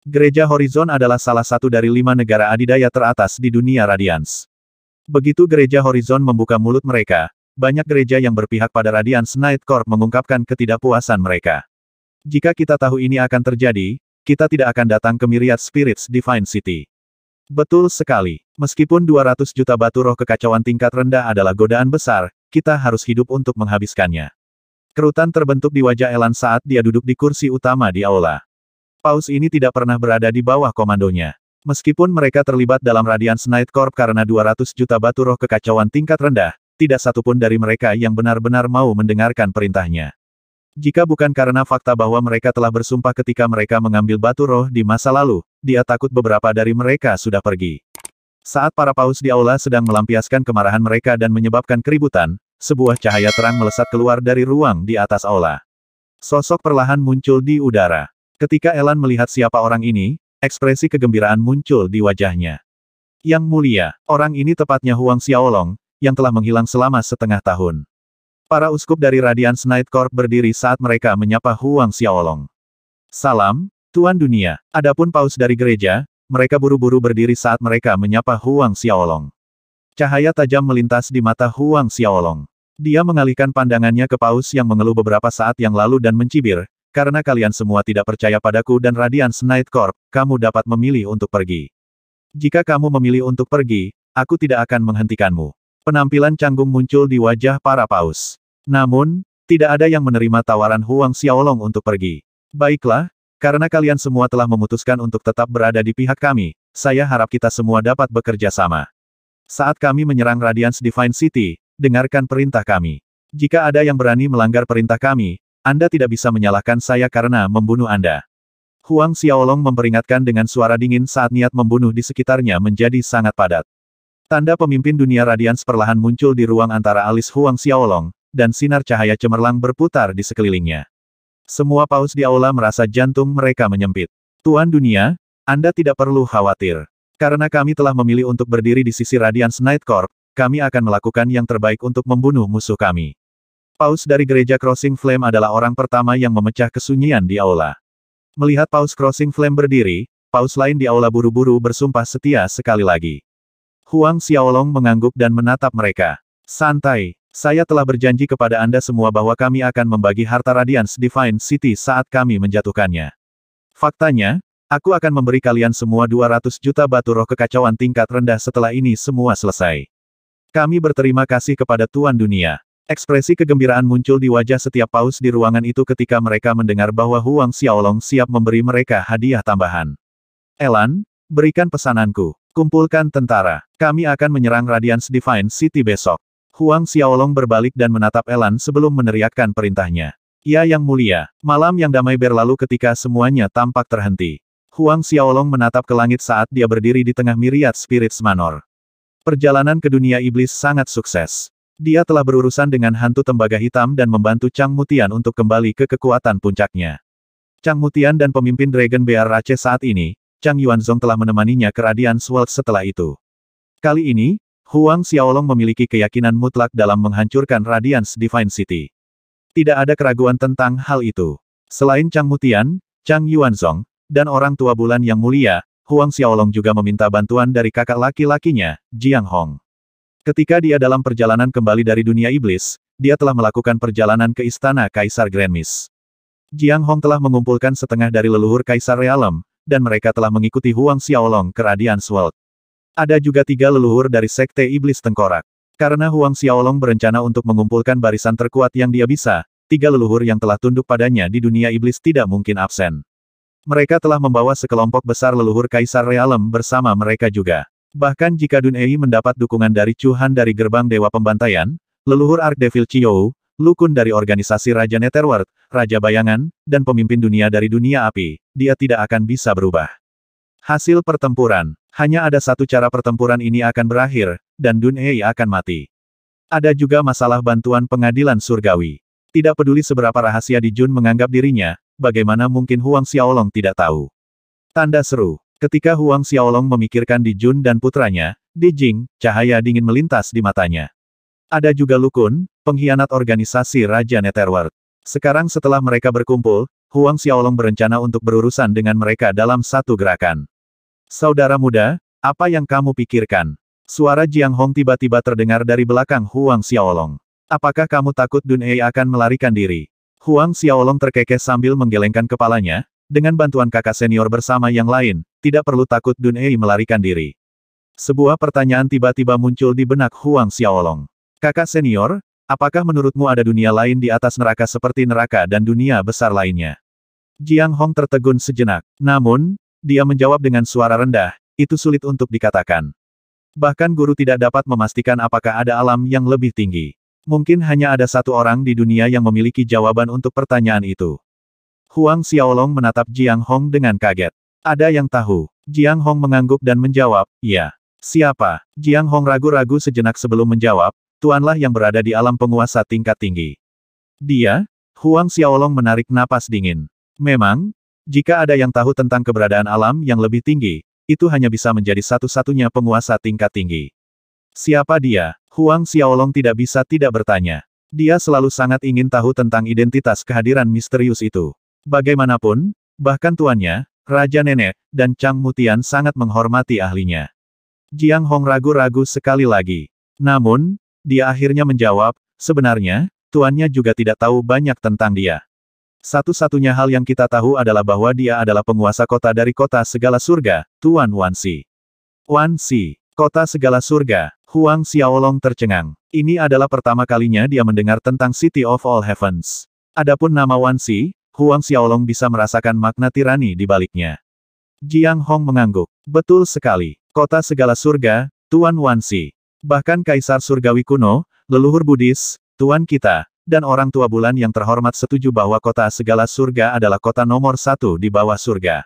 Gereja Horizon adalah salah satu dari lima negara adidaya teratas di dunia Radians. Begitu Gereja Horizon membuka mulut mereka, banyak gereja yang berpihak pada Radiance Night Corp mengungkapkan ketidakpuasan mereka. Jika kita tahu ini akan terjadi, kita tidak akan datang ke Myriad Spirits Divine City. Betul sekali. Meskipun 200 juta batu roh kekacauan tingkat rendah adalah godaan besar, kita harus hidup untuk menghabiskannya. Kerutan terbentuk di wajah Elan saat dia duduk di kursi utama di aula. Paus ini tidak pernah berada di bawah komandonya. Meskipun mereka terlibat dalam radian Night Corp karena 200 juta batu roh kekacauan tingkat rendah, tidak satupun dari mereka yang benar-benar mau mendengarkan perintahnya. Jika bukan karena fakta bahwa mereka telah bersumpah ketika mereka mengambil batu roh di masa lalu, dia takut beberapa dari mereka sudah pergi. Saat para paus di aula sedang melampiaskan kemarahan mereka dan menyebabkan keributan, sebuah cahaya terang melesat keluar dari ruang di atas aula. Sosok perlahan muncul di udara. Ketika Elan melihat siapa orang ini, ekspresi kegembiraan muncul di wajahnya. Yang mulia, orang ini tepatnya Huang Xiaolong, yang telah menghilang selama setengah tahun. Para uskup dari Radiance Night Corp berdiri saat mereka menyapa Huang Xiaolong. Salam, Tuan Dunia. Adapun paus dari gereja, mereka buru-buru berdiri saat mereka menyapa Huang Xiaolong. Cahaya tajam melintas di mata Huang Xiaolong. Dia mengalihkan pandangannya ke paus yang mengeluh beberapa saat yang lalu dan mencibir, karena kalian semua tidak percaya padaku dan Radiance Night Corp, kamu dapat memilih untuk pergi. Jika kamu memilih untuk pergi, aku tidak akan menghentikanmu. Penampilan canggung muncul di wajah para paus. Namun, tidak ada yang menerima tawaran Huang Xiaolong untuk pergi. Baiklah, karena kalian semua telah memutuskan untuk tetap berada di pihak kami, saya harap kita semua dapat bekerja sama. Saat kami menyerang Radiance Divine City, dengarkan perintah kami. Jika ada yang berani melanggar perintah kami, anda tidak bisa menyalahkan saya karena membunuh Anda. Huang Xiaolong memperingatkan dengan suara dingin saat niat membunuh di sekitarnya menjadi sangat padat. Tanda pemimpin dunia radians perlahan muncul di ruang antara alis Huang Xiaolong, dan sinar cahaya cemerlang berputar di sekelilingnya. Semua paus di aula merasa jantung mereka menyempit. Tuan dunia, Anda tidak perlu khawatir. Karena kami telah memilih untuk berdiri di sisi Radiance Night Corp, kami akan melakukan yang terbaik untuk membunuh musuh kami. Paus dari gereja Crossing Flame adalah orang pertama yang memecah kesunyian di aula. Melihat Paus Crossing Flame berdiri, Paus lain di aula buru-buru bersumpah setia sekali lagi. Huang Xiaolong mengangguk dan menatap mereka. Santai, saya telah berjanji kepada Anda semua bahwa kami akan membagi harta Radiance Divine City saat kami menjatuhkannya. Faktanya, aku akan memberi kalian semua 200 juta batu roh kekacauan tingkat rendah setelah ini semua selesai. Kami berterima kasih kepada Tuan Dunia. Ekspresi kegembiraan muncul di wajah setiap paus di ruangan itu ketika mereka mendengar bahwa Huang Xiaolong siap memberi mereka hadiah tambahan. Elan, berikan pesananku. Kumpulkan tentara. Kami akan menyerang Radiance Divine City besok. Huang Xiaolong berbalik dan menatap Elan sebelum meneriakkan perintahnya. Ia ya yang mulia, malam yang damai berlalu ketika semuanya tampak terhenti. Huang Xiaolong menatap ke langit saat dia berdiri di tengah miriat Spirits Manor. Perjalanan ke dunia iblis sangat sukses. Dia telah berurusan dengan hantu tembaga hitam dan membantu Chang Mutian untuk kembali ke kekuatan puncaknya. Chang Mutian dan pemimpin Dragon Bear Rache saat ini, Chang Yuanzong telah menemaninya ke Radian World setelah itu. Kali ini, Huang Xiaolong memiliki keyakinan mutlak dalam menghancurkan Radiance Divine City. Tidak ada keraguan tentang hal itu. Selain Chang Mutian, Chang Yuanzong, dan orang tua bulan yang mulia, Huang Xiaolong juga meminta bantuan dari kakak laki-lakinya, Jiang Hong. Ketika dia dalam perjalanan kembali dari dunia iblis, dia telah melakukan perjalanan ke istana Kaisar Granmis. Jiang Hong telah mengumpulkan setengah dari leluhur Kaisar Realem, dan mereka telah mengikuti Huang Xiaolong ke Radiance World. Ada juga tiga leluhur dari Sekte Iblis Tengkorak. Karena Huang Xiaolong berencana untuk mengumpulkan barisan terkuat yang dia bisa, tiga leluhur yang telah tunduk padanya di dunia iblis tidak mungkin absen. Mereka telah membawa sekelompok besar leluhur Kaisar Realem bersama mereka juga. Bahkan jika Dun Ei mendapat dukungan dari Chuhan dari gerbang Dewa Pembantaian, leluhur Ark Devil Chiou, Lukun dari organisasi Raja Netherworld, Raja Bayangan, dan pemimpin dunia dari dunia api, dia tidak akan bisa berubah. Hasil pertempuran, hanya ada satu cara pertempuran ini akan berakhir, dan Dun Ei akan mati. Ada juga masalah bantuan pengadilan surgawi. Tidak peduli seberapa rahasia Di Jun menganggap dirinya, bagaimana mungkin Huang Xiaolong tidak tahu. Tanda seru. Ketika Huang Xiaolong memikirkan Di Jun dan putranya, Di Jing, cahaya dingin melintas di matanya. Ada juga Lukun, pengkhianat organisasi Raja Netherworld. Sekarang setelah mereka berkumpul, Huang Xiaolong berencana untuk berurusan dengan mereka dalam satu gerakan. Saudara muda, apa yang kamu pikirkan? Suara Jiang Hong tiba-tiba terdengar dari belakang Huang Xiaolong. Apakah kamu takut Dun Ei akan melarikan diri? Huang Xiaolong terkekeh sambil menggelengkan kepalanya, dengan bantuan kakak senior bersama yang lain, tidak perlu takut Dun Ei melarikan diri. Sebuah pertanyaan tiba-tiba muncul di benak Huang Xiaolong. Kakak senior, apakah menurutmu ada dunia lain di atas neraka seperti neraka dan dunia besar lainnya? Jiang Hong tertegun sejenak. Namun, dia menjawab dengan suara rendah, itu sulit untuk dikatakan. Bahkan guru tidak dapat memastikan apakah ada alam yang lebih tinggi. Mungkin hanya ada satu orang di dunia yang memiliki jawaban untuk pertanyaan itu. Huang Xiaolong menatap Jiang Hong dengan kaget. Ada yang tahu? Jiang Hong mengangguk dan menjawab, ya. Siapa? Jiang Hong ragu-ragu sejenak sebelum menjawab, tuanlah yang berada di alam penguasa tingkat tinggi. Dia? Huang Xiaolong menarik napas dingin. Memang, jika ada yang tahu tentang keberadaan alam yang lebih tinggi, itu hanya bisa menjadi satu-satunya penguasa tingkat tinggi. Siapa dia? Huang Xiaolong tidak bisa tidak bertanya. Dia selalu sangat ingin tahu tentang identitas kehadiran misterius itu. Bagaimanapun, bahkan tuannya, Raja Nenek, dan Chang Mutian sangat menghormati ahlinya. Jiang Hong ragu-ragu sekali lagi. Namun, dia akhirnya menjawab, sebenarnya, tuannya juga tidak tahu banyak tentang dia. Satu-satunya hal yang kita tahu adalah bahwa dia adalah penguasa kota dari kota segala surga, Tuan Wan Si. Wan Si, kota segala surga, Huang Xiaolong tercengang. Ini adalah pertama kalinya dia mendengar tentang City of All Heavens. Adapun nama Wan Si? Huang Xiaolong bisa merasakan makna tirani di baliknya. Jiang Hong mengangguk. Betul sekali. Kota segala surga, Tuan Wansi. Bahkan Kaisar Surgawi kuno, leluhur Buddhis, Tuan kita, dan orang tua bulan yang terhormat setuju bahwa kota segala surga adalah kota nomor satu di bawah surga.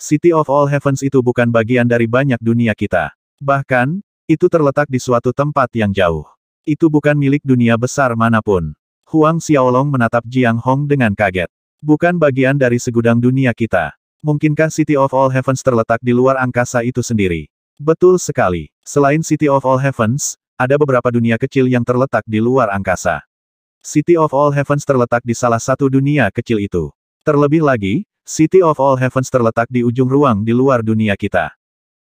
City of All Heavens itu bukan bagian dari banyak dunia kita. Bahkan, itu terletak di suatu tempat yang jauh. Itu bukan milik dunia besar manapun. Huang Xiaolong menatap Jiang Hong dengan kaget. Bukan bagian dari segudang dunia kita. Mungkinkah City of All Heavens terletak di luar angkasa itu sendiri? Betul sekali. Selain City of All Heavens, ada beberapa dunia kecil yang terletak di luar angkasa. City of All Heavens terletak di salah satu dunia kecil itu. Terlebih lagi, City of All Heavens terletak di ujung ruang di luar dunia kita.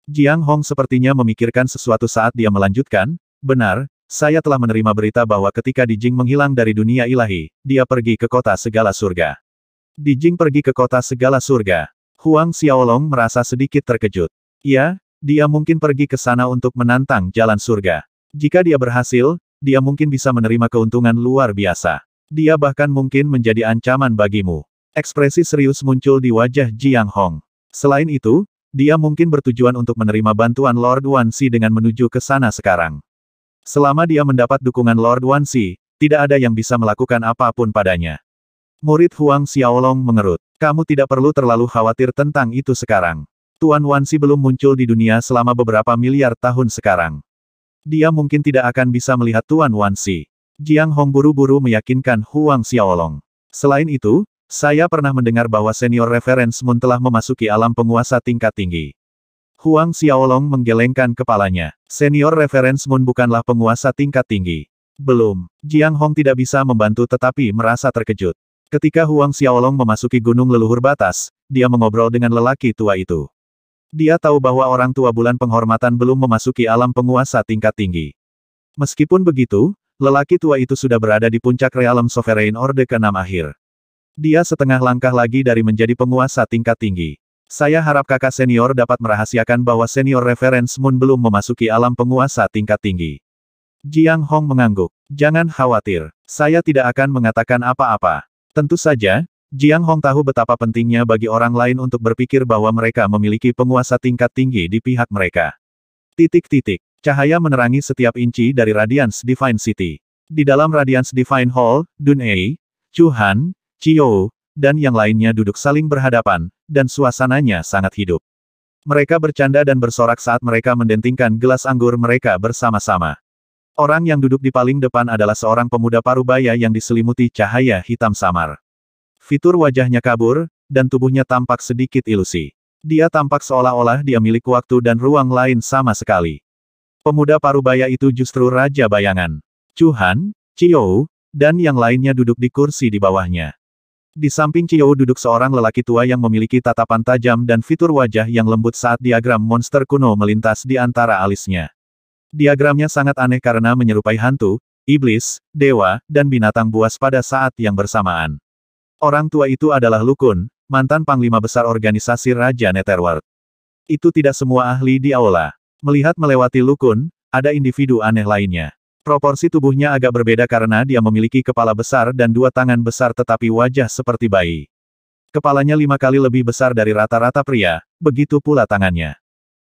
Jiang Hong sepertinya memikirkan sesuatu saat dia melanjutkan, benar, saya telah menerima berita bahwa ketika Di Jing menghilang dari dunia ilahi, dia pergi ke kota segala surga. Di Jing pergi ke kota segala surga. Huang Xiaolong merasa sedikit terkejut. Ya, dia mungkin pergi ke sana untuk menantang jalan surga. Jika dia berhasil, dia mungkin bisa menerima keuntungan luar biasa. Dia bahkan mungkin menjadi ancaman bagimu. Ekspresi serius muncul di wajah Jiang Hong. Selain itu, dia mungkin bertujuan untuk menerima bantuan Lord Wan Wanxi dengan menuju ke sana sekarang. Selama dia mendapat dukungan Lord Wan Wanxi, tidak ada yang bisa melakukan apapun padanya. Murid Huang Xiaolong mengerut. Kamu tidak perlu terlalu khawatir tentang itu sekarang. Tuan Wansi belum muncul di dunia selama beberapa miliar tahun sekarang. Dia mungkin tidak akan bisa melihat Tuan Wansi. Jiang Hong buru-buru meyakinkan Huang Xiaolong. Selain itu, saya pernah mendengar bahwa senior reference Moon telah memasuki alam penguasa tingkat tinggi. Huang Xiaolong menggelengkan kepalanya. Senior reference Moon bukanlah penguasa tingkat tinggi. Belum. Jiang Hong tidak bisa membantu tetapi merasa terkejut. Ketika Huang Xiaolong memasuki gunung leluhur batas, dia mengobrol dengan lelaki tua itu. Dia tahu bahwa orang tua bulan penghormatan belum memasuki alam penguasa tingkat tinggi. Meskipun begitu, lelaki tua itu sudah berada di puncak realem Sovereign Orde ke-6 akhir. Dia setengah langkah lagi dari menjadi penguasa tingkat tinggi. Saya harap kakak senior dapat merahasiakan bahwa senior reference Moon belum memasuki alam penguasa tingkat tinggi. Jiang Hong mengangguk. Jangan khawatir, saya tidak akan mengatakan apa-apa. Tentu saja, Jiang Hong tahu betapa pentingnya bagi orang lain untuk berpikir bahwa mereka memiliki penguasa tingkat tinggi di pihak mereka. Titik-titik. Cahaya menerangi setiap inci dari Radiance Divine City. Di dalam Radiance Divine Hall, Dun Ei, Chu Han, Chiyo, dan yang lainnya duduk saling berhadapan, dan suasananya sangat hidup. Mereka bercanda dan bersorak saat mereka mendentingkan gelas anggur mereka bersama-sama. Orang yang duduk di paling depan adalah seorang pemuda parubaya yang diselimuti cahaya hitam samar. Fitur wajahnya kabur, dan tubuhnya tampak sedikit ilusi. Dia tampak seolah-olah dia milik waktu dan ruang lain sama sekali. Pemuda parubaya itu justru raja bayangan. Cuhan, Cio, dan yang lainnya duduk di kursi di bawahnya. Di samping Chiyo duduk seorang lelaki tua yang memiliki tatapan tajam dan fitur wajah yang lembut saat diagram monster kuno melintas di antara alisnya. Diagramnya sangat aneh karena menyerupai hantu, iblis, dewa, dan binatang buas pada saat yang bersamaan. Orang tua itu adalah Lukun, mantan panglima besar organisasi Raja Netherworld. Itu tidak semua ahli di aula. Melihat melewati Lukun, ada individu aneh lainnya. Proporsi tubuhnya agak berbeda karena dia memiliki kepala besar dan dua tangan besar tetapi wajah seperti bayi. Kepalanya lima kali lebih besar dari rata-rata pria, begitu pula tangannya.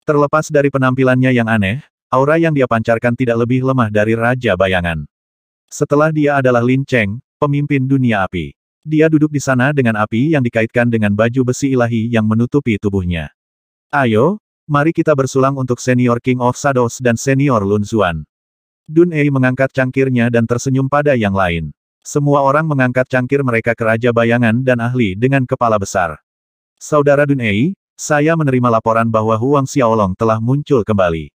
Terlepas dari penampilannya yang aneh, Aura yang dia pancarkan tidak lebih lemah dari Raja Bayangan. Setelah dia adalah Lin Cheng, pemimpin dunia api. Dia duduk di sana dengan api yang dikaitkan dengan baju besi ilahi yang menutupi tubuhnya. Ayo, mari kita bersulang untuk senior King of Shadows dan senior Lun Xuan. Dun Ei mengangkat cangkirnya dan tersenyum pada yang lain. Semua orang mengangkat cangkir mereka ke Raja Bayangan dan ahli dengan kepala besar. Saudara Dun Ei, saya menerima laporan bahwa Huang Xiaolong telah muncul kembali.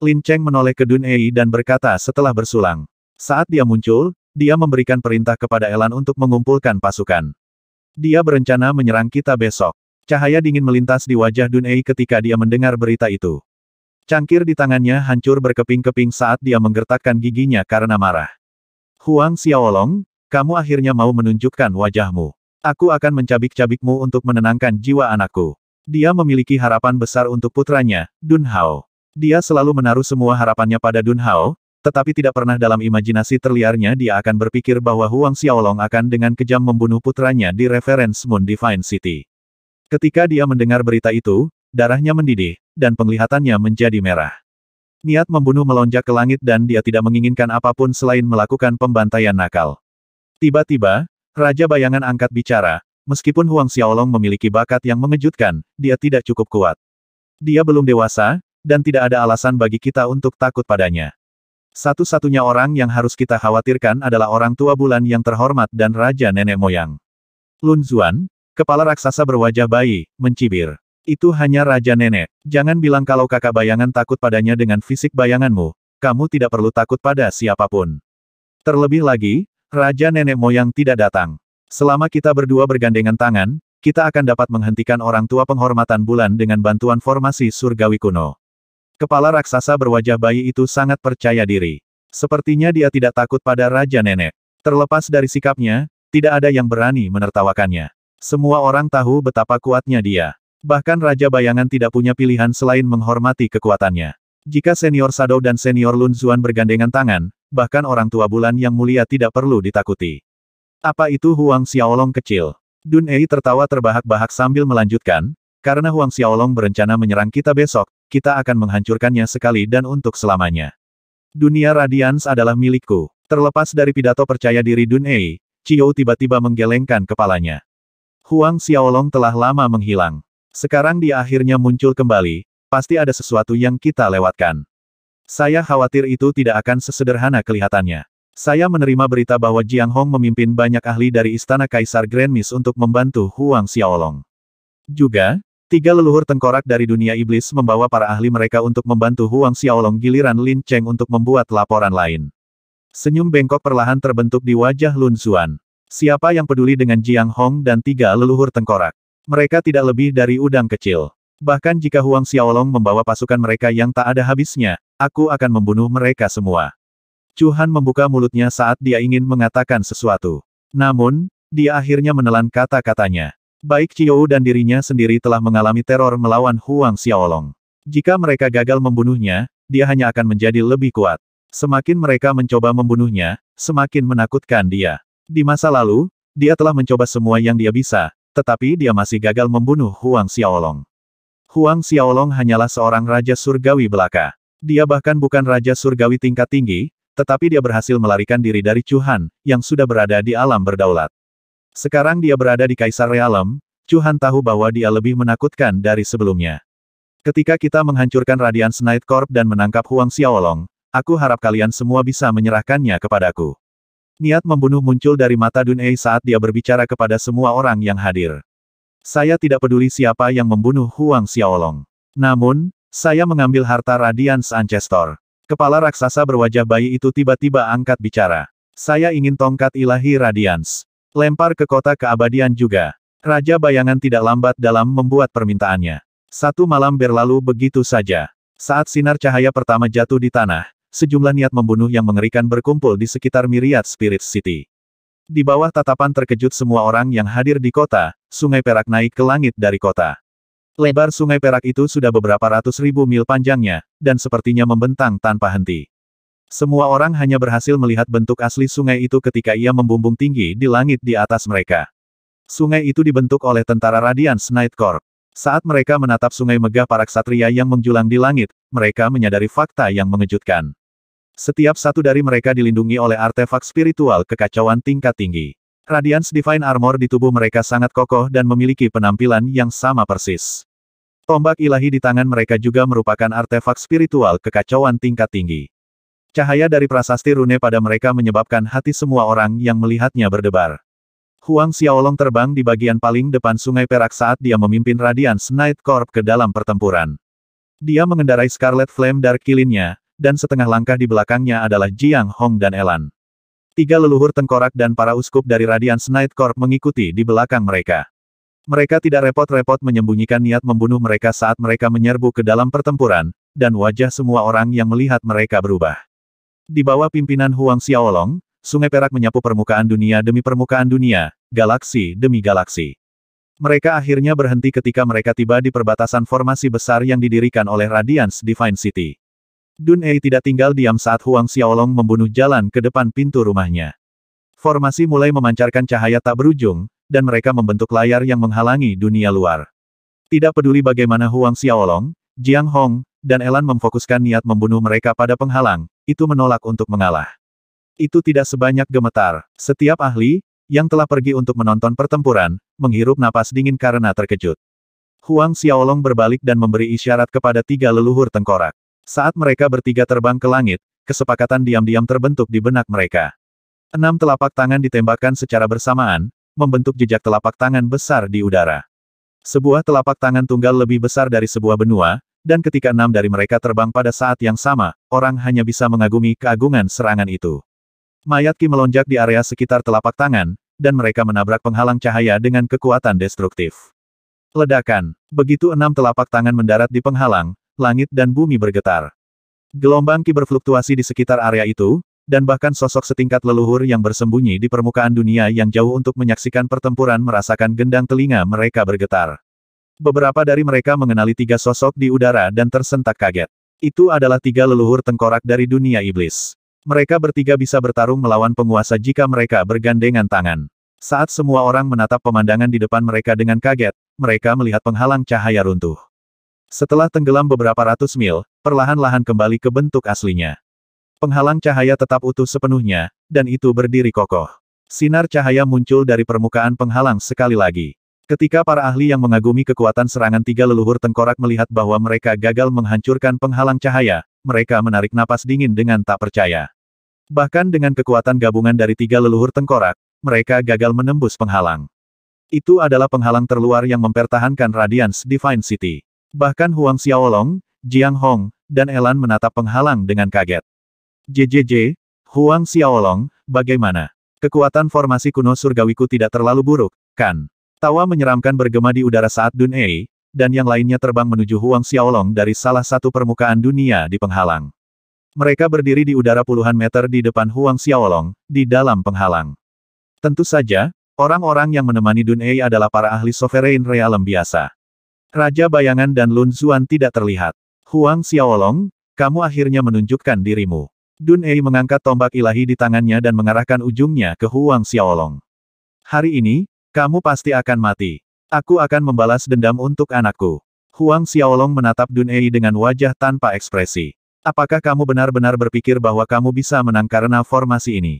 Lin Cheng menoleh ke Dun Ei dan berkata setelah bersulang. Saat dia muncul, dia memberikan perintah kepada Elan untuk mengumpulkan pasukan. Dia berencana menyerang kita besok. Cahaya dingin melintas di wajah Dun Ei ketika dia mendengar berita itu. Cangkir di tangannya hancur berkeping-keping saat dia menggertakkan giginya karena marah. Huang Xiaolong, kamu akhirnya mau menunjukkan wajahmu. Aku akan mencabik-cabikmu untuk menenangkan jiwa anakku. Dia memiliki harapan besar untuk putranya, Dun Hao. Dia selalu menaruh semua harapannya pada Dun Hao, tetapi tidak pernah dalam imajinasi terliarnya dia akan berpikir bahwa Huang Xiaolong akan dengan kejam membunuh putranya di Reference Moon Divine City. Ketika dia mendengar berita itu, darahnya mendidih, dan penglihatannya menjadi merah. Niat membunuh melonjak ke langit dan dia tidak menginginkan apapun selain melakukan pembantaian nakal. Tiba-tiba, Raja Bayangan angkat bicara, meskipun Huang Xiaolong memiliki bakat yang mengejutkan, dia tidak cukup kuat. Dia belum dewasa, dan tidak ada alasan bagi kita untuk takut padanya. Satu-satunya orang yang harus kita khawatirkan adalah orang tua bulan yang terhormat dan raja nenek moyang. Lun Zuan, kepala raksasa berwajah bayi, mencibir. Itu hanya raja nenek. Jangan bilang kalau kakak bayangan takut padanya dengan fisik bayanganmu, kamu tidak perlu takut pada siapapun. Terlebih lagi, raja nenek moyang tidak datang. Selama kita berdua bergandengan tangan, kita akan dapat menghentikan orang tua penghormatan bulan dengan bantuan formasi surgawi kuno. Kepala raksasa berwajah bayi itu sangat percaya diri. Sepertinya dia tidak takut pada Raja Nenek. Terlepas dari sikapnya, tidak ada yang berani menertawakannya. Semua orang tahu betapa kuatnya dia. Bahkan Raja Bayangan tidak punya pilihan selain menghormati kekuatannya. Jika senior Sado dan senior Lun Zuan bergandengan tangan, bahkan orang tua bulan yang mulia tidak perlu ditakuti. Apa itu Huang Xiaolong kecil? Dun Ei tertawa terbahak-bahak sambil melanjutkan, karena Huang Xiaolong berencana menyerang kita besok, kita akan menghancurkannya sekali dan untuk selamanya. Dunia Radians adalah milikku. Terlepas dari pidato percaya diri Dun Ei, Chiyo tiba-tiba menggelengkan kepalanya. Huang Xiaolong telah lama menghilang. Sekarang dia akhirnya muncul kembali, pasti ada sesuatu yang kita lewatkan. Saya khawatir itu tidak akan sesederhana kelihatannya. Saya menerima berita bahwa Jiang Hong memimpin banyak ahli dari Istana Kaisar Grand Miss untuk membantu Huang Xiaolong. Juga, Tiga leluhur tengkorak dari dunia iblis membawa para ahli mereka untuk membantu Huang Xiaolong giliran Lin Cheng untuk membuat laporan lain. Senyum bengkok perlahan terbentuk di wajah Lun Xuan. Siapa yang peduli dengan Jiang Hong dan tiga leluhur tengkorak? Mereka tidak lebih dari udang kecil. Bahkan jika Huang Xiaolong membawa pasukan mereka yang tak ada habisnya, aku akan membunuh mereka semua. Cuhan membuka mulutnya saat dia ingin mengatakan sesuatu. Namun, dia akhirnya menelan kata-katanya. Baik Qiu dan dirinya sendiri telah mengalami teror melawan Huang Xiaolong. Jika mereka gagal membunuhnya, dia hanya akan menjadi lebih kuat. Semakin mereka mencoba membunuhnya, semakin menakutkan dia. Di masa lalu, dia telah mencoba semua yang dia bisa, tetapi dia masih gagal membunuh Huang Xiaolong. Huang Xiaolong hanyalah seorang raja surgawi belaka. Dia bahkan bukan raja surgawi tingkat tinggi, tetapi dia berhasil melarikan diri dari Chuhan, yang sudah berada di alam berdaulat. Sekarang dia berada di Kaisar Realem, Cuhan tahu bahwa dia lebih menakutkan dari sebelumnya. Ketika kita menghancurkan Radian Night Corp dan menangkap Huang Xiaolong, aku harap kalian semua bisa menyerahkannya kepadaku. Niat membunuh muncul dari mata Dun Ei saat dia berbicara kepada semua orang yang hadir. Saya tidak peduli siapa yang membunuh Huang Xiaolong. Namun, saya mengambil harta Radian Ancestor. Kepala raksasa berwajah bayi itu tiba-tiba angkat bicara. Saya ingin tongkat ilahi Radiance. Lempar ke kota keabadian juga. Raja bayangan tidak lambat dalam membuat permintaannya. Satu malam berlalu begitu saja. Saat sinar cahaya pertama jatuh di tanah, sejumlah niat membunuh yang mengerikan berkumpul di sekitar Myriad Spirit City. Di bawah tatapan terkejut semua orang yang hadir di kota, Sungai Perak naik ke langit dari kota. Lebar Sungai Perak itu sudah beberapa ratus ribu mil panjangnya, dan sepertinya membentang tanpa henti. Semua orang hanya berhasil melihat bentuk asli sungai itu ketika ia membumbung tinggi di langit di atas mereka. Sungai itu dibentuk oleh tentara Radiance Night Corps. Saat mereka menatap sungai megah para ksatria yang menjulang di langit, mereka menyadari fakta yang mengejutkan. Setiap satu dari mereka dilindungi oleh artefak spiritual kekacauan tingkat tinggi. Radiance Divine Armor di tubuh mereka sangat kokoh dan memiliki penampilan yang sama persis. Tombak ilahi di tangan mereka juga merupakan artefak spiritual kekacauan tingkat tinggi. Cahaya dari prasasti rune pada mereka menyebabkan hati semua orang yang melihatnya berdebar. Huang Xiaolong terbang di bagian paling depan Sungai Perak saat dia memimpin Radiance Night Corp ke dalam pertempuran. Dia mengendarai Scarlet Flame Dark Kilinnya, dan setengah langkah di belakangnya adalah Jiang Hong dan Elan. Tiga leluhur tengkorak dan para uskup dari Radiance Night Corp mengikuti di belakang mereka. Mereka tidak repot-repot menyembunyikan niat membunuh mereka saat mereka menyerbu ke dalam pertempuran, dan wajah semua orang yang melihat mereka berubah. Di bawah pimpinan Huang Xiaolong, sungai perak menyapu permukaan dunia demi permukaan dunia, galaksi demi galaksi. Mereka akhirnya berhenti ketika mereka tiba di perbatasan formasi besar yang didirikan oleh Radiance Divine City. Dun Ei tidak tinggal diam saat Huang Xiaolong membunuh jalan ke depan pintu rumahnya. Formasi mulai memancarkan cahaya tak berujung, dan mereka membentuk layar yang menghalangi dunia luar. Tidak peduli bagaimana Huang Xiaolong, Jiang Hong, dan Elan memfokuskan niat membunuh mereka pada penghalang, itu menolak untuk mengalah. Itu tidak sebanyak gemetar. Setiap ahli, yang telah pergi untuk menonton pertempuran, menghirup napas dingin karena terkejut. Huang Xiaolong berbalik dan memberi isyarat kepada tiga leluhur tengkorak. Saat mereka bertiga terbang ke langit, kesepakatan diam-diam terbentuk di benak mereka. Enam telapak tangan ditembakkan secara bersamaan, membentuk jejak telapak tangan besar di udara. Sebuah telapak tangan tunggal lebih besar dari sebuah benua, dan ketika enam dari mereka terbang pada saat yang sama, orang hanya bisa mengagumi keagungan serangan itu. Mayat Ki melonjak di area sekitar telapak tangan, dan mereka menabrak penghalang cahaya dengan kekuatan destruktif. Ledakan. Begitu enam telapak tangan mendarat di penghalang, langit dan bumi bergetar. Gelombang Ki berfluktuasi di sekitar area itu, dan bahkan sosok setingkat leluhur yang bersembunyi di permukaan dunia yang jauh untuk menyaksikan pertempuran merasakan gendang telinga mereka bergetar. Beberapa dari mereka mengenali tiga sosok di udara dan tersentak kaget. Itu adalah tiga leluhur tengkorak dari dunia iblis. Mereka bertiga bisa bertarung melawan penguasa jika mereka bergandengan tangan. Saat semua orang menatap pemandangan di depan mereka dengan kaget, mereka melihat penghalang cahaya runtuh. Setelah tenggelam beberapa ratus mil, perlahan-lahan kembali ke bentuk aslinya. Penghalang cahaya tetap utuh sepenuhnya, dan itu berdiri kokoh. Sinar cahaya muncul dari permukaan penghalang sekali lagi. Ketika para ahli yang mengagumi kekuatan serangan tiga leluhur tengkorak melihat bahwa mereka gagal menghancurkan penghalang cahaya, mereka menarik napas dingin dengan tak percaya. Bahkan dengan kekuatan gabungan dari tiga leluhur tengkorak, mereka gagal menembus penghalang. Itu adalah penghalang terluar yang mempertahankan Radiance Divine City. Bahkan Huang Xiaolong, Jiang Hong, dan Elan menatap penghalang dengan kaget. JJJ, Huang Xiaolong, bagaimana? Kekuatan formasi kuno surgawiku tidak terlalu buruk, kan? Tawa menyeramkan bergema di udara saat Dun Ei, dan yang lainnya terbang menuju Huang Xiaolong dari salah satu permukaan dunia di penghalang. Mereka berdiri di udara puluhan meter di depan Huang Xiaolong, di dalam penghalang. Tentu saja, orang-orang yang menemani Dun Ei adalah para ahli sovereign realm biasa. Raja Bayangan dan Lun Zuan tidak terlihat. Huang Xiaolong, kamu akhirnya menunjukkan dirimu. Dun Ei mengangkat tombak ilahi di tangannya dan mengarahkan ujungnya ke Huang Xiaolong. Hari ini, kamu pasti akan mati. Aku akan membalas dendam untuk anakku. Huang Xiaolong menatap Dun Ei dengan wajah tanpa ekspresi. Apakah kamu benar-benar berpikir bahwa kamu bisa menang karena formasi ini?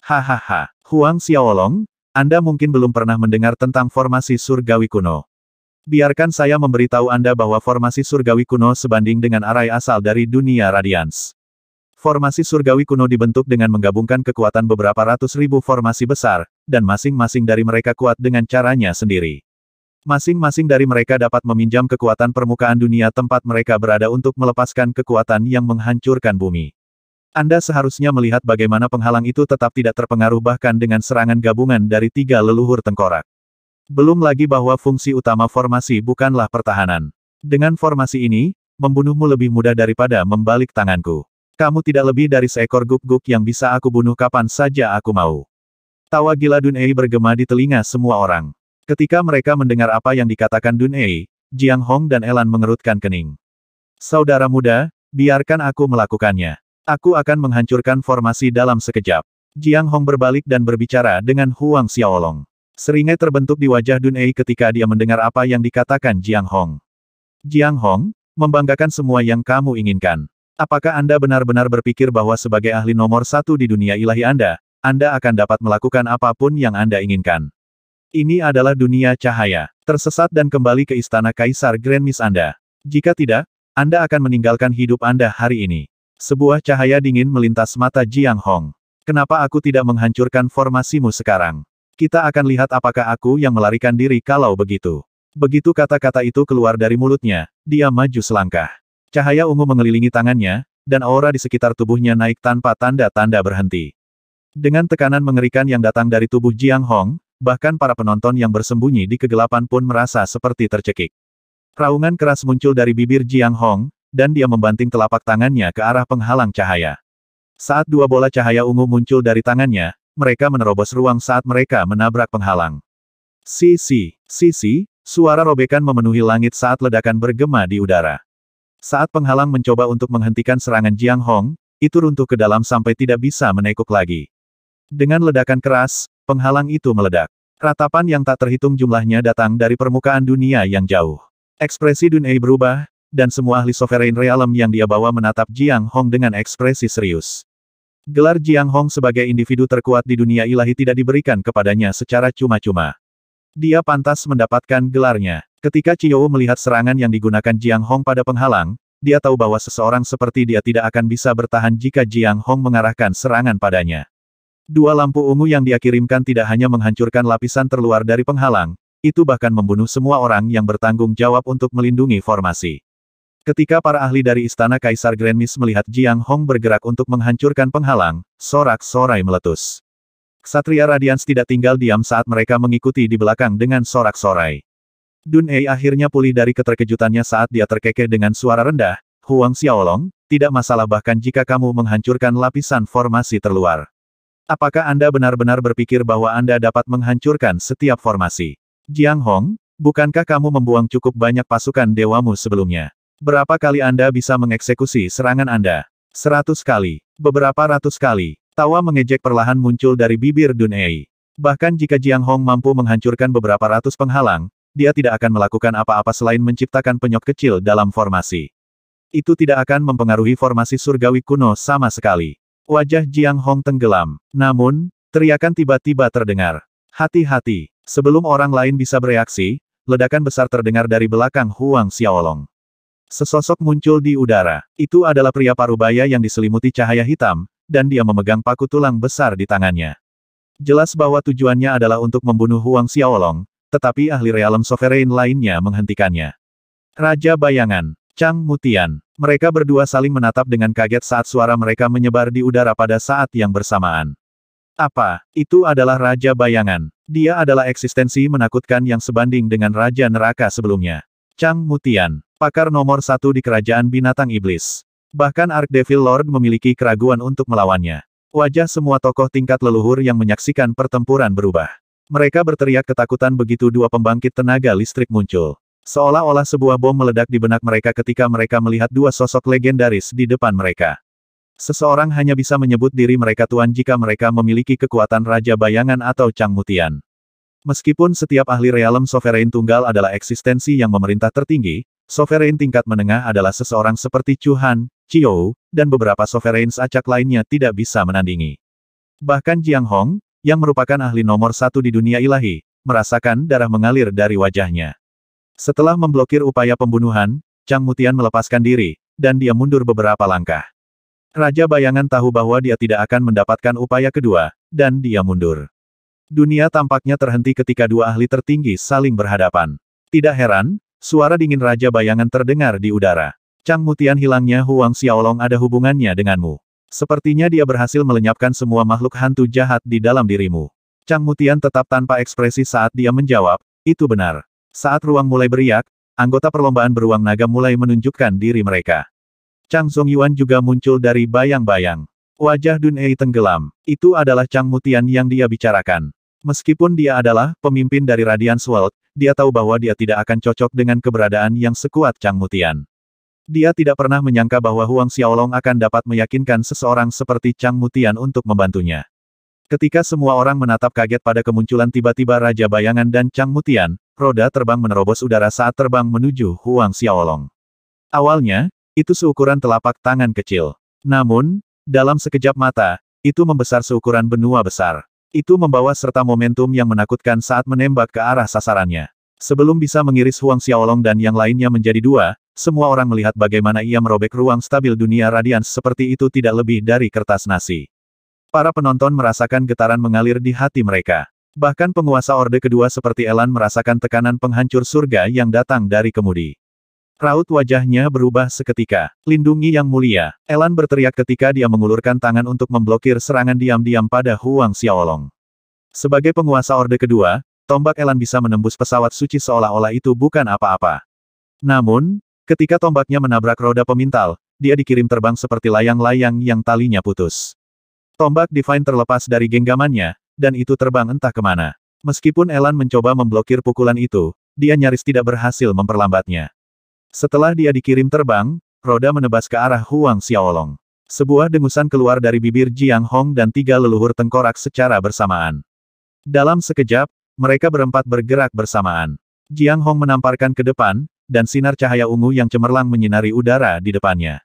Hahaha, Huang Xiaolong, Anda mungkin belum pernah mendengar tentang formasi surgawi kuno. Biarkan saya memberitahu Anda bahwa formasi surgawi kuno sebanding dengan arai asal dari dunia radians. Formasi surgawi kuno dibentuk dengan menggabungkan kekuatan beberapa ratus ribu formasi besar, dan masing-masing dari mereka kuat dengan caranya sendiri. Masing-masing dari mereka dapat meminjam kekuatan permukaan dunia tempat mereka berada untuk melepaskan kekuatan yang menghancurkan bumi. Anda seharusnya melihat bagaimana penghalang itu tetap tidak terpengaruh bahkan dengan serangan gabungan dari tiga leluhur tengkorak. Belum lagi bahwa fungsi utama formasi bukanlah pertahanan. Dengan formasi ini, membunuhmu lebih mudah daripada membalik tanganku. Kamu tidak lebih dari seekor guk-guk yang bisa aku bunuh kapan saja aku mau. Tawa gila Dunei bergema di telinga semua orang. Ketika mereka mendengar apa yang dikatakan Dunei, Jiang Hong dan Elan mengerutkan kening. Saudara muda, biarkan aku melakukannya. Aku akan menghancurkan formasi dalam sekejap. Jiang Hong berbalik dan berbicara dengan Huang Xiaolong. Seringai terbentuk di wajah Dunei ketika dia mendengar apa yang dikatakan Jiang Hong. Jiang Hong, membanggakan semua yang kamu inginkan. Apakah Anda benar-benar berpikir bahwa sebagai ahli nomor satu di dunia ilahi Anda, Anda akan dapat melakukan apapun yang Anda inginkan? Ini adalah dunia cahaya, tersesat dan kembali ke istana kaisar Grand Miss Anda. Jika tidak, Anda akan meninggalkan hidup Anda hari ini. Sebuah cahaya dingin melintas mata Jiang Hong. Kenapa aku tidak menghancurkan formasimu sekarang? Kita akan lihat apakah aku yang melarikan diri kalau begitu. Begitu kata-kata itu keluar dari mulutnya, dia maju selangkah. Cahaya ungu mengelilingi tangannya, dan aura di sekitar tubuhnya naik tanpa tanda-tanda berhenti. Dengan tekanan mengerikan yang datang dari tubuh Jiang Hong, bahkan para penonton yang bersembunyi di kegelapan pun merasa seperti tercekik. Raungan keras muncul dari bibir Jiang Hong, dan dia membanting telapak tangannya ke arah penghalang cahaya. Saat dua bola cahaya ungu muncul dari tangannya, mereka menerobos ruang saat mereka menabrak penghalang. Sisi, sisi, suara robekan memenuhi langit saat ledakan bergema di udara. Saat penghalang mencoba untuk menghentikan serangan Jiang Hong, itu runtuh ke dalam sampai tidak bisa menekuk lagi. Dengan ledakan keras, penghalang itu meledak. Ratapan yang tak terhitung jumlahnya datang dari permukaan dunia yang jauh. Ekspresi Dunei berubah, dan semua ahli Sovereign Realm yang dia bawa menatap Jiang Hong dengan ekspresi serius. Gelar Jiang Hong sebagai individu terkuat di dunia ilahi tidak diberikan kepadanya secara cuma-cuma. Dia pantas mendapatkan gelarnya. Ketika Chiyou melihat serangan yang digunakan Jiang Hong pada penghalang, dia tahu bahwa seseorang seperti dia tidak akan bisa bertahan jika Jiang Hong mengarahkan serangan padanya. Dua lampu ungu yang dia kirimkan tidak hanya menghancurkan lapisan terluar dari penghalang, itu bahkan membunuh semua orang yang bertanggung jawab untuk melindungi formasi. Ketika para ahli dari Istana Kaisar Grand Miss melihat Jiang Hong bergerak untuk menghancurkan penghalang, sorak-sorai meletus. Satria Radians tidak tinggal diam saat mereka mengikuti di belakang dengan sorak-sorai. Dun Ei akhirnya pulih dari keterkejutannya saat dia terkekeh dengan suara rendah, Huang Xiaolong, tidak masalah bahkan jika kamu menghancurkan lapisan formasi terluar. Apakah Anda benar-benar berpikir bahwa Anda dapat menghancurkan setiap formasi? Jiang Hong, bukankah kamu membuang cukup banyak pasukan dewamu sebelumnya? Berapa kali Anda bisa mengeksekusi serangan Anda? Seratus kali, beberapa ratus kali, tawa mengejek perlahan muncul dari bibir Dun Ei. Bahkan jika Jiang Hong mampu menghancurkan beberapa ratus penghalang, dia tidak akan melakukan apa-apa selain menciptakan penyok kecil dalam formasi. Itu tidak akan mempengaruhi formasi surgawi kuno sama sekali. Wajah Jiang Hong tenggelam. Namun, teriakan tiba-tiba terdengar. Hati-hati, sebelum orang lain bisa bereaksi, ledakan besar terdengar dari belakang Huang Xiaolong. Sesosok muncul di udara. Itu adalah pria parubaya yang diselimuti cahaya hitam, dan dia memegang paku tulang besar di tangannya. Jelas bahwa tujuannya adalah untuk membunuh Huang Xiaolong, tetapi ahli realem sovereign lainnya menghentikannya. Raja Bayangan, Chang Mutian. Mereka berdua saling menatap dengan kaget saat suara mereka menyebar di udara pada saat yang bersamaan. Apa? Itu adalah Raja Bayangan. Dia adalah eksistensi menakutkan yang sebanding dengan Raja Neraka sebelumnya. Chang Mutian, pakar nomor satu di Kerajaan Binatang Iblis. Bahkan Ark Devil Lord memiliki keraguan untuk melawannya. Wajah semua tokoh tingkat leluhur yang menyaksikan pertempuran berubah. Mereka berteriak ketakutan begitu dua pembangkit tenaga listrik muncul. Seolah-olah sebuah bom meledak di benak mereka ketika mereka melihat dua sosok legendaris di depan mereka. Seseorang hanya bisa menyebut diri mereka tuan jika mereka memiliki kekuatan Raja Bayangan atau Chang Mutian. Meskipun setiap ahli realem sovereign tunggal adalah eksistensi yang memerintah tertinggi, sovereign tingkat menengah adalah seseorang seperti Chu Han, Chiou, dan beberapa sovereigns acak lainnya tidak bisa menandingi. Bahkan Jiang Hong, yang merupakan ahli nomor satu di dunia ilahi, merasakan darah mengalir dari wajahnya. Setelah memblokir upaya pembunuhan, Chang Mutian melepaskan diri, dan dia mundur beberapa langkah. Raja bayangan tahu bahwa dia tidak akan mendapatkan upaya kedua, dan dia mundur. Dunia tampaknya terhenti ketika dua ahli tertinggi saling berhadapan. Tidak heran, suara dingin Raja bayangan terdengar di udara. Chang Mutian hilangnya Huang Xiaolong ada hubungannya denganmu. Sepertinya dia berhasil melenyapkan semua makhluk hantu jahat di dalam dirimu. Chang Mutian tetap tanpa ekspresi saat dia menjawab, itu benar. Saat ruang mulai beriak, anggota perlombaan beruang naga mulai menunjukkan diri mereka. Chang Zongyuan juga muncul dari bayang-bayang. Wajah Dun Ei tenggelam. Itu adalah Chang Mutian yang dia bicarakan. Meskipun dia adalah pemimpin dari Radiance World, dia tahu bahwa dia tidak akan cocok dengan keberadaan yang sekuat Chang Mutian. Dia tidak pernah menyangka bahwa Huang Xiaolong akan dapat meyakinkan seseorang seperti Chang Mutian untuk membantunya. Ketika semua orang menatap kaget pada kemunculan tiba-tiba Raja Bayangan dan Chang Mutian, roda terbang menerobos udara saat terbang menuju Huang Xiaolong. Awalnya, itu seukuran telapak tangan kecil. Namun, dalam sekejap mata, itu membesar seukuran benua besar. Itu membawa serta momentum yang menakutkan saat menembak ke arah sasarannya. Sebelum bisa mengiris Huang Xiaolong dan yang lainnya menjadi dua, semua orang melihat bagaimana ia merobek ruang stabil dunia radian seperti itu tidak lebih dari kertas nasi. Para penonton merasakan getaran mengalir di hati mereka. Bahkan penguasa Orde Kedua seperti Elan merasakan tekanan penghancur surga yang datang dari kemudi. Raut wajahnya berubah seketika. Lindungi yang mulia. Elan berteriak ketika dia mengulurkan tangan untuk memblokir serangan diam-diam pada Huang Xiaolong. Sebagai penguasa Orde Kedua, tombak Elan bisa menembus pesawat suci seolah-olah itu bukan apa-apa. Namun, Ketika tombaknya menabrak roda pemintal, dia dikirim terbang seperti layang-layang yang talinya putus. Tombak Divine terlepas dari genggamannya, dan itu terbang entah kemana. Meskipun Elan mencoba memblokir pukulan itu, dia nyaris tidak berhasil memperlambatnya. Setelah dia dikirim terbang, roda menebas ke arah Huang Xiaolong. Sebuah dengusan keluar dari bibir Jiang Hong dan tiga leluhur tengkorak secara bersamaan. Dalam sekejap, mereka berempat bergerak bersamaan. Jiang Hong menamparkan ke depan, dan sinar cahaya ungu yang cemerlang menyinari udara di depannya.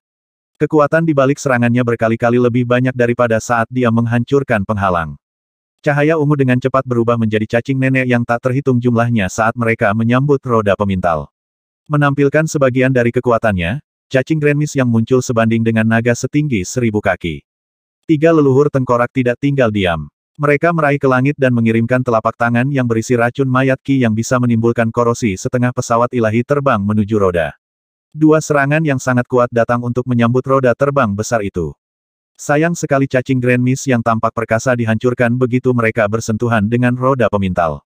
Kekuatan di balik serangannya berkali-kali lebih banyak daripada saat dia menghancurkan penghalang. Cahaya ungu dengan cepat berubah menjadi cacing nenek yang tak terhitung jumlahnya saat mereka menyambut roda pemintal. Menampilkan sebagian dari kekuatannya, cacing grandmis yang muncul sebanding dengan naga setinggi seribu kaki. Tiga leluhur tengkorak tidak tinggal diam. Mereka meraih ke langit dan mengirimkan telapak tangan yang berisi racun mayat Ki yang bisa menimbulkan korosi setengah pesawat ilahi terbang menuju roda. Dua serangan yang sangat kuat datang untuk menyambut roda terbang besar itu. Sayang sekali cacing Grand Miss yang tampak perkasa dihancurkan begitu mereka bersentuhan dengan roda pemintal.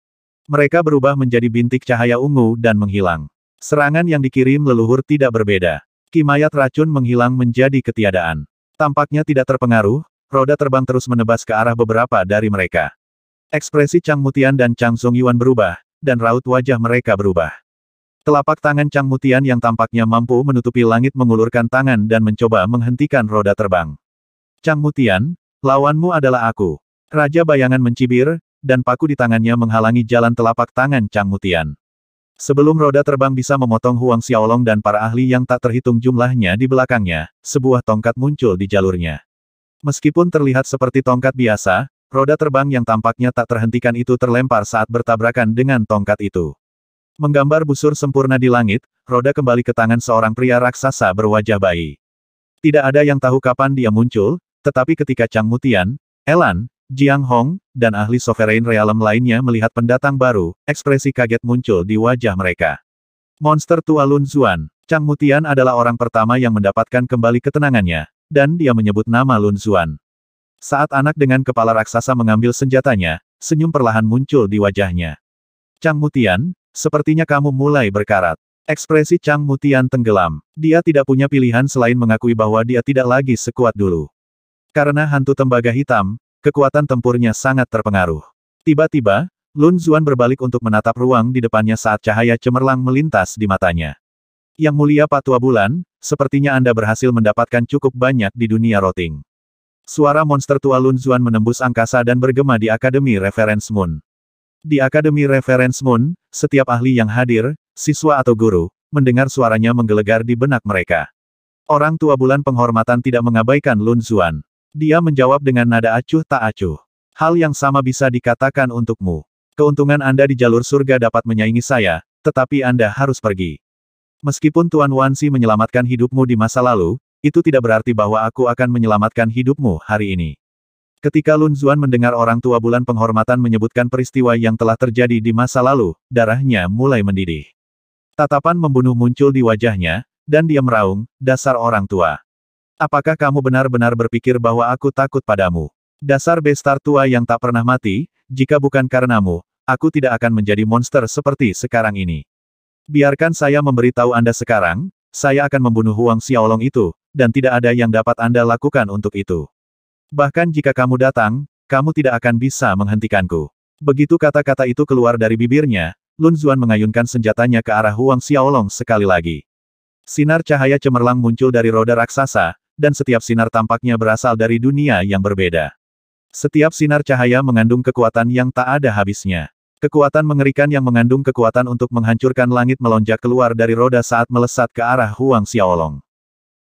Mereka berubah menjadi bintik cahaya ungu dan menghilang. Serangan yang dikirim leluhur tidak berbeda. Kimayat racun menghilang menjadi ketiadaan. Tampaknya tidak terpengaruh, roda terbang terus menebas ke arah beberapa dari mereka. Ekspresi Chang Mutian dan Chang Sung Yuan berubah, dan raut wajah mereka berubah. Telapak tangan Chang Mutian yang tampaknya mampu menutupi langit mengulurkan tangan dan mencoba menghentikan roda terbang. Chang Mutian, lawanmu adalah aku. Raja bayangan mencibir, dan paku di tangannya menghalangi jalan telapak tangan Chang Mutian. Sebelum roda terbang bisa memotong Huang Xiaolong dan para ahli yang tak terhitung jumlahnya di belakangnya, sebuah tongkat muncul di jalurnya. Meskipun terlihat seperti tongkat biasa, roda terbang yang tampaknya tak terhentikan itu terlempar saat bertabrakan dengan tongkat itu. Menggambar busur sempurna di langit, roda kembali ke tangan seorang pria raksasa berwajah bayi. Tidak ada yang tahu kapan dia muncul, tetapi ketika Chang Mutian, Elan, Jiang Hong, dan ahli sovereign Realm lainnya melihat pendatang baru, ekspresi kaget muncul di wajah mereka. Monster tua Lun Zuan, Chang Mutian adalah orang pertama yang mendapatkan kembali ketenangannya dan dia menyebut nama Lun Zuan. Saat anak dengan kepala raksasa mengambil senjatanya, senyum perlahan muncul di wajahnya. Chang Mutian, sepertinya kamu mulai berkarat. Ekspresi Chang Mutian tenggelam. Dia tidak punya pilihan selain mengakui bahwa dia tidak lagi sekuat dulu. Karena hantu tembaga hitam, kekuatan tempurnya sangat terpengaruh. Tiba-tiba, Lun Zuan berbalik untuk menatap ruang di depannya saat cahaya cemerlang melintas di matanya. Yang mulia Patua Bulan, sepertinya Anda berhasil mendapatkan cukup banyak di dunia roting. Suara monster tua Lun Zuan menembus angkasa dan bergema di Akademi Reference Moon. Di Akademi Reference Moon, setiap ahli yang hadir, siswa atau guru, mendengar suaranya menggelegar di benak mereka. Orang tua bulan penghormatan tidak mengabaikan Lun Zuan. Dia menjawab dengan nada acuh tak acuh. Hal yang sama bisa dikatakan untukmu. Keuntungan Anda di jalur surga dapat menyaingi saya, tetapi Anda harus pergi. Meskipun Tuan Wansi menyelamatkan hidupmu di masa lalu, itu tidak berarti bahwa aku akan menyelamatkan hidupmu hari ini. Ketika Lun Zuan mendengar orang tua bulan penghormatan menyebutkan peristiwa yang telah terjadi di masa lalu, darahnya mulai mendidih. Tatapan membunuh muncul di wajahnya, dan dia meraung, dasar orang tua. Apakah kamu benar-benar berpikir bahwa aku takut padamu? Dasar bestar tua yang tak pernah mati, jika bukan karenamu, aku tidak akan menjadi monster seperti sekarang ini. Biarkan saya memberitahu Anda sekarang, saya akan membunuh Huang Xiaolong itu, dan tidak ada yang dapat Anda lakukan untuk itu. Bahkan jika kamu datang, kamu tidak akan bisa menghentikanku. Begitu kata-kata itu keluar dari bibirnya, Lun Zuan mengayunkan senjatanya ke arah Huang Xiaolong sekali lagi. Sinar cahaya cemerlang muncul dari roda raksasa, dan setiap sinar tampaknya berasal dari dunia yang berbeda. Setiap sinar cahaya mengandung kekuatan yang tak ada habisnya. Kekuatan mengerikan yang mengandung kekuatan untuk menghancurkan langit melonjak keluar dari roda saat melesat ke arah Huang Xiaolong.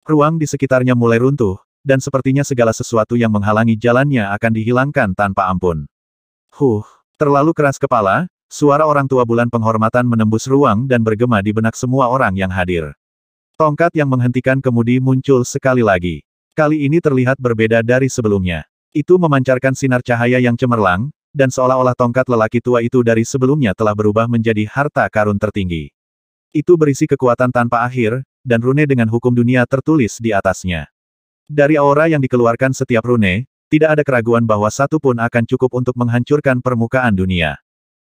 Ruang di sekitarnya mulai runtuh, dan sepertinya segala sesuatu yang menghalangi jalannya akan dihilangkan tanpa ampun. Huh, terlalu keras kepala, suara orang tua bulan penghormatan menembus ruang dan bergema di benak semua orang yang hadir. Tongkat yang menghentikan kemudi muncul sekali lagi. Kali ini terlihat berbeda dari sebelumnya. Itu memancarkan sinar cahaya yang cemerlang, dan seolah-olah tongkat lelaki tua itu dari sebelumnya telah berubah menjadi harta karun tertinggi. Itu berisi kekuatan tanpa akhir, dan rune dengan hukum dunia tertulis di atasnya. Dari aura yang dikeluarkan setiap rune, tidak ada keraguan bahwa satu pun akan cukup untuk menghancurkan permukaan dunia.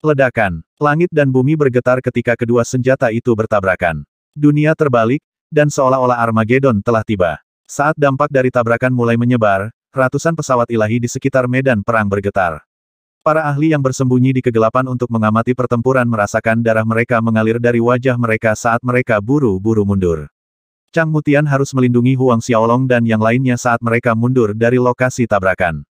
Ledakan, langit dan bumi bergetar ketika kedua senjata itu bertabrakan. Dunia terbalik, dan seolah-olah Armageddon telah tiba. Saat dampak dari tabrakan mulai menyebar, ratusan pesawat ilahi di sekitar medan perang bergetar. Para ahli yang bersembunyi di kegelapan untuk mengamati pertempuran merasakan darah mereka mengalir dari wajah mereka saat mereka buru-buru mundur. Chang Mutian harus melindungi Huang Xiaolong dan yang lainnya saat mereka mundur dari lokasi tabrakan.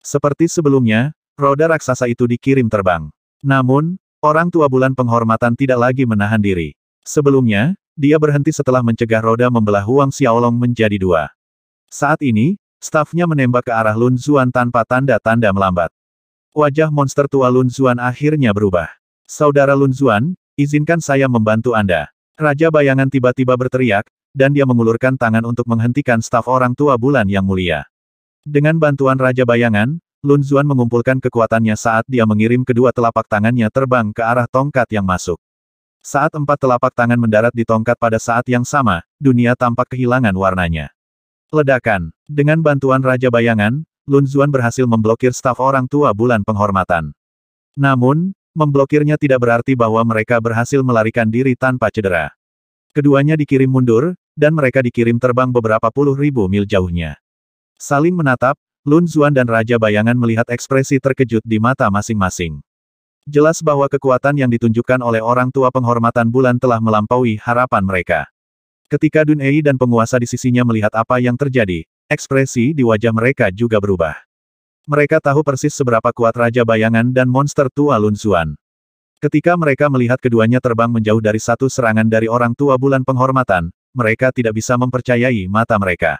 Seperti sebelumnya, roda raksasa itu dikirim terbang. Namun, orang tua bulan penghormatan tidak lagi menahan diri. Sebelumnya, dia berhenti setelah mencegah roda membelah Huang Xiaolong menjadi dua. Saat ini, stafnya menembak ke arah Lun Zuan tanpa tanda-tanda melambat. Wajah monster tua Lun Zuan akhirnya berubah. Saudara Lun Zuan, izinkan saya membantu Anda. Raja bayangan tiba-tiba berteriak, dan dia mengulurkan tangan untuk menghentikan staf orang tua bulan yang mulia. Dengan bantuan Raja Bayangan, Lun Zuan mengumpulkan kekuatannya saat dia mengirim kedua telapak tangannya terbang ke arah tongkat yang masuk. Saat empat telapak tangan mendarat di tongkat pada saat yang sama, dunia tampak kehilangan warnanya. Ledakan. Dengan bantuan Raja Bayangan, Lun Zuan berhasil memblokir staf orang tua bulan penghormatan. Namun, memblokirnya tidak berarti bahwa mereka berhasil melarikan diri tanpa cedera. Keduanya dikirim mundur, dan mereka dikirim terbang beberapa puluh ribu mil jauhnya. Saling menatap, Lun Zuan dan Raja Bayangan melihat ekspresi terkejut di mata masing-masing. Jelas bahwa kekuatan yang ditunjukkan oleh orang tua penghormatan bulan telah melampaui harapan mereka. Ketika Dun Ei dan penguasa di sisinya melihat apa yang terjadi, Ekspresi di wajah mereka juga berubah. Mereka tahu persis seberapa kuat Raja Bayangan dan monster tua Lunsuan. Ketika mereka melihat keduanya terbang menjauh dari satu serangan dari orang tua bulan penghormatan, mereka tidak bisa mempercayai mata mereka.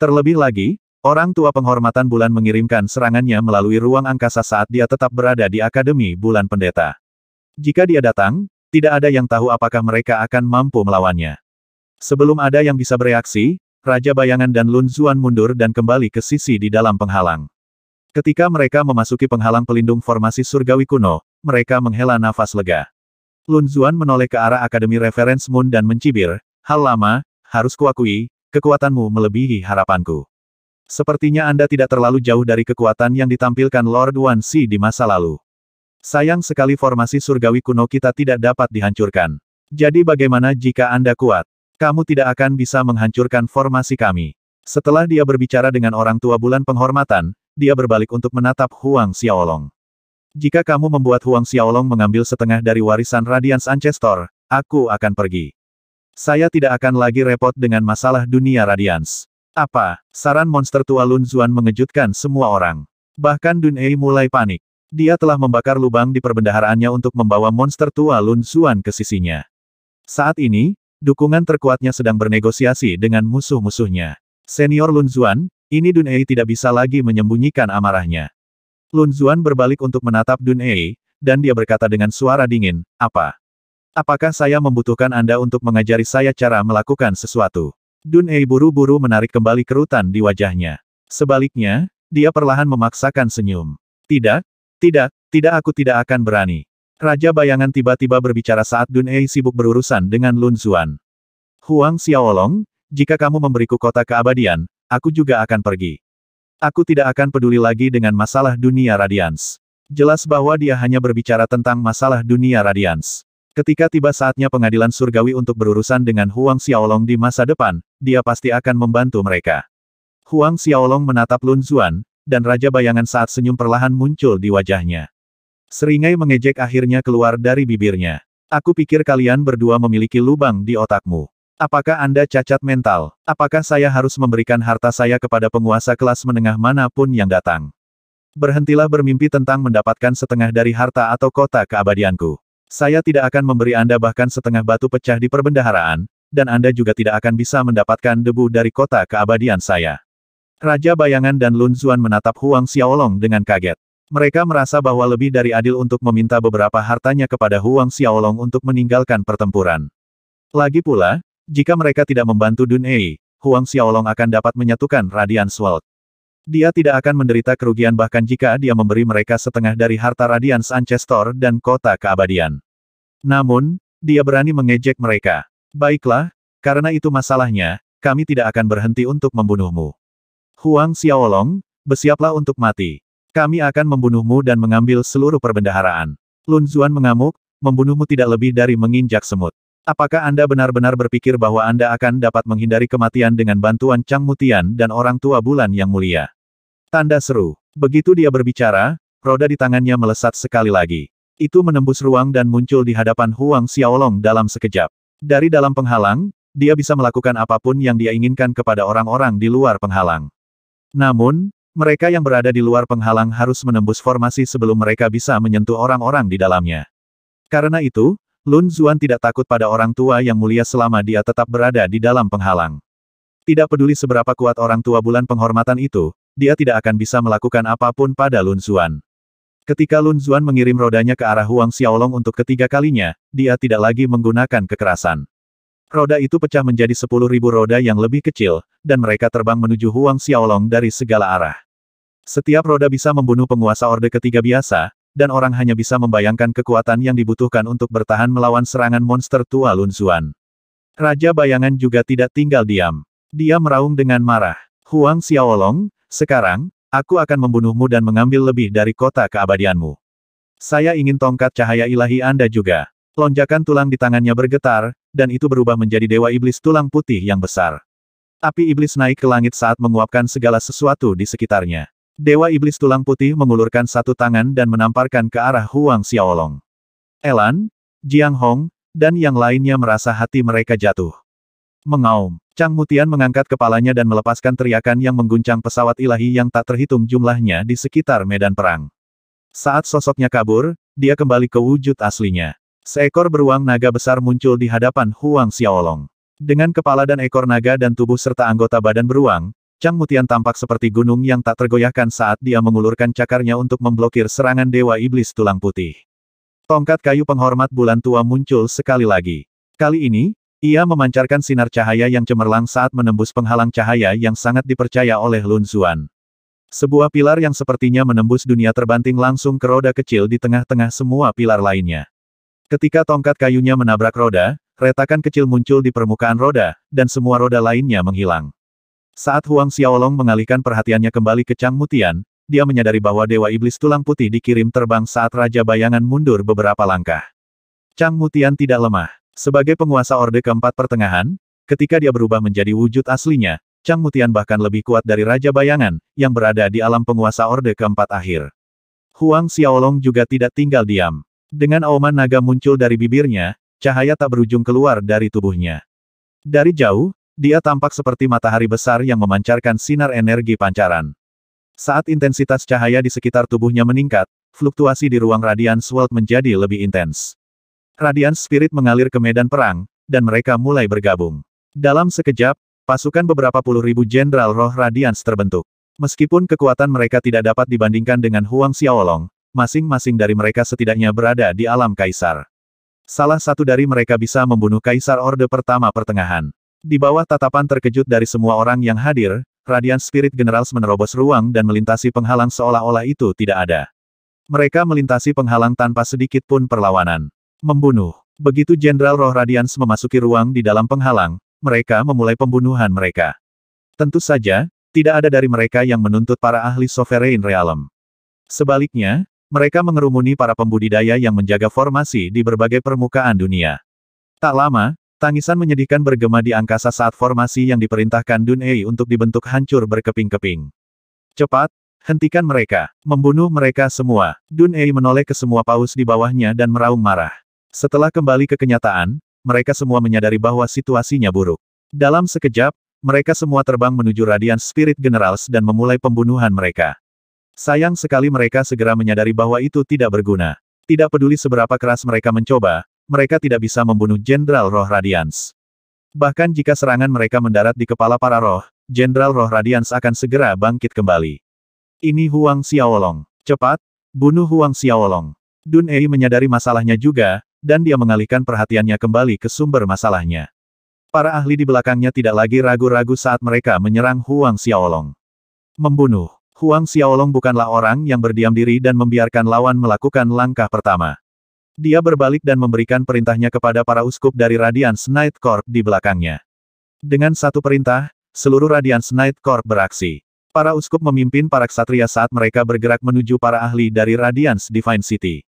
Terlebih lagi, orang tua penghormatan bulan mengirimkan serangannya melalui ruang angkasa saat dia tetap berada di Akademi Bulan Pendeta. Jika dia datang, tidak ada yang tahu apakah mereka akan mampu melawannya. Sebelum ada yang bisa bereaksi, Raja Bayangan dan Lun Zuan mundur dan kembali ke sisi di dalam penghalang. Ketika mereka memasuki penghalang pelindung formasi surgawi kuno, mereka menghela nafas lega. Lun Zuan menoleh ke arah Akademi Reference Moon dan mencibir, hal lama, harus kuakui, kekuatanmu melebihi harapanku. Sepertinya Anda tidak terlalu jauh dari kekuatan yang ditampilkan Lord Wan Si di masa lalu. Sayang sekali formasi surgawi kuno kita tidak dapat dihancurkan. Jadi bagaimana jika Anda kuat? Kamu tidak akan bisa menghancurkan formasi kami. Setelah dia berbicara dengan orang tua bulan penghormatan, dia berbalik untuk menatap Huang Xiaolong. Jika kamu membuat Huang Xiaolong mengambil setengah dari warisan Radiance Ancestor, aku akan pergi. Saya tidak akan lagi repot dengan masalah dunia Radiance. Apa? Saran monster tua Lun Zuan mengejutkan semua orang. Bahkan Dun Ei mulai panik. Dia telah membakar lubang di perbendaharaannya untuk membawa monster tua Lun Zuan ke sisinya. Saat ini, Dukungan terkuatnya sedang bernegosiasi dengan musuh-musuhnya. Senior Lun Zuan, ini Dun Ei tidak bisa lagi menyembunyikan amarahnya. Lun Zuan berbalik untuk menatap Dun Ei, dan dia berkata dengan suara dingin, apa? Apakah saya membutuhkan Anda untuk mengajari saya cara melakukan sesuatu? Dun Ei buru-buru menarik kembali kerutan di wajahnya. Sebaliknya, dia perlahan memaksakan senyum. Tidak, tidak, tidak aku tidak akan berani. Raja bayangan tiba-tiba berbicara saat Dun Ei sibuk berurusan dengan Lun Zuan. Huang Xiaolong, jika kamu memberiku kota keabadian, aku juga akan pergi. Aku tidak akan peduli lagi dengan masalah dunia radians. Jelas bahwa dia hanya berbicara tentang masalah dunia radians. Ketika tiba saatnya pengadilan surgawi untuk berurusan dengan Huang Xiaolong di masa depan, dia pasti akan membantu mereka. Huang Xiaolong menatap Lun Zuan, dan Raja Bayangan saat senyum perlahan muncul di wajahnya. Seringai mengejek akhirnya keluar dari bibirnya. Aku pikir kalian berdua memiliki lubang di otakmu. Apakah Anda cacat mental? Apakah saya harus memberikan harta saya kepada penguasa kelas menengah manapun yang datang? Berhentilah bermimpi tentang mendapatkan setengah dari harta atau kota keabadianku. Saya tidak akan memberi Anda bahkan setengah batu pecah di perbendaharaan, dan Anda juga tidak akan bisa mendapatkan debu dari kota keabadian saya. Raja Bayangan dan Lun Zuan menatap Huang Xiaolong dengan kaget. Mereka merasa bahwa lebih dari adil untuk meminta beberapa hartanya kepada Huang Xiaolong untuk meninggalkan pertempuran. Lagi pula, jika mereka tidak membantu Dun Ei, Huang Xiaolong akan dapat menyatukan Radiance World. Dia tidak akan menderita kerugian bahkan jika dia memberi mereka setengah dari harta Radiance Ancestor dan Kota Keabadian. Namun, dia berani mengejek mereka. Baiklah, karena itu masalahnya, kami tidak akan berhenti untuk membunuhmu. Huang Xiaolong, bersiaplah untuk mati. Kami akan membunuhmu dan mengambil seluruh perbendaharaan. Lun Zuan mengamuk, membunuhmu tidak lebih dari menginjak semut. Apakah Anda benar-benar berpikir bahwa Anda akan dapat menghindari kematian dengan bantuan Chang Mutian dan orang tua bulan yang mulia? Tanda seru. Begitu dia berbicara, roda di tangannya melesat sekali lagi. Itu menembus ruang dan muncul di hadapan Huang Xiaolong dalam sekejap. Dari dalam penghalang, dia bisa melakukan apapun yang dia inginkan kepada orang-orang di luar penghalang. Namun, mereka yang berada di luar penghalang harus menembus formasi sebelum mereka bisa menyentuh orang-orang di dalamnya. Karena itu, Lun Zuan tidak takut pada orang tua yang mulia selama dia tetap berada di dalam penghalang. Tidak peduli seberapa kuat orang tua bulan penghormatan itu, dia tidak akan bisa melakukan apapun pada Lun Zuan. Ketika Lun Zuan mengirim rodanya ke arah Huang Xiaolong untuk ketiga kalinya, dia tidak lagi menggunakan kekerasan. Roda itu pecah menjadi sepuluh ribu roda yang lebih kecil, dan mereka terbang menuju Huang Xiaolong dari segala arah. Setiap roda bisa membunuh penguasa Orde Ketiga biasa, dan orang hanya bisa membayangkan kekuatan yang dibutuhkan untuk bertahan melawan serangan monster tua Lunsuan. Raja Bayangan juga tidak tinggal diam. Dia meraung dengan marah. Huang Xiaolong, sekarang, aku akan membunuhmu dan mengambil lebih dari kota keabadianmu. Saya ingin tongkat cahaya ilahi Anda juga. Lonjakan tulang di tangannya bergetar, dan itu berubah menjadi dewa iblis tulang putih yang besar. Api iblis naik ke langit saat menguapkan segala sesuatu di sekitarnya. Dewa Iblis Tulang Putih mengulurkan satu tangan dan menamparkan ke arah Huang Xiaolong. Elan, Jiang Hong, dan yang lainnya merasa hati mereka jatuh. Mengaum, Chang Mutian mengangkat kepalanya dan melepaskan teriakan yang mengguncang pesawat ilahi yang tak terhitung jumlahnya di sekitar medan perang. Saat sosoknya kabur, dia kembali ke wujud aslinya. Seekor beruang naga besar muncul di hadapan Huang Xiaolong. Dengan kepala dan ekor naga dan tubuh serta anggota badan beruang, Chang Mutian tampak seperti gunung yang tak tergoyahkan saat dia mengulurkan cakarnya untuk memblokir serangan Dewa Iblis Tulang Putih. Tongkat kayu penghormat bulan tua muncul sekali lagi. Kali ini, ia memancarkan sinar cahaya yang cemerlang saat menembus penghalang cahaya yang sangat dipercaya oleh Lun Xuan. Sebuah pilar yang sepertinya menembus dunia terbanting langsung ke roda kecil di tengah-tengah semua pilar lainnya. Ketika tongkat kayunya menabrak roda, retakan kecil muncul di permukaan roda, dan semua roda lainnya menghilang. Saat Huang Xiaolong mengalihkan perhatiannya kembali ke Chang Mutian, dia menyadari bahwa Dewa Iblis Tulang Putih dikirim terbang saat Raja Bayangan mundur beberapa langkah. Chang Mutian tidak lemah. Sebagai penguasa Orde keempat pertengahan, ketika dia berubah menjadi wujud aslinya, Chang Mutian bahkan lebih kuat dari Raja Bayangan, yang berada di alam penguasa Orde keempat akhir. Huang Xiaolong juga tidak tinggal diam. Dengan auman naga muncul dari bibirnya, cahaya tak berujung keluar dari tubuhnya. Dari jauh, dia tampak seperti matahari besar yang memancarkan sinar energi pancaran. Saat intensitas cahaya di sekitar tubuhnya meningkat, fluktuasi di ruang Radiance World menjadi lebih intens. Radiance Spirit mengalir ke medan perang, dan mereka mulai bergabung. Dalam sekejap, pasukan beberapa puluh ribu jenderal roh Radiance terbentuk. Meskipun kekuatan mereka tidak dapat dibandingkan dengan Huang Xiaolong, masing-masing dari mereka setidaknya berada di alam kaisar. Salah satu dari mereka bisa membunuh kaisar orde pertama pertengahan. Di bawah tatapan terkejut dari semua orang yang hadir, Radian Spirit Generals menerobos ruang dan melintasi penghalang seolah-olah itu tidak ada. Mereka melintasi penghalang tanpa sedikit pun perlawanan. Membunuh. Begitu Jenderal Roh Radians memasuki ruang di dalam penghalang, mereka memulai pembunuhan mereka. Tentu saja, tidak ada dari mereka yang menuntut para ahli Sovereign Realm. Sebaliknya, mereka mengerumuni para pembudidaya yang menjaga formasi di berbagai permukaan dunia. Tak lama, Tangisan menyedihkan bergema di angkasa saat formasi yang diperintahkan Dun Ei untuk dibentuk hancur berkeping-keping. Cepat, hentikan mereka, membunuh mereka semua. Dun Ei menoleh ke semua paus di bawahnya dan meraung marah. Setelah kembali ke kenyataan, mereka semua menyadari bahwa situasinya buruk. Dalam sekejap, mereka semua terbang menuju radian Spirit Generals dan memulai pembunuhan mereka. Sayang sekali mereka segera menyadari bahwa itu tidak berguna. Tidak peduli seberapa keras mereka mencoba, mereka tidak bisa membunuh Jenderal Roh Radians. Bahkan jika serangan mereka mendarat di kepala para roh, Jenderal Roh Radians akan segera bangkit kembali. Ini Huang Xiaolong. Cepat, bunuh Huang Xiaolong. Dun Ei menyadari masalahnya juga, dan dia mengalihkan perhatiannya kembali ke sumber masalahnya. Para ahli di belakangnya tidak lagi ragu-ragu saat mereka menyerang Huang Xiaolong. Membunuh, Huang Xiaolong bukanlah orang yang berdiam diri dan membiarkan lawan melakukan langkah pertama. Dia berbalik dan memberikan perintahnya kepada para uskup dari Radiance Night Corp di belakangnya. Dengan satu perintah, seluruh Radiance Night Corp beraksi. Para uskup memimpin para ksatria saat mereka bergerak menuju para ahli dari Radiance Divine City.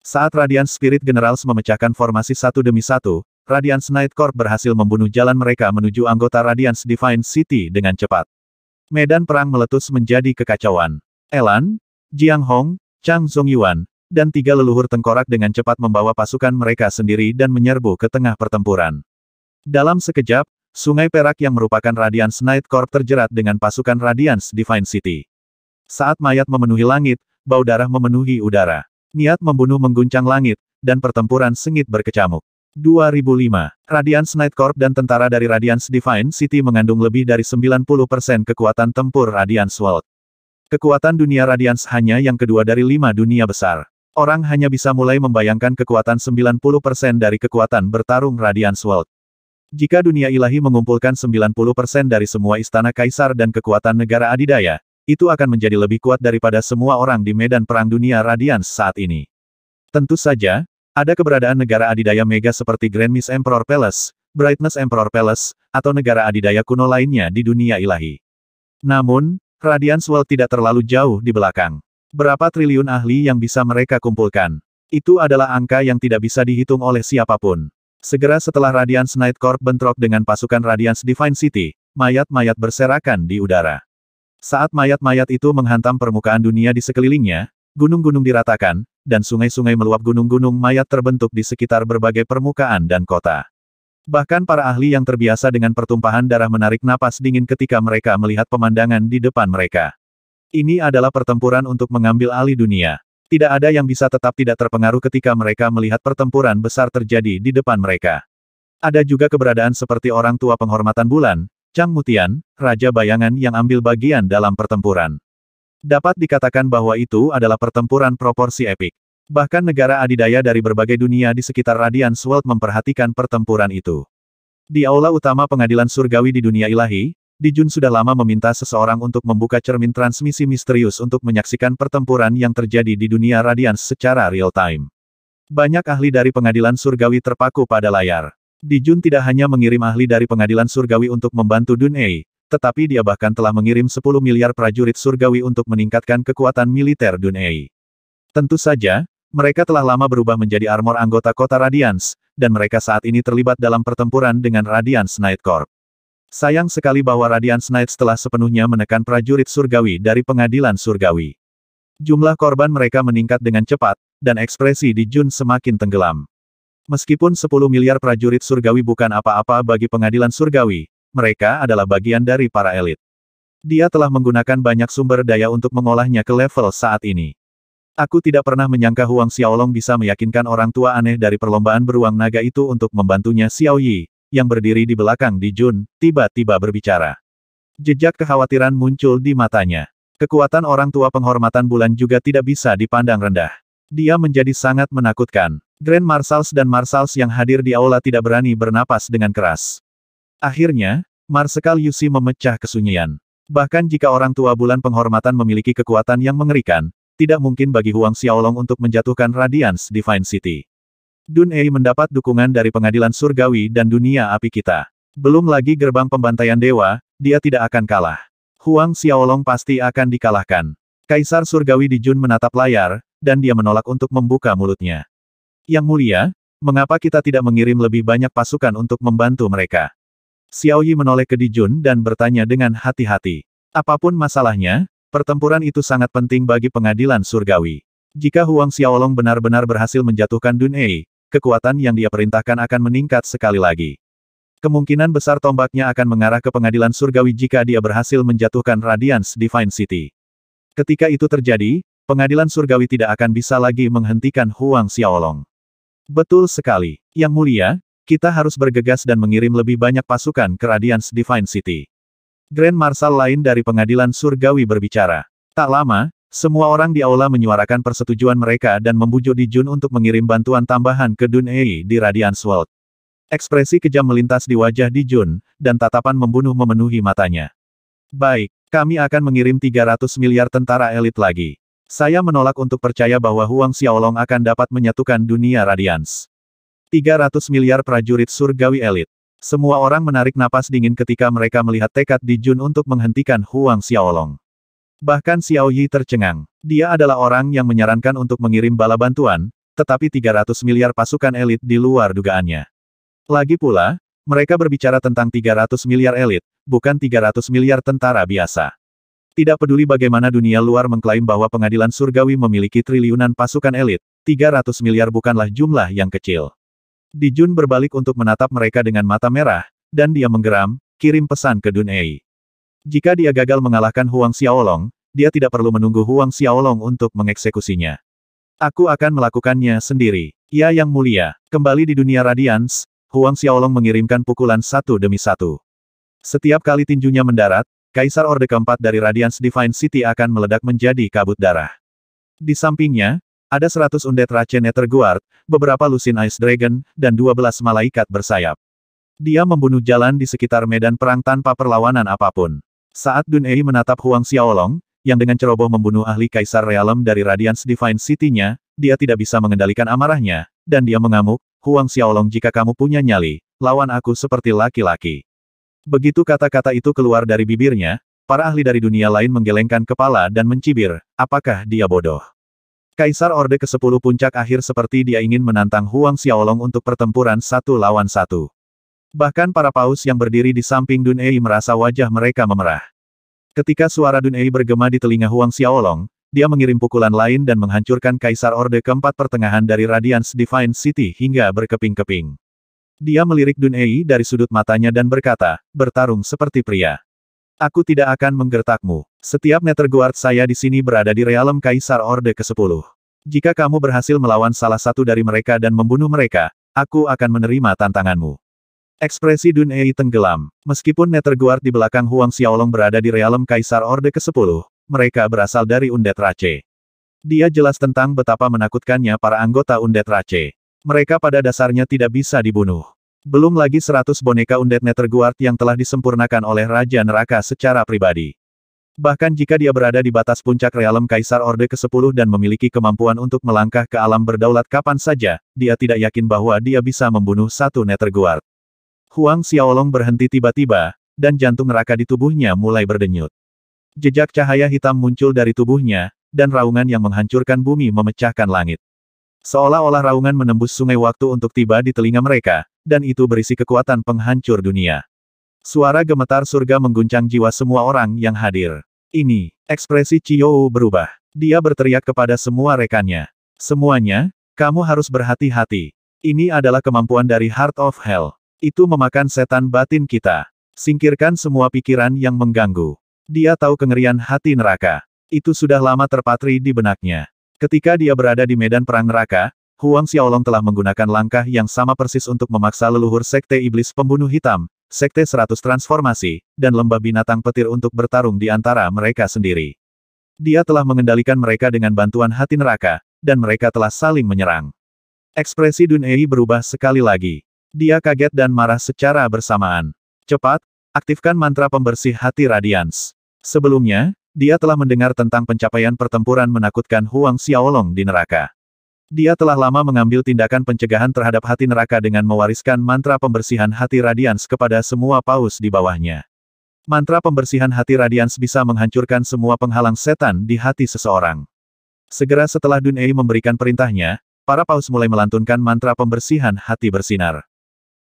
Saat Radiance Spirit Generals memecahkan formasi satu demi satu, Radiance Night Corp berhasil membunuh jalan mereka menuju anggota Radiance Divine City dengan cepat. Medan perang meletus menjadi kekacauan. Elan, Jiang Hong, Chang Zhongyuan, dan tiga leluhur tengkorak dengan cepat membawa pasukan mereka sendiri dan menyerbu ke tengah pertempuran. Dalam sekejap, Sungai Perak yang merupakan Radiance Night Corp terjerat dengan pasukan Radiance Divine City. Saat mayat memenuhi langit, bau darah memenuhi udara. Niat membunuh mengguncang langit, dan pertempuran sengit berkecamuk. 2005, Radiance Night Corp dan tentara dari Radiance Divine City mengandung lebih dari 90% kekuatan tempur Radiance World. Kekuatan dunia Radiance hanya yang kedua dari lima dunia besar. Orang hanya bisa mulai membayangkan kekuatan 90% dari kekuatan bertarung Radiance World. Jika dunia ilahi mengumpulkan 90% dari semua istana kaisar dan kekuatan negara adidaya, itu akan menjadi lebih kuat daripada semua orang di medan perang dunia Radiance saat ini. Tentu saja, ada keberadaan negara adidaya mega seperti Grand Miss Emperor Palace, Brightness Emperor Palace, atau negara adidaya kuno lainnya di dunia ilahi. Namun, Radiance World tidak terlalu jauh di belakang. Berapa triliun ahli yang bisa mereka kumpulkan? Itu adalah angka yang tidak bisa dihitung oleh siapapun. Segera setelah Radiance Night Corp bentrok dengan pasukan Radiance Divine City, mayat-mayat berserakan di udara. Saat mayat-mayat itu menghantam permukaan dunia di sekelilingnya, gunung-gunung diratakan, dan sungai-sungai meluap gunung-gunung mayat terbentuk di sekitar berbagai permukaan dan kota. Bahkan para ahli yang terbiasa dengan pertumpahan darah menarik napas dingin ketika mereka melihat pemandangan di depan mereka. Ini adalah pertempuran untuk mengambil alih dunia. Tidak ada yang bisa tetap tidak terpengaruh ketika mereka melihat pertempuran besar terjadi di depan mereka. Ada juga keberadaan seperti orang tua penghormatan bulan, Chang Mutian, Raja Bayangan yang ambil bagian dalam pertempuran. Dapat dikatakan bahwa itu adalah pertempuran proporsi epik. Bahkan negara adidaya dari berbagai dunia di sekitar Radian World memperhatikan pertempuran itu. Di aula utama pengadilan surgawi di dunia ilahi, Dijun sudah lama meminta seseorang untuk membuka cermin transmisi misterius untuk menyaksikan pertempuran yang terjadi di dunia Radians secara real-time. Banyak ahli dari pengadilan surgawi terpaku pada layar. Dijun tidak hanya mengirim ahli dari pengadilan surgawi untuk membantu Dun Ei, tetapi dia bahkan telah mengirim 10 miliar prajurit surgawi untuk meningkatkan kekuatan militer Dun Ei. Tentu saja, mereka telah lama berubah menjadi armor anggota kota Radians, dan mereka saat ini terlibat dalam pertempuran dengan Radians Night Corp. Sayang sekali bahwa Radian Knight telah sepenuhnya menekan prajurit surgawi dari pengadilan surgawi. Jumlah korban mereka meningkat dengan cepat, dan ekspresi di Jun semakin tenggelam. Meskipun 10 miliar prajurit surgawi bukan apa-apa bagi pengadilan surgawi, mereka adalah bagian dari para elit. Dia telah menggunakan banyak sumber daya untuk mengolahnya ke level saat ini. Aku tidak pernah menyangka Huang Xiaolong bisa meyakinkan orang tua aneh dari perlombaan beruang naga itu untuk membantunya Xiao Yi, yang berdiri di belakang Di Jun, tiba-tiba berbicara. Jejak kekhawatiran muncul di matanya. Kekuatan orang tua penghormatan bulan juga tidak bisa dipandang rendah. Dia menjadi sangat menakutkan. Grand Marshals dan Marshals yang hadir di aula tidak berani bernapas dengan keras. Akhirnya, Marsekal Yusi memecah kesunyian. Bahkan jika orang tua bulan penghormatan memiliki kekuatan yang mengerikan, tidak mungkin bagi Huang Xiaolong untuk menjatuhkan Radiance Divine City. Dun Ei mendapat dukungan dari pengadilan surgawi dan dunia api kita. Belum lagi gerbang pembantaian dewa, dia tidak akan kalah. Huang Xiaolong pasti akan dikalahkan. Kaisar surgawi di Jun menatap layar, dan dia menolak untuk membuka mulutnya. Yang mulia, mengapa kita tidak mengirim lebih banyak pasukan untuk membantu mereka? Xiao Yi menoleh ke Dijun dan bertanya dengan hati-hati. Apapun masalahnya, pertempuran itu sangat penting bagi pengadilan surgawi. Jika Huang Xiaolong benar-benar berhasil menjatuhkan Dun Ei, kekuatan yang dia perintahkan akan meningkat sekali lagi. Kemungkinan besar tombaknya akan mengarah ke pengadilan surgawi jika dia berhasil menjatuhkan Radiance Divine City. Ketika itu terjadi, pengadilan surgawi tidak akan bisa lagi menghentikan Huang Xiaolong. Betul sekali. Yang mulia, kita harus bergegas dan mengirim lebih banyak pasukan ke Radiance Divine City. Grand Marshal lain dari pengadilan surgawi berbicara. Tak lama, semua orang di aula menyuarakan persetujuan mereka dan membujuk Di Jun untuk mengirim bantuan tambahan ke Dun di Radiance World. Ekspresi kejam melintas di wajah Di Jun, dan tatapan membunuh memenuhi matanya. Baik, kami akan mengirim 300 miliar tentara elit lagi. Saya menolak untuk percaya bahwa Huang Xiaolong akan dapat menyatukan dunia Radians. 300 miliar prajurit surgawi elit. Semua orang menarik napas dingin ketika mereka melihat tekad Di Jun untuk menghentikan Huang Xiaolong. Bahkan Xiao Yi tercengang. Dia adalah orang yang menyarankan untuk mengirim bala bantuan, tetapi 300 miliar pasukan elit di luar dugaannya. Lagi pula, mereka berbicara tentang 300 miliar elit, bukan 300 miliar tentara biasa. Tidak peduli bagaimana dunia luar mengklaim bahwa pengadilan surgawi memiliki triliunan pasukan elit, 300 miliar bukanlah jumlah yang kecil. Dijun berbalik untuk menatap mereka dengan mata merah, dan dia menggeram, kirim pesan ke Dunei. Jika dia gagal mengalahkan Huang Xiaolong, dia tidak perlu menunggu Huang Xiaolong untuk mengeksekusinya. Aku akan melakukannya sendiri. Ya Yang Mulia, kembali di dunia Radiance, Huang Xiaolong mengirimkan pukulan satu demi satu. Setiap kali tinjunya mendarat, Kaisar Orde keempat dari Radiance Divine City akan meledak menjadi kabut darah. Di sampingnya, ada seratus undet Rache Netherguard, beberapa Lusin Ice Dragon, dan dua belas malaikat bersayap. Dia membunuh jalan di sekitar medan perang tanpa perlawanan apapun. Saat Dun Ei menatap Huang Xiaolong, yang dengan ceroboh membunuh ahli Kaisar Realem dari Radiance Divine City-nya, dia tidak bisa mengendalikan amarahnya, dan dia mengamuk, Huang Xiaolong jika kamu punya nyali, lawan aku seperti laki-laki. Begitu kata-kata itu keluar dari bibirnya, para ahli dari dunia lain menggelengkan kepala dan mencibir, apakah dia bodoh? Kaisar Orde ke-10 puncak akhir seperti dia ingin menantang Huang Xiaolong untuk pertempuran satu lawan satu. Bahkan para paus yang berdiri di samping Dun Ei merasa wajah mereka memerah. Ketika suara Dun Ei bergema di telinga Huang Xiaolong, dia mengirim pukulan lain dan menghancurkan Kaisar Orde keempat pertengahan dari Radiance Divine City hingga berkeping-keping. Dia melirik Dun Ei dari sudut matanya dan berkata, bertarung seperti pria. Aku tidak akan menggertakmu. Setiap netterguard saya di sini berada di realem Kaisar Orde ke-10. Jika kamu berhasil melawan salah satu dari mereka dan membunuh mereka, aku akan menerima tantanganmu. Ekspresi Dun Ei tenggelam. Meskipun Netherguard di belakang Huang Xiaolong berada di realem Kaisar Orde ke-10, mereka berasal dari Undet Race. Dia jelas tentang betapa menakutkannya para anggota Undet Race. Mereka pada dasarnya tidak bisa dibunuh. Belum lagi 100 boneka Undet Netherguard yang telah disempurnakan oleh Raja Neraka secara pribadi. Bahkan jika dia berada di batas puncak realem Kaisar Orde ke-10 dan memiliki kemampuan untuk melangkah ke alam berdaulat kapan saja, dia tidak yakin bahwa dia bisa membunuh satu Netherguard. Huang Xiaolong berhenti tiba-tiba, dan jantung neraka di tubuhnya mulai berdenyut. Jejak cahaya hitam muncul dari tubuhnya, dan raungan yang menghancurkan bumi memecahkan langit. Seolah-olah raungan menembus sungai waktu untuk tiba di telinga mereka, dan itu berisi kekuatan penghancur dunia. Suara gemetar surga mengguncang jiwa semua orang yang hadir. Ini, ekspresi Chiyou berubah. Dia berteriak kepada semua rekannya. Semuanya, kamu harus berhati-hati. Ini adalah kemampuan dari Heart of Hell. Itu memakan setan batin kita. Singkirkan semua pikiran yang mengganggu. Dia tahu kengerian hati neraka. Itu sudah lama terpatri di benaknya. Ketika dia berada di medan perang neraka, Huang Xiaolong telah menggunakan langkah yang sama persis untuk memaksa leluhur Sekte Iblis Pembunuh Hitam, Sekte Seratus Transformasi, dan Lembah Binatang Petir untuk bertarung di antara mereka sendiri. Dia telah mengendalikan mereka dengan bantuan hati neraka, dan mereka telah saling menyerang. Ekspresi Dun Ei berubah sekali lagi. Dia kaget dan marah secara bersamaan. Cepat, aktifkan mantra pembersih hati Radians. Sebelumnya, dia telah mendengar tentang pencapaian pertempuran menakutkan Huang Xiaolong di neraka. Dia telah lama mengambil tindakan pencegahan terhadap hati neraka dengan mewariskan mantra pembersihan hati Radians kepada semua paus di bawahnya. Mantra pembersihan hati Radians bisa menghancurkan semua penghalang setan di hati seseorang. Segera setelah Dunei memberikan perintahnya, para paus mulai melantunkan mantra pembersihan hati bersinar.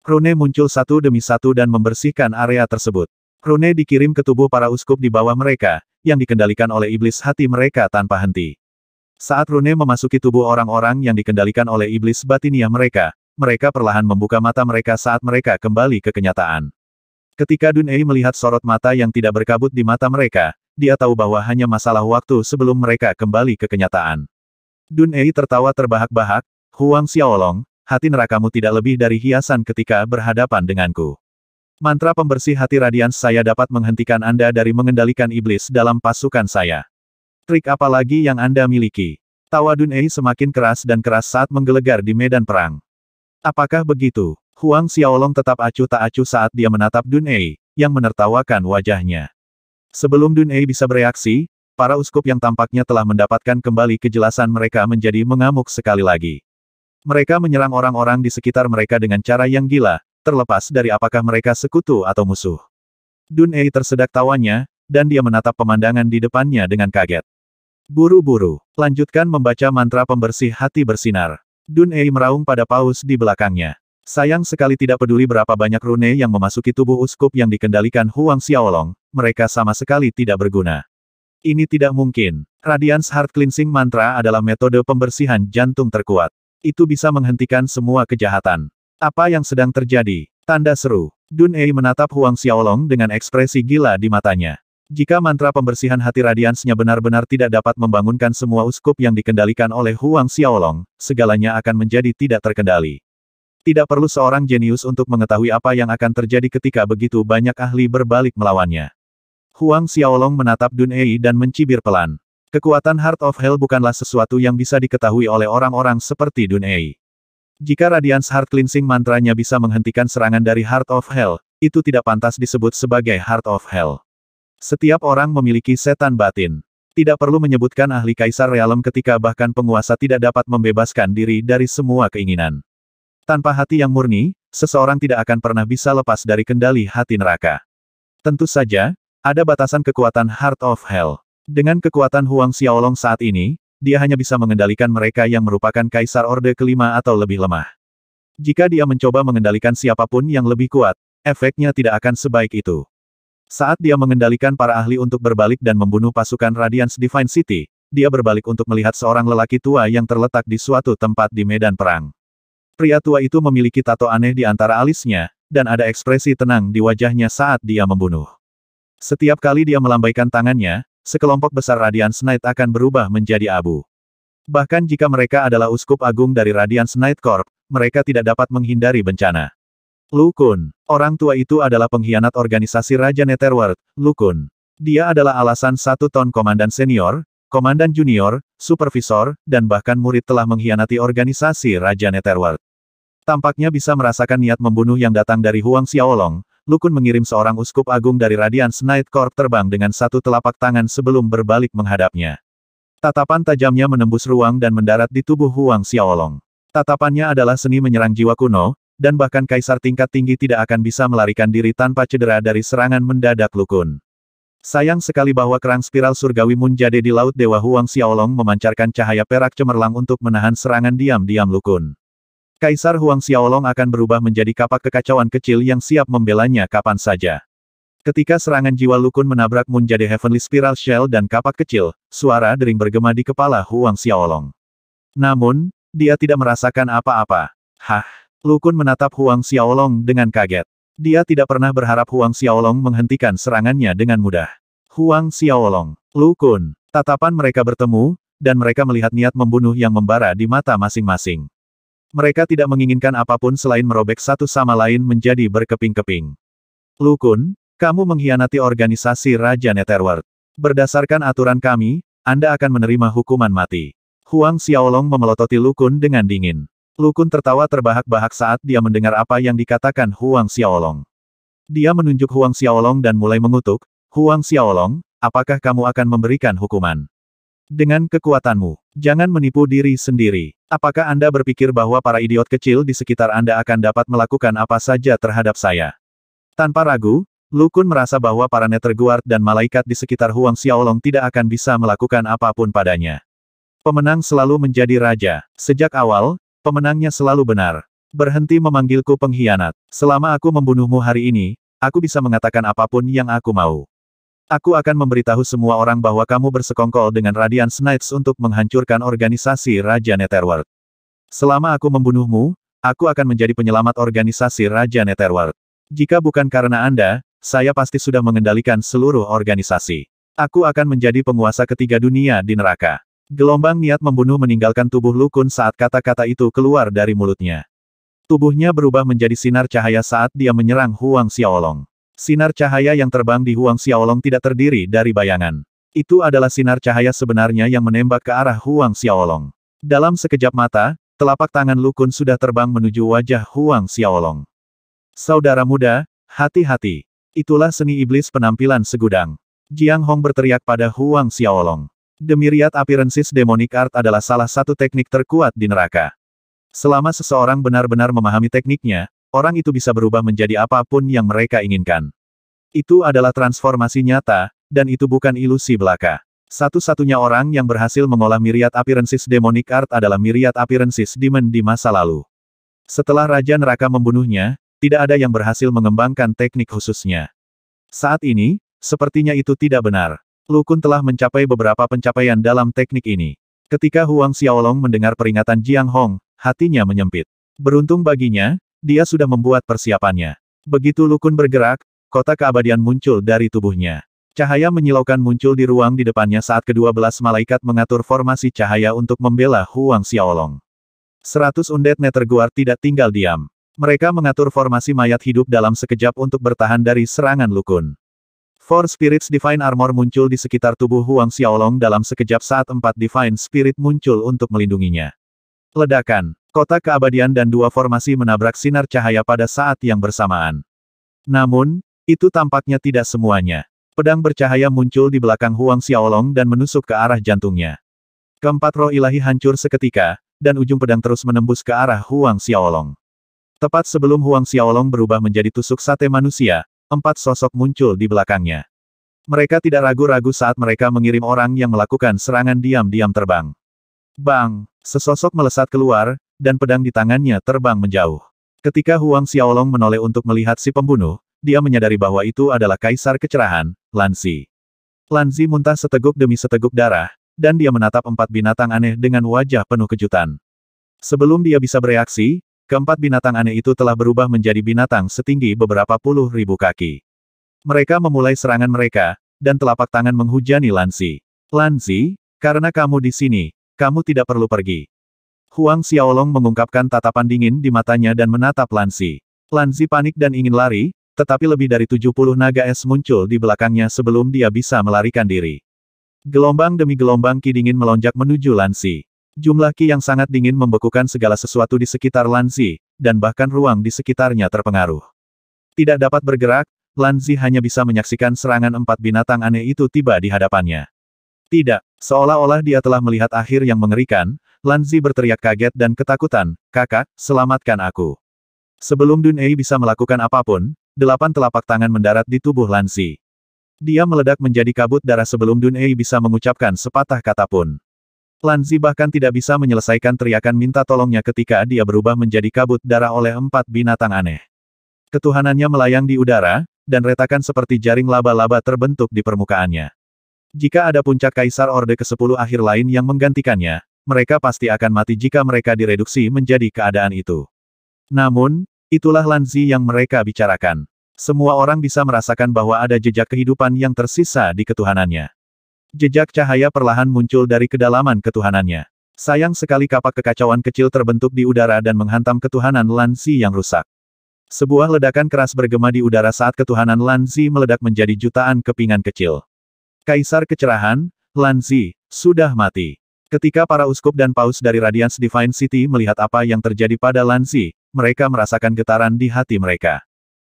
Krone muncul satu demi satu dan membersihkan area tersebut. Rune dikirim ke tubuh para uskup di bawah mereka, yang dikendalikan oleh iblis hati mereka tanpa henti. Saat Rune memasuki tubuh orang-orang yang dikendalikan oleh iblis batinia mereka, mereka perlahan membuka mata mereka saat mereka kembali ke kenyataan. Ketika Dunei melihat sorot mata yang tidak berkabut di mata mereka, dia tahu bahwa hanya masalah waktu sebelum mereka kembali ke kenyataan. Dunei tertawa terbahak-bahak, Huang Xiaolong, hati nerakamu tidak lebih dari hiasan ketika berhadapan denganku. Mantra pembersih hati radians saya dapat menghentikan Anda dari mengendalikan iblis dalam pasukan saya. Trik apa lagi yang Anda miliki? Tawa Dunei semakin keras dan keras saat menggelegar di medan perang. Apakah begitu? Huang Xiaolong tetap acuh tak acuh saat dia menatap Dunei, yang menertawakan wajahnya. Sebelum Dunei bisa bereaksi, para uskup yang tampaknya telah mendapatkan kembali kejelasan mereka menjadi mengamuk sekali lagi. Mereka menyerang orang-orang di sekitar mereka dengan cara yang gila, terlepas dari apakah mereka sekutu atau musuh. Dun Ei tersedak tawanya, dan dia menatap pemandangan di depannya dengan kaget. Buru-buru, lanjutkan membaca mantra pembersih hati bersinar. Dun Ei meraung pada paus di belakangnya. Sayang sekali tidak peduli berapa banyak rune yang memasuki tubuh uskup yang dikendalikan Huang Xiaolong, mereka sama sekali tidak berguna. Ini tidak mungkin. Radiance Heart Cleansing Mantra adalah metode pembersihan jantung terkuat. Itu bisa menghentikan semua kejahatan. Apa yang sedang terjadi? Tanda seru. Dun Ei menatap Huang Xiaolong dengan ekspresi gila di matanya. Jika mantra pembersihan hati radiansnya benar-benar tidak dapat membangunkan semua uskup yang dikendalikan oleh Huang Xiaolong, segalanya akan menjadi tidak terkendali. Tidak perlu seorang jenius untuk mengetahui apa yang akan terjadi ketika begitu banyak ahli berbalik melawannya. Huang Xiaolong menatap Dun Ei dan mencibir pelan. Kekuatan Heart of Hell bukanlah sesuatu yang bisa diketahui oleh orang-orang seperti Dunei. Jika Radiance Heart Cleansing mantranya bisa menghentikan serangan dari Heart of Hell, itu tidak pantas disebut sebagai Heart of Hell. Setiap orang memiliki setan batin. Tidak perlu menyebutkan ahli kaisar realem ketika bahkan penguasa tidak dapat membebaskan diri dari semua keinginan. Tanpa hati yang murni, seseorang tidak akan pernah bisa lepas dari kendali hati neraka. Tentu saja, ada batasan kekuatan Heart of Hell. Dengan kekuatan Huang Xiaolong saat ini, dia hanya bisa mengendalikan mereka yang merupakan kaisar orde kelima atau lebih lemah. Jika dia mencoba mengendalikan siapapun yang lebih kuat, efeknya tidak akan sebaik itu. Saat dia mengendalikan para ahli untuk berbalik dan membunuh pasukan Radiance Divine City, dia berbalik untuk melihat seorang lelaki tua yang terletak di suatu tempat di medan perang. Pria tua itu memiliki tato aneh di antara alisnya, dan ada ekspresi tenang di wajahnya saat dia membunuh. Setiap kali dia melambaikan tangannya, sekelompok besar Radiance Knight akan berubah menjadi abu. Bahkan jika mereka adalah uskup agung dari Radiance Knight Corp, mereka tidak dapat menghindari bencana. Lukun, orang tua itu adalah pengkhianat organisasi Raja Netherworld, Lukun, Dia adalah alasan satu ton komandan senior, komandan junior, supervisor, dan bahkan murid telah mengkhianati organisasi Raja Netherworld. Tampaknya bisa merasakan niat membunuh yang datang dari Huang Xiaolong, Lukun mengirim seorang uskup agung dari Radiance Night Corp terbang dengan satu telapak tangan sebelum berbalik menghadapnya. Tatapan tajamnya menembus ruang dan mendarat di tubuh Huang Xiaolong. Tatapannya adalah seni menyerang jiwa kuno, dan bahkan kaisar tingkat tinggi tidak akan bisa melarikan diri tanpa cedera dari serangan mendadak Lukun. Sayang sekali bahwa kerang spiral surgawi Munjade di Laut Dewa Huang Xiaolong memancarkan cahaya perak cemerlang untuk menahan serangan diam-diam Lukun. Kaisar Huang Xiaolong akan berubah menjadi kapak kekacauan kecil yang siap membelanya kapan saja. Ketika serangan jiwa Lukun menabrak menjadi Heavenly Spiral Shell dan kapak kecil, suara dering bergema di kepala Huang Xiaolong. Namun, dia tidak merasakan apa-apa. Hah! Lukun menatap Huang Xiaolong dengan kaget. Dia tidak pernah berharap Huang Xiaolong menghentikan serangannya dengan mudah. Huang Xiaolong, Lukun, tatapan mereka bertemu, dan mereka melihat niat membunuh yang membara di mata masing-masing. Mereka tidak menginginkan apapun selain merobek satu sama lain menjadi berkeping-keping. Lukun, kamu mengkhianati organisasi Raja Netherworld. Berdasarkan aturan kami, Anda akan menerima hukuman mati. Huang Xiaolong memelototi Lukun dengan dingin. Lukun tertawa terbahak-bahak saat dia mendengar apa yang dikatakan Huang Xiaolong. Dia menunjuk Huang Xiaolong dan mulai mengutuk, Huang Xiaolong, apakah kamu akan memberikan hukuman? Dengan kekuatanmu, jangan menipu diri sendiri. Apakah Anda berpikir bahwa para idiot kecil di sekitar Anda akan dapat melakukan apa saja terhadap saya? Tanpa ragu, Lukun merasa bahwa para Netherguard dan malaikat di sekitar Huang Xiaolong tidak akan bisa melakukan apapun padanya. Pemenang selalu menjadi raja. Sejak awal, pemenangnya selalu benar. Berhenti memanggilku pengkhianat. Selama aku membunuhmu hari ini, aku bisa mengatakan apapun yang aku mau. Aku akan memberitahu semua orang bahwa kamu bersekongkol dengan Radian Knights untuk menghancurkan organisasi Raja Netherworld. Selama aku membunuhmu, aku akan menjadi penyelamat organisasi Raja Netherworld. Jika bukan karena Anda, saya pasti sudah mengendalikan seluruh organisasi. Aku akan menjadi penguasa ketiga dunia di neraka. Gelombang niat membunuh meninggalkan tubuh Lukun saat kata-kata itu keluar dari mulutnya. Tubuhnya berubah menjadi sinar cahaya saat dia menyerang Huang Xiaolong. Sinar cahaya yang terbang di Huang Xiaolong tidak terdiri dari bayangan. Itu adalah sinar cahaya sebenarnya yang menembak ke arah Huang Xiaolong. Dalam sekejap mata, telapak tangan Lukun sudah terbang menuju wajah Huang Xiaolong. Saudara muda, hati-hati. Itulah seni iblis penampilan segudang. Jiang Hong berteriak pada Huang Xiaolong. Demiriat Appearances Demonic Art adalah salah satu teknik terkuat di neraka. Selama seseorang benar-benar memahami tekniknya, orang itu bisa berubah menjadi apapun yang mereka inginkan. Itu adalah transformasi nyata, dan itu bukan ilusi belaka. Satu-satunya orang yang berhasil mengolah miriat appearances demonic art adalah miriat appearances demon di masa lalu. Setelah Raja Neraka membunuhnya, tidak ada yang berhasil mengembangkan teknik khususnya. Saat ini, sepertinya itu tidak benar. Lukun telah mencapai beberapa pencapaian dalam teknik ini. Ketika Huang Xiaolong mendengar peringatan Jiang Hong, hatinya menyempit. Beruntung baginya, dia sudah membuat persiapannya. Begitu Lukun bergerak, kota keabadian muncul dari tubuhnya. Cahaya menyilaukan muncul di ruang di depannya saat kedua belas malaikat mengatur formasi cahaya untuk membela Huang Xiaolong. Seratus undet Neterguar tidak tinggal diam. Mereka mengatur formasi mayat hidup dalam sekejap untuk bertahan dari serangan Lukun. Four Spirits Divine Armor muncul di sekitar tubuh Huang Xiaolong dalam sekejap saat empat Divine Spirit muncul untuk melindunginya. Ledakan. Kotak keabadian dan dua formasi menabrak sinar cahaya pada saat yang bersamaan. Namun, itu tampaknya tidak semuanya. Pedang bercahaya muncul di belakang Huang Xiaolong dan menusuk ke arah jantungnya. Keempat roh ilahi hancur seketika, dan ujung pedang terus menembus ke arah Huang Xiaolong. Tepat sebelum Huang Xiaolong berubah menjadi tusuk sate manusia, empat sosok muncul di belakangnya. Mereka tidak ragu-ragu saat mereka mengirim orang yang melakukan serangan diam-diam terbang. Bang! Sesosok melesat keluar, dan pedang di tangannya terbang menjauh. Ketika Huang Xiaolong menoleh untuk melihat si pembunuh, dia menyadari bahwa itu adalah kaisar kecerahan, Lansi. Lansi muntah seteguk demi seteguk darah, dan dia menatap empat binatang aneh dengan wajah penuh kejutan. Sebelum dia bisa bereaksi, keempat binatang aneh itu telah berubah menjadi binatang setinggi beberapa puluh ribu kaki. Mereka memulai serangan mereka, dan telapak tangan menghujani Lansi. Lansi, karena kamu di sini, kamu tidak perlu pergi. Huang Xiaolong mengungkapkan tatapan dingin di matanya dan menatap Lansi. Lansi panik dan ingin lari, tetapi lebih dari 70 naga es muncul di belakangnya sebelum dia bisa melarikan diri. Gelombang demi gelombang ki dingin melonjak menuju Lansi. Jumlah ki yang sangat dingin membekukan segala sesuatu di sekitar Lansi, dan bahkan ruang di sekitarnya terpengaruh. Tidak dapat bergerak, Lanzi hanya bisa menyaksikan serangan empat binatang aneh itu tiba di hadapannya. Tidak, seolah-olah dia telah melihat akhir yang mengerikan, Lanzi berteriak kaget dan ketakutan, kakak, selamatkan aku. Sebelum Dun Ei bisa melakukan apapun, delapan telapak tangan mendarat di tubuh Lanzi. Dia meledak menjadi kabut darah sebelum Dun Ei bisa mengucapkan sepatah kata pun. Lanzi bahkan tidak bisa menyelesaikan teriakan minta tolongnya ketika dia berubah menjadi kabut darah oleh empat binatang aneh. Ketuhanannya melayang di udara, dan retakan seperti jaring laba-laba terbentuk di permukaannya. Jika ada puncak Kaisar Orde ke-10 akhir lain yang menggantikannya, mereka pasti akan mati jika mereka direduksi menjadi keadaan itu. Namun, itulah Lanzi yang mereka bicarakan. Semua orang bisa merasakan bahwa ada jejak kehidupan yang tersisa di ketuhanannya. Jejak cahaya perlahan muncul dari kedalaman ketuhanannya. Sayang sekali kapak kekacauan kecil terbentuk di udara dan menghantam ketuhanan Lanzi yang rusak. Sebuah ledakan keras bergema di udara saat ketuhanan Lanzi meledak menjadi jutaan kepingan kecil. Kaisar Kecerahan, Lanzi, sudah mati. Ketika para uskup dan paus dari Radiance Divine City melihat apa yang terjadi pada Lanzi, mereka merasakan getaran di hati mereka.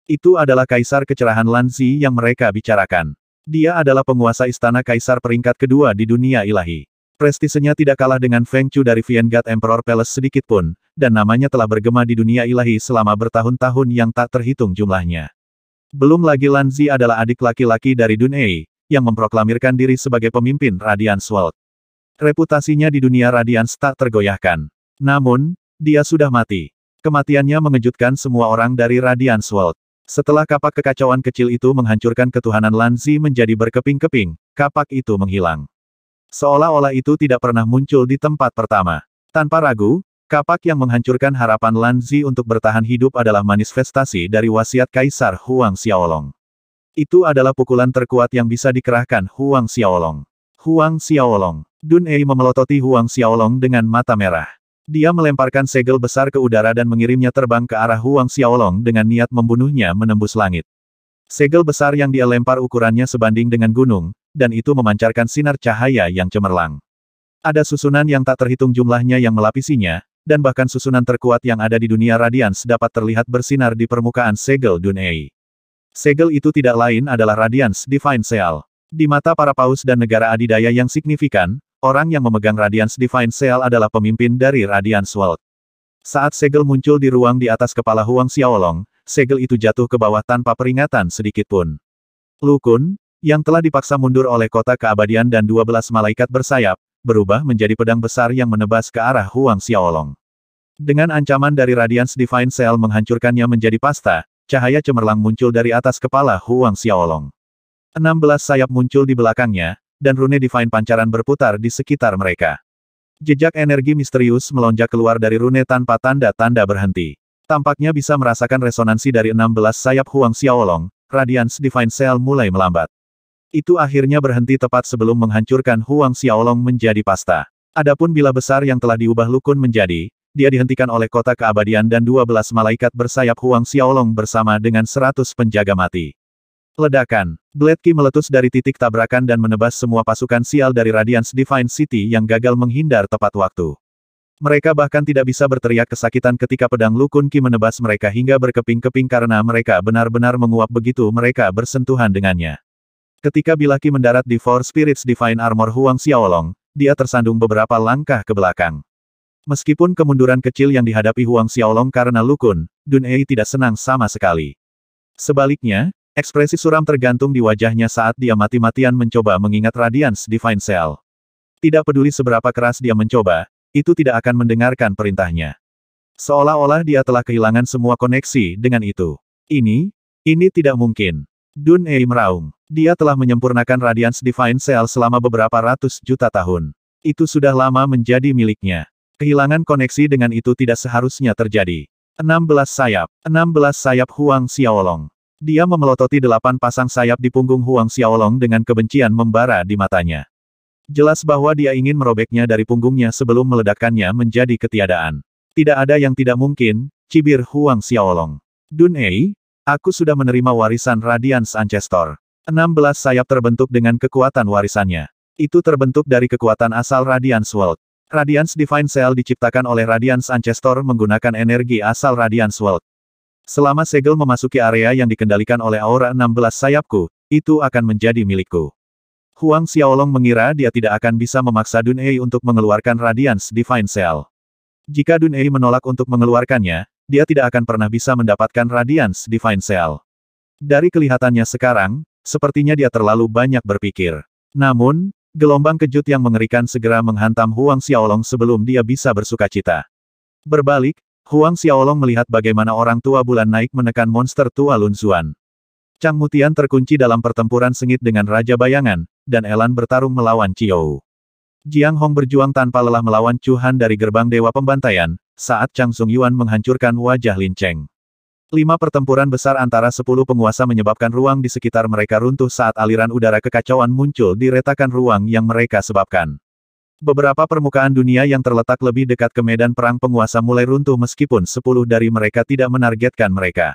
Itu adalah Kaisar Kecerahan Lanzi yang mereka bicarakan. Dia adalah penguasa istana Kaisar peringkat kedua di dunia ilahi. Prestisenya tidak kalah dengan Feng Chu dari Viengard Emperor Palace sedikitpun, dan namanya telah bergema di dunia ilahi selama bertahun-tahun yang tak terhitung jumlahnya. Belum lagi Lanzi adalah adik laki-laki dari Dunei, yang memproklamirkan diri sebagai pemimpin Radiance World. Reputasinya di dunia Radiance tak tergoyahkan. Namun, dia sudah mati. Kematiannya mengejutkan semua orang dari Radiance World. Setelah kapak kekacauan kecil itu menghancurkan ketuhanan Lanzi menjadi berkeping-keping, kapak itu menghilang. Seolah-olah itu tidak pernah muncul di tempat pertama. Tanpa ragu, kapak yang menghancurkan harapan Lanzi untuk bertahan hidup adalah manifestasi dari wasiat Kaisar Huang Xiaolong. Itu adalah pukulan terkuat yang bisa dikerahkan Huang Xiaolong. Huang Xiaolong. Dun Ei memelototi Huang Xiaolong dengan mata merah. Dia melemparkan segel besar ke udara dan mengirimnya terbang ke arah Huang Xiaolong dengan niat membunuhnya menembus langit. Segel besar yang dia lempar ukurannya sebanding dengan gunung, dan itu memancarkan sinar cahaya yang cemerlang. Ada susunan yang tak terhitung jumlahnya yang melapisinya, dan bahkan susunan terkuat yang ada di dunia Radians dapat terlihat bersinar di permukaan segel Dun Ei. Segel itu tidak lain adalah Radiance Divine Seal. Di mata para paus dan negara adidaya yang signifikan, orang yang memegang Radiance Divine Seal adalah pemimpin dari Radiance World. Saat segel muncul di ruang di atas kepala Huang Xiaolong, segel itu jatuh ke bawah tanpa peringatan sedikitpun. Kun, yang telah dipaksa mundur oleh kota keabadian dan 12 malaikat bersayap, berubah menjadi pedang besar yang menebas ke arah Huang Xiaolong. Dengan ancaman dari Radiance Divine Cell menghancurkannya menjadi pasta, cahaya cemerlang muncul dari atas kepala Huang Xiaolong. 16 sayap muncul di belakangnya, dan rune divine pancaran berputar di sekitar mereka. Jejak energi misterius melonjak keluar dari rune tanpa tanda-tanda berhenti. Tampaknya bisa merasakan resonansi dari 16 sayap Huang Xiaolong, Radiance Divine Cell mulai melambat. Itu akhirnya berhenti tepat sebelum menghancurkan Huang Xiaolong menjadi pasta. Adapun bila besar yang telah diubah Lukun menjadi, dia dihentikan oleh kota keabadian dan dua belas malaikat bersayap Huang Xiaolong bersama dengan seratus penjaga mati. Ledakan. Blade meletus dari titik tabrakan dan menebas semua pasukan sial dari Radiance Divine City yang gagal menghindar tepat waktu. Mereka bahkan tidak bisa berteriak kesakitan ketika pedang Lukun Ki menebas mereka hingga berkeping-keping karena mereka benar-benar menguap begitu mereka bersentuhan dengannya. Ketika Bilaki mendarat di Four Spirits Divine Armor Huang Xiaolong, dia tersandung beberapa langkah ke belakang. Meskipun kemunduran kecil yang dihadapi Huang Xiaolong karena Lukun, Dun Ei tidak senang sama sekali. Sebaliknya, ekspresi suram tergantung di wajahnya saat dia mati-matian mencoba mengingat Radiance Divine Cell. Tidak peduli seberapa keras dia mencoba, itu tidak akan mendengarkan perintahnya. Seolah-olah dia telah kehilangan semua koneksi dengan itu. Ini, ini tidak mungkin. Dun Ei meraung. Dia telah menyempurnakan Radiance Divine Cell selama beberapa ratus juta tahun. Itu sudah lama menjadi miliknya. Kehilangan koneksi dengan itu tidak seharusnya terjadi. 16 sayap. 16 sayap Huang Xiaolong. Dia memelototi delapan pasang sayap di punggung Huang Xiaolong dengan kebencian membara di matanya. Jelas bahwa dia ingin merobeknya dari punggungnya sebelum meledakkannya menjadi ketiadaan. Tidak ada yang tidak mungkin, cibir Huang Xiaolong. Dun Ei, aku sudah menerima warisan Radiance Ancestor. 16 sayap terbentuk dengan kekuatan warisannya. Itu terbentuk dari kekuatan asal Radiance World. Radiance Divine Cell diciptakan oleh Radiance Ancestor menggunakan energi asal Radiance World. Selama segel memasuki area yang dikendalikan oleh aura 16 sayapku, itu akan menjadi milikku. Huang Xiaolong mengira dia tidak akan bisa memaksa Dun Ei untuk mengeluarkan Radiance Divine Cell. Jika Dun Ei menolak untuk mengeluarkannya, dia tidak akan pernah bisa mendapatkan Radiance Divine Cell. Dari kelihatannya sekarang, sepertinya dia terlalu banyak berpikir. Namun, Gelombang kejut yang mengerikan segera menghantam Huang Xiaolong sebelum dia bisa bersuka cita. Berbalik, Huang Xiaolong melihat bagaimana orang tua bulan naik menekan monster tua Lun Zuan. Chang Mutian terkunci dalam pertempuran sengit dengan Raja Bayangan, dan Elan bertarung melawan Chiou. Jiang Hong berjuang tanpa lelah melawan Chu Han dari gerbang Dewa Pembantaian, saat Chang Sung Yuan menghancurkan wajah Lin Cheng. Lima pertempuran besar antara sepuluh penguasa menyebabkan ruang di sekitar mereka runtuh saat aliran udara kekacauan muncul di retakan ruang yang mereka sebabkan. Beberapa permukaan dunia yang terletak lebih dekat ke medan perang penguasa mulai runtuh meskipun sepuluh dari mereka tidak menargetkan mereka.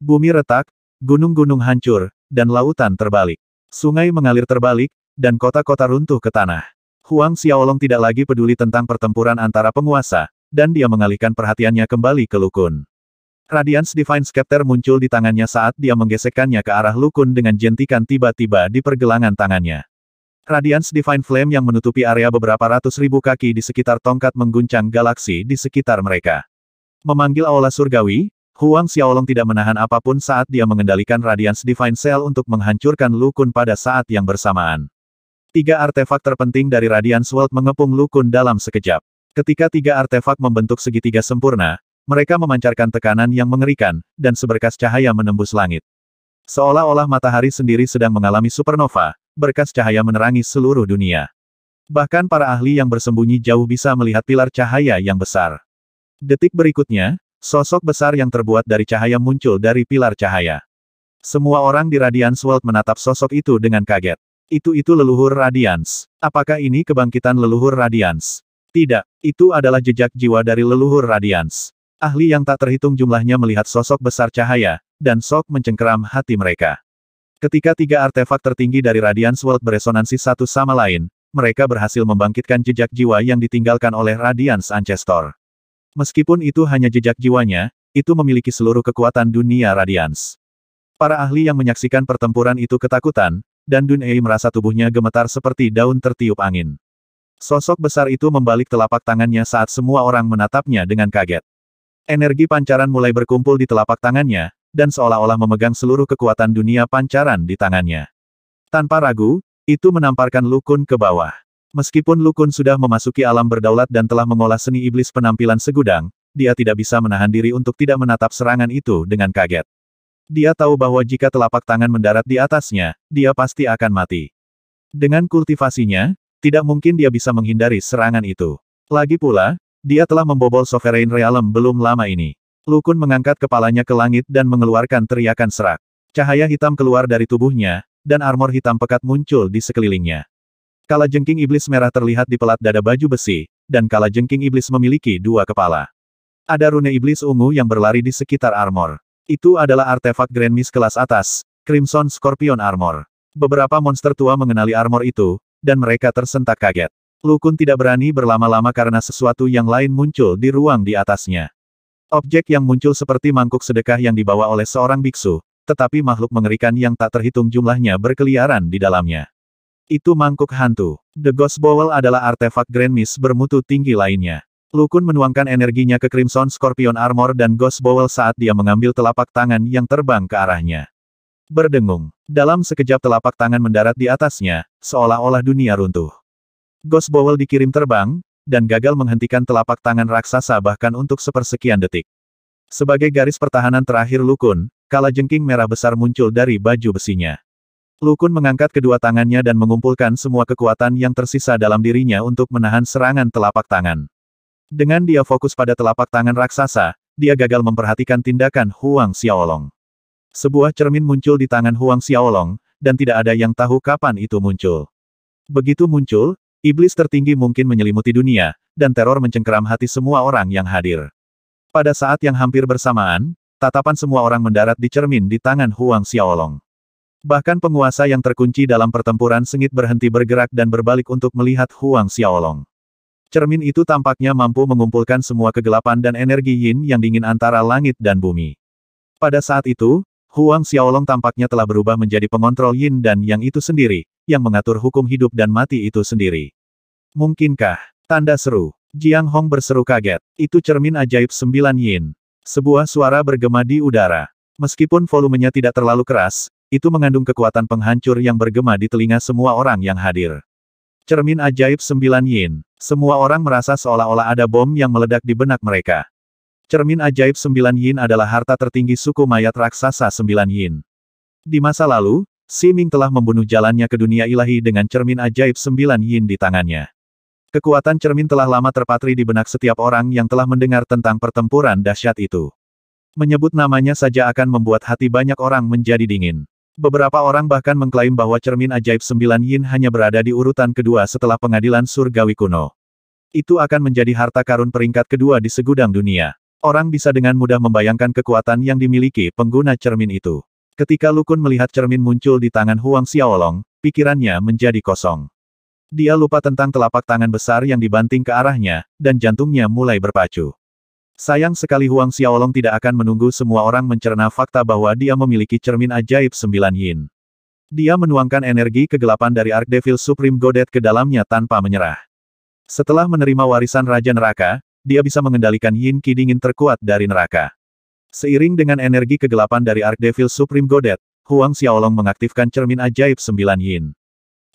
Bumi retak, gunung-gunung hancur, dan lautan terbalik. Sungai mengalir terbalik, dan kota-kota runtuh ke tanah. Huang Xiaolong tidak lagi peduli tentang pertempuran antara penguasa, dan dia mengalihkan perhatiannya kembali ke Lukun. Radiance Divine Scepter muncul di tangannya saat dia menggesekkannya ke arah Lukun dengan jentikan tiba-tiba di pergelangan tangannya. Radiance Divine Flame yang menutupi area beberapa ratus ribu kaki di sekitar tongkat mengguncang galaksi di sekitar mereka. Memanggil Aula Surgawi, Huang Xiaolong tidak menahan apapun saat dia mengendalikan Radiance Divine Cell untuk menghancurkan Lukun pada saat yang bersamaan. Tiga artefak terpenting dari Radiance World mengepung Lukun dalam sekejap. Ketika tiga artefak membentuk segitiga sempurna, mereka memancarkan tekanan yang mengerikan, dan seberkas cahaya menembus langit. Seolah-olah matahari sendiri sedang mengalami supernova, berkas cahaya menerangi seluruh dunia. Bahkan para ahli yang bersembunyi jauh bisa melihat pilar cahaya yang besar. Detik berikutnya, sosok besar yang terbuat dari cahaya muncul dari pilar cahaya. Semua orang di Radiance World menatap sosok itu dengan kaget. Itu-itu leluhur Radiance. Apakah ini kebangkitan leluhur Radiance? Tidak, itu adalah jejak jiwa dari leluhur Radiance. Ahli yang tak terhitung jumlahnya melihat sosok besar cahaya, dan sok mencengkeram hati mereka. Ketika tiga artefak tertinggi dari Radiance World beresonansi satu sama lain, mereka berhasil membangkitkan jejak jiwa yang ditinggalkan oleh Radiance Ancestor. Meskipun itu hanya jejak jiwanya, itu memiliki seluruh kekuatan dunia Radiance. Para ahli yang menyaksikan pertempuran itu ketakutan, dan Dun Ei merasa tubuhnya gemetar seperti daun tertiup angin. Sosok besar itu membalik telapak tangannya saat semua orang menatapnya dengan kaget. Energi pancaran mulai berkumpul di telapak tangannya, dan seolah-olah memegang seluruh kekuatan dunia pancaran di tangannya. Tanpa ragu, itu menamparkan Lukun ke bawah. Meskipun Lukun sudah memasuki alam berdaulat dan telah mengolah seni iblis penampilan segudang, dia tidak bisa menahan diri untuk tidak menatap serangan itu dengan kaget. Dia tahu bahwa jika telapak tangan mendarat di atasnya, dia pasti akan mati. Dengan kultivasinya, tidak mungkin dia bisa menghindari serangan itu. Lagi pula, dia telah membobol Sovereign Realm belum lama ini. Lukun mengangkat kepalanya ke langit dan mengeluarkan teriakan serak. Cahaya hitam keluar dari tubuhnya, dan armor hitam pekat muncul di sekelilingnya. Kala jengking iblis merah terlihat di pelat dada baju besi, dan kala jengking iblis memiliki dua kepala. Ada rune iblis ungu yang berlari di sekitar armor. Itu adalah artefak Grand Miss kelas atas, Crimson Scorpion Armor. Beberapa monster tua mengenali armor itu, dan mereka tersentak kaget. Lukun tidak berani berlama-lama karena sesuatu yang lain muncul di ruang di atasnya. Objek yang muncul seperti mangkuk sedekah yang dibawa oleh seorang biksu, tetapi makhluk mengerikan yang tak terhitung jumlahnya berkeliaran di dalamnya. Itu mangkuk hantu. The Ghost Bowl adalah artefak Grand Miss bermutu tinggi lainnya. Lukun menuangkan energinya ke Crimson Scorpion Armor dan Ghost Bowl saat dia mengambil telapak tangan yang terbang ke arahnya. Berdengung. Dalam sekejap telapak tangan mendarat di atasnya, seolah-olah dunia runtuh. Ghost Bowl dikirim terbang, dan gagal menghentikan telapak tangan raksasa bahkan untuk sepersekian detik. Sebagai garis pertahanan terakhir Lukun, kala jengking merah besar muncul dari baju besinya. Lukun mengangkat kedua tangannya dan mengumpulkan semua kekuatan yang tersisa dalam dirinya untuk menahan serangan telapak tangan. Dengan dia fokus pada telapak tangan raksasa, dia gagal memperhatikan tindakan Huang Xiaolong. Sebuah cermin muncul di tangan Huang Xiaolong, dan tidak ada yang tahu kapan itu muncul. Begitu muncul, Iblis tertinggi mungkin menyelimuti dunia, dan teror mencengkeram hati semua orang yang hadir. Pada saat yang hampir bersamaan, tatapan semua orang mendarat di cermin di tangan Huang Xiaolong. Bahkan penguasa yang terkunci dalam pertempuran sengit berhenti bergerak dan berbalik untuk melihat Huang Xiaolong. Cermin itu tampaknya mampu mengumpulkan semua kegelapan dan energi yin yang dingin antara langit dan bumi. Pada saat itu, Huang Xiaolong tampaknya telah berubah menjadi pengontrol yin dan yang itu sendiri, yang mengatur hukum hidup dan mati itu sendiri. Mungkinkah? Tanda seru. Jiang Hong berseru kaget. Itu cermin ajaib sembilan yin. Sebuah suara bergema di udara. Meskipun volumenya tidak terlalu keras, itu mengandung kekuatan penghancur yang bergema di telinga semua orang yang hadir. Cermin ajaib sembilan yin. Semua orang merasa seolah-olah ada bom yang meledak di benak mereka. Cermin ajaib sembilan yin adalah harta tertinggi suku mayat raksasa sembilan yin. Di masa lalu, Si Ming telah membunuh jalannya ke dunia ilahi dengan cermin ajaib sembilan yin di tangannya. Kekuatan cermin telah lama terpatri di benak setiap orang yang telah mendengar tentang pertempuran dahsyat itu. Menyebut namanya saja akan membuat hati banyak orang menjadi dingin. Beberapa orang bahkan mengklaim bahwa cermin ajaib sembilan yin hanya berada di urutan kedua setelah pengadilan surgawi kuno. Itu akan menjadi harta karun peringkat kedua di segudang dunia. Orang bisa dengan mudah membayangkan kekuatan yang dimiliki pengguna cermin itu. Ketika Lukun melihat cermin muncul di tangan Huang Xiaolong, pikirannya menjadi kosong. Dia lupa tentang telapak tangan besar yang dibanting ke arahnya, dan jantungnya mulai berpacu. Sayang sekali Huang Xiaolong tidak akan menunggu semua orang mencerna fakta bahwa dia memiliki cermin ajaib sembilan yin. Dia menuangkan energi kegelapan dari Ark Devil Supreme Godet ke dalamnya tanpa menyerah. Setelah menerima warisan Raja Neraka, dia bisa mengendalikan Yin ki dingin terkuat dari neraka. Seiring dengan energi kegelapan dari Ark Devil Supreme Godet, Huang Xiaolong mengaktifkan cermin ajaib sembilan Yin.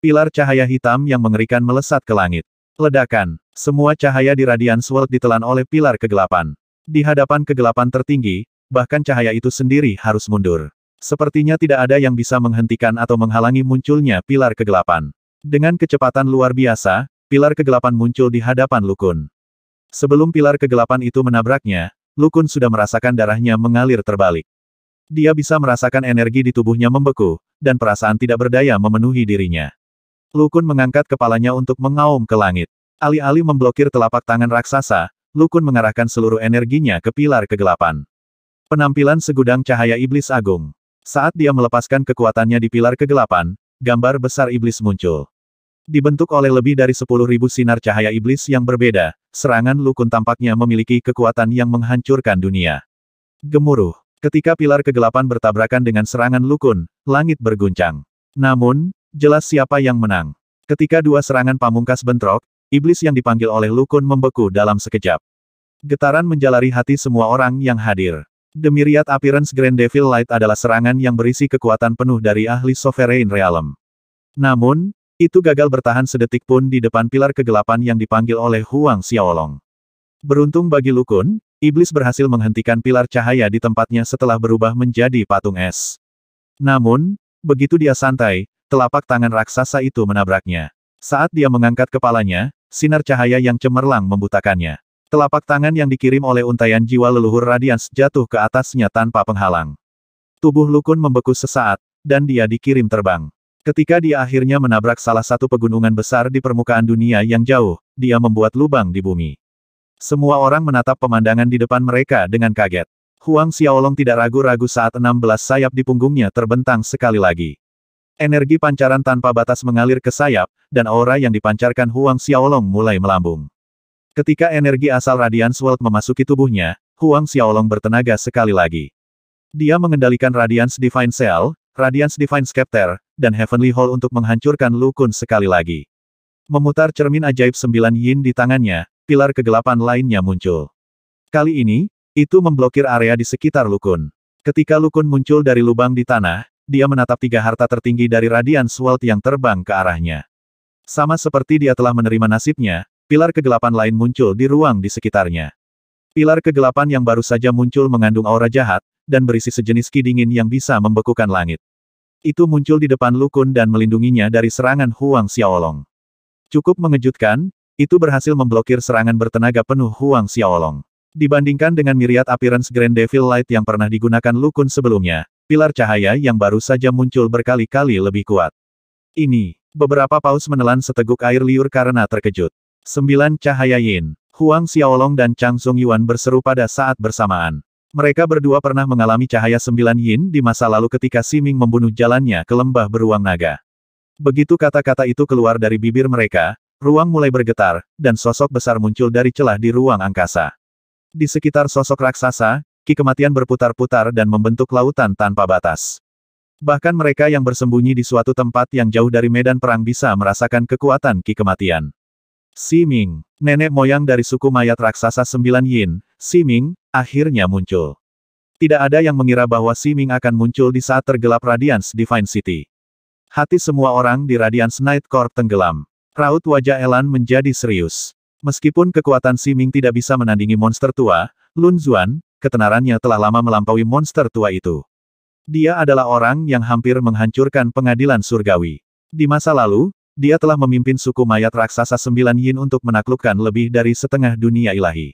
Pilar cahaya hitam yang mengerikan melesat ke langit. Ledakan. Semua cahaya di Radiance World ditelan oleh pilar kegelapan. Di hadapan kegelapan tertinggi, bahkan cahaya itu sendiri harus mundur. Sepertinya tidak ada yang bisa menghentikan atau menghalangi munculnya pilar kegelapan. Dengan kecepatan luar biasa, pilar kegelapan muncul di hadapan Lukun. Sebelum pilar kegelapan itu menabraknya, Lukun sudah merasakan darahnya mengalir terbalik. Dia bisa merasakan energi di tubuhnya membeku, dan perasaan tidak berdaya memenuhi dirinya. Lukun mengangkat kepalanya untuk mengaum ke langit. Alih-alih memblokir telapak tangan raksasa, Lukun mengarahkan seluruh energinya ke pilar kegelapan. Penampilan segudang cahaya iblis agung. Saat dia melepaskan kekuatannya di pilar kegelapan, gambar besar iblis muncul. Dibentuk oleh lebih dari 10.000 sinar cahaya iblis yang berbeda, serangan Lukun tampaknya memiliki kekuatan yang menghancurkan dunia. Gemuruh. Ketika pilar kegelapan bertabrakan dengan serangan Lukun, langit berguncang. Namun, Jelas siapa yang menang. Ketika dua serangan pamungkas bentrok, iblis yang dipanggil oleh Lukun membeku dalam sekejap. Getaran menjalari hati semua orang yang hadir. Demiriat Appearance Grand Devil Light adalah serangan yang berisi kekuatan penuh dari ahli Sovereign Realm. Namun, itu gagal bertahan sedetik pun di depan pilar kegelapan yang dipanggil oleh Huang Xiaolong. Beruntung bagi Lukun, iblis berhasil menghentikan pilar cahaya di tempatnya setelah berubah menjadi patung es. Namun, begitu dia santai, telapak tangan raksasa itu menabraknya. Saat dia mengangkat kepalanya, sinar cahaya yang cemerlang membutakannya. Telapak tangan yang dikirim oleh untaian jiwa leluhur Radians jatuh ke atasnya tanpa penghalang. Tubuh Lukun membeku sesaat, dan dia dikirim terbang. Ketika dia akhirnya menabrak salah satu pegunungan besar di permukaan dunia yang jauh, dia membuat lubang di bumi. Semua orang menatap pemandangan di depan mereka dengan kaget. Huang Xiaolong tidak ragu-ragu saat 16 sayap di punggungnya terbentang sekali lagi. Energi pancaran tanpa batas mengalir ke sayap, dan aura yang dipancarkan Huang Xiaolong mulai melambung. Ketika energi asal Radiance World memasuki tubuhnya, Huang Xiaolong bertenaga sekali lagi. Dia mengendalikan Radiance Divine Cell, Radiance Divine Scepter, dan Heavenly Hall untuk menghancurkan Lukun sekali lagi. Memutar cermin ajaib sembilan yin di tangannya, pilar kegelapan lainnya muncul. Kali ini, itu memblokir area di sekitar Lukun. Ketika Lukun muncul dari lubang di tanah, dia menatap tiga harta tertinggi dari radian World yang terbang ke arahnya. Sama seperti dia telah menerima nasibnya, pilar kegelapan lain muncul di ruang di sekitarnya. Pilar kegelapan yang baru saja muncul mengandung aura jahat, dan berisi sejenis ki yang bisa membekukan langit. Itu muncul di depan Lukun dan melindunginya dari serangan Huang Xiaolong. Cukup mengejutkan, itu berhasil memblokir serangan bertenaga penuh Huang Xiaolong. Dibandingkan dengan miriat appearance Grand Devil Light yang pernah digunakan Lukun sebelumnya, pilar cahaya yang baru saja muncul berkali-kali lebih kuat. Ini, beberapa paus menelan seteguk air liur karena terkejut. Sembilan cahaya Yin, Huang Xiaolong dan Chang Sung Yuan berseru pada saat bersamaan. Mereka berdua pernah mengalami cahaya sembilan Yin di masa lalu ketika Siming membunuh jalannya ke lembah beruang naga. Begitu kata-kata itu keluar dari bibir mereka, ruang mulai bergetar, dan sosok besar muncul dari celah di ruang angkasa. Di sekitar sosok raksasa, ki kematian berputar-putar dan membentuk lautan tanpa batas. Bahkan mereka yang bersembunyi di suatu tempat yang jauh dari medan perang bisa merasakan kekuatan ki kematian. Si Ming, nenek moyang dari suku mayat raksasa sembilan yin, Si Ming, akhirnya muncul. Tidak ada yang mengira bahwa Si Ming akan muncul di saat tergelap Radiance Divine City. Hati semua orang di Radiance Night Corp tenggelam. Raut wajah Elan menjadi serius. Meskipun kekuatan Si Ming tidak bisa menandingi monster tua, Lun Zuan, ketenarannya telah lama melampaui monster tua itu. Dia adalah orang yang hampir menghancurkan pengadilan surgawi. Di masa lalu, dia telah memimpin suku mayat raksasa sembilan yin untuk menaklukkan lebih dari setengah dunia ilahi.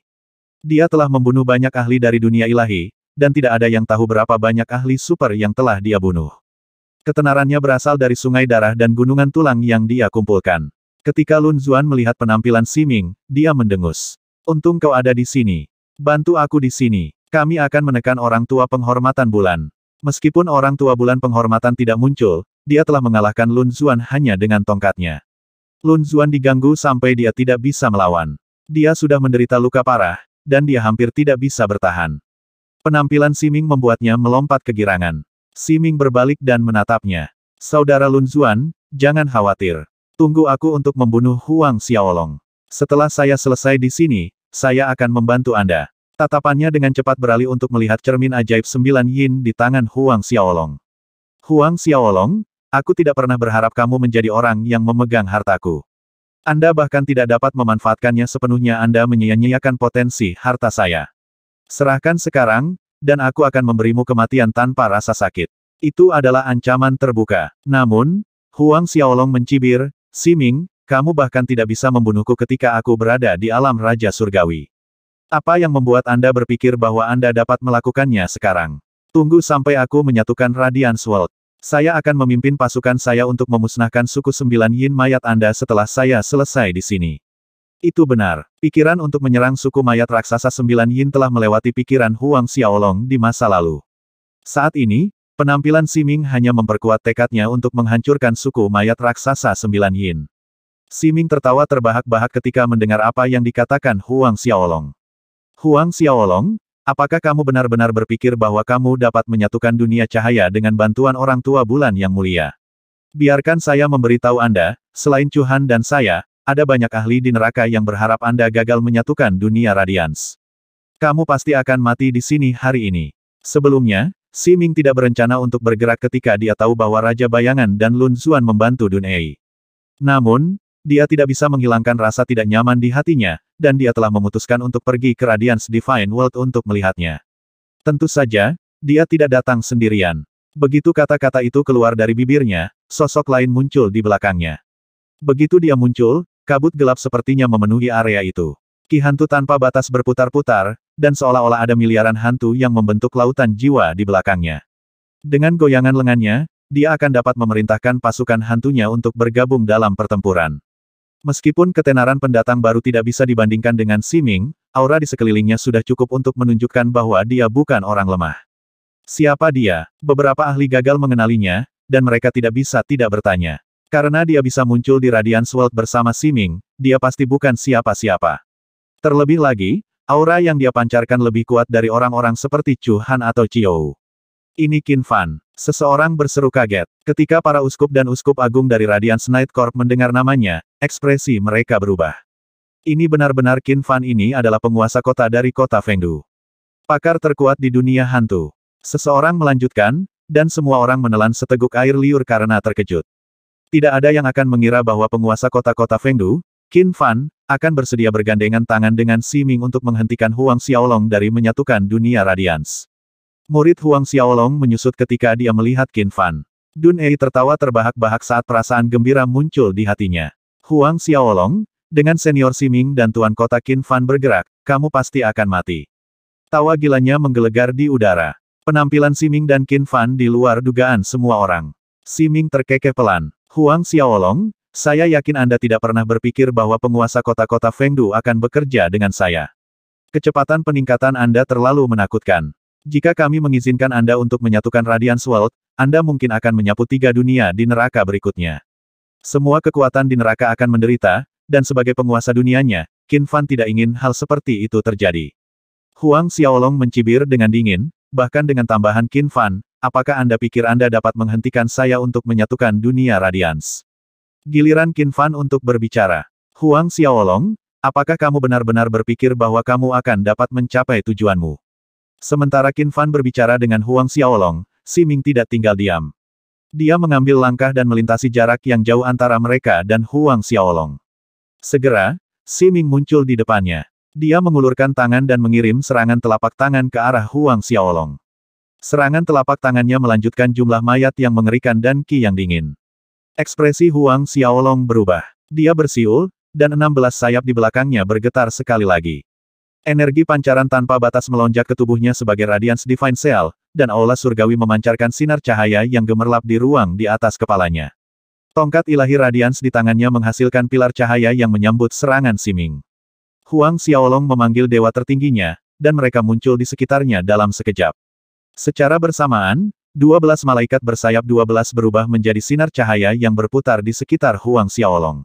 Dia telah membunuh banyak ahli dari dunia ilahi, dan tidak ada yang tahu berapa banyak ahli super yang telah dia bunuh. Ketenarannya berasal dari sungai darah dan gunungan tulang yang dia kumpulkan. Ketika Lun Zuan melihat penampilan Siming, dia mendengus. Untung kau ada di sini. Bantu aku di sini. Kami akan menekan orang tua penghormatan bulan. Meskipun orang tua bulan penghormatan tidak muncul, dia telah mengalahkan Lun Zuan hanya dengan tongkatnya. Lun Zuan diganggu sampai dia tidak bisa melawan. Dia sudah menderita luka parah, dan dia hampir tidak bisa bertahan. Penampilan Siming membuatnya melompat kegirangan. Siming berbalik dan menatapnya. Saudara Lun Zuan, jangan khawatir. Tunggu aku untuk membunuh Huang Xiaolong. Setelah saya selesai di sini, saya akan membantu Anda. Tatapannya dengan cepat beralih untuk melihat cermin ajaib sembilan yin di tangan Huang Xiaolong. Huang Xiaolong, aku tidak pernah berharap kamu menjadi orang yang memegang hartaku. Anda bahkan tidak dapat memanfaatkannya sepenuhnya Anda menyia-nyiakan potensi harta saya. Serahkan sekarang, dan aku akan memberimu kematian tanpa rasa sakit. Itu adalah ancaman terbuka. Namun, Huang Xiaolong mencibir, Siming, kamu bahkan tidak bisa membunuhku ketika aku berada di alam Raja Surgawi. Apa yang membuat Anda berpikir bahwa Anda dapat melakukannya sekarang? Tunggu sampai aku menyatukan Radiance World. Saya akan memimpin pasukan saya untuk memusnahkan suku sembilan yin mayat Anda setelah saya selesai di sini. Itu benar. Pikiran untuk menyerang suku mayat raksasa sembilan yin telah melewati pikiran Huang Xiaolong di masa lalu. Saat ini, penampilan Siming hanya memperkuat tekadnya untuk menghancurkan suku mayat raksasa sembilan yin. Siming tertawa terbahak-bahak ketika mendengar apa yang dikatakan Huang Xiaolong. Huang Xiaolong, apakah kamu benar-benar berpikir bahwa kamu dapat menyatukan dunia cahaya dengan bantuan orang tua bulan yang mulia? Biarkan saya memberitahu Anda, selain Chuhan dan saya, ada banyak ahli di neraka yang berharap Anda gagal menyatukan dunia radians. Kamu pasti akan mati di sini hari ini. Sebelumnya, Si Ming tidak berencana untuk bergerak ketika dia tahu bahwa Raja Bayangan dan Lun Zuan membantu Dun Ei. Namun, dia tidak bisa menghilangkan rasa tidak nyaman di hatinya, dan dia telah memutuskan untuk pergi ke Radiance Divine World untuk melihatnya. Tentu saja, dia tidak datang sendirian. Begitu kata-kata itu keluar dari bibirnya, sosok lain muncul di belakangnya. Begitu dia muncul, kabut gelap sepertinya memenuhi area itu. Ki hantu tanpa batas berputar-putar, dan seolah-olah ada miliaran hantu yang membentuk lautan jiwa di belakangnya. Dengan goyangan lengannya, dia akan dapat memerintahkan pasukan hantunya untuk bergabung dalam pertempuran. Meskipun ketenaran pendatang baru tidak bisa dibandingkan dengan Siming, aura di sekelilingnya sudah cukup untuk menunjukkan bahwa dia bukan orang lemah. Siapa dia? Beberapa ahli gagal mengenalinya, dan mereka tidak bisa tidak bertanya. Karena dia bisa muncul di radian World bersama Siming, dia pasti bukan siapa-siapa. Terlebih lagi, aura yang dia pancarkan lebih kuat dari orang-orang seperti Chu Han atau Chiou. Ini Qin Fan. Seseorang berseru kaget. Ketika para uskup dan uskup agung dari Radiance Night Corp mendengar namanya, ekspresi mereka berubah. Ini benar-benar Qin Fan ini adalah penguasa kota dari kota Fengdu. Pakar terkuat di dunia hantu. Seseorang melanjutkan, dan semua orang menelan seteguk air liur karena terkejut. Tidak ada yang akan mengira bahwa penguasa kota-kota Fengdu, Qin Fan, akan bersedia bergandengan tangan dengan Si Ming untuk menghentikan Huang Xiaolong dari menyatukan dunia Radiance. Murid Huang Xiaolong menyusut ketika dia melihat Qin Fan. Dun Ei tertawa terbahak-bahak saat perasaan gembira muncul di hatinya. Huang Xiaolong, dengan senior Siming dan Tuan Kota Qin Fan bergerak, kamu pasti akan mati. Tawa gilanya menggelegar di udara. Penampilan Siming dan Qin Fan di luar dugaan semua orang. Siming terkekeh pelan. Huang Xiaolong, saya yakin Anda tidak pernah berpikir bahwa penguasa kota-kota Fengdu akan bekerja dengan saya. Kecepatan peningkatan Anda terlalu menakutkan. Jika kami mengizinkan Anda untuk menyatukan Radiance World, Anda mungkin akan menyapu tiga dunia di neraka berikutnya. Semua kekuatan di neraka akan menderita, dan sebagai penguasa dunianya, Qin Fan tidak ingin hal seperti itu terjadi. Huang Xiaolong mencibir dengan dingin, bahkan dengan tambahan Qin Fan, apakah Anda pikir Anda dapat menghentikan saya untuk menyatukan dunia Radiance? Giliran Qin Fan untuk berbicara. Huang Xiaolong, apakah kamu benar-benar berpikir bahwa kamu akan dapat mencapai tujuanmu? Sementara Qin Fan berbicara dengan Huang Xiaolong, Si Ming tidak tinggal diam. Dia mengambil langkah dan melintasi jarak yang jauh antara mereka dan Huang Xiaolong. Segera, Si Ming muncul di depannya. Dia mengulurkan tangan dan mengirim serangan telapak tangan ke arah Huang Xiaolong. Serangan telapak tangannya melanjutkan jumlah mayat yang mengerikan dan ki yang dingin. Ekspresi Huang Xiaolong berubah. Dia bersiul, dan 16 sayap di belakangnya bergetar sekali lagi. Energi pancaran tanpa batas melonjak ke tubuhnya sebagai radians Divine Cell, dan aula surgawi memancarkan sinar cahaya yang gemerlap di ruang di atas kepalanya. Tongkat ilahi radians di tangannya menghasilkan pilar cahaya yang menyambut serangan Siming. Huang Xiaolong memanggil dewa tertingginya, dan mereka muncul di sekitarnya dalam sekejap. Secara bersamaan, dua belas malaikat bersayap dua belas berubah menjadi sinar cahaya yang berputar di sekitar Huang Xiaolong.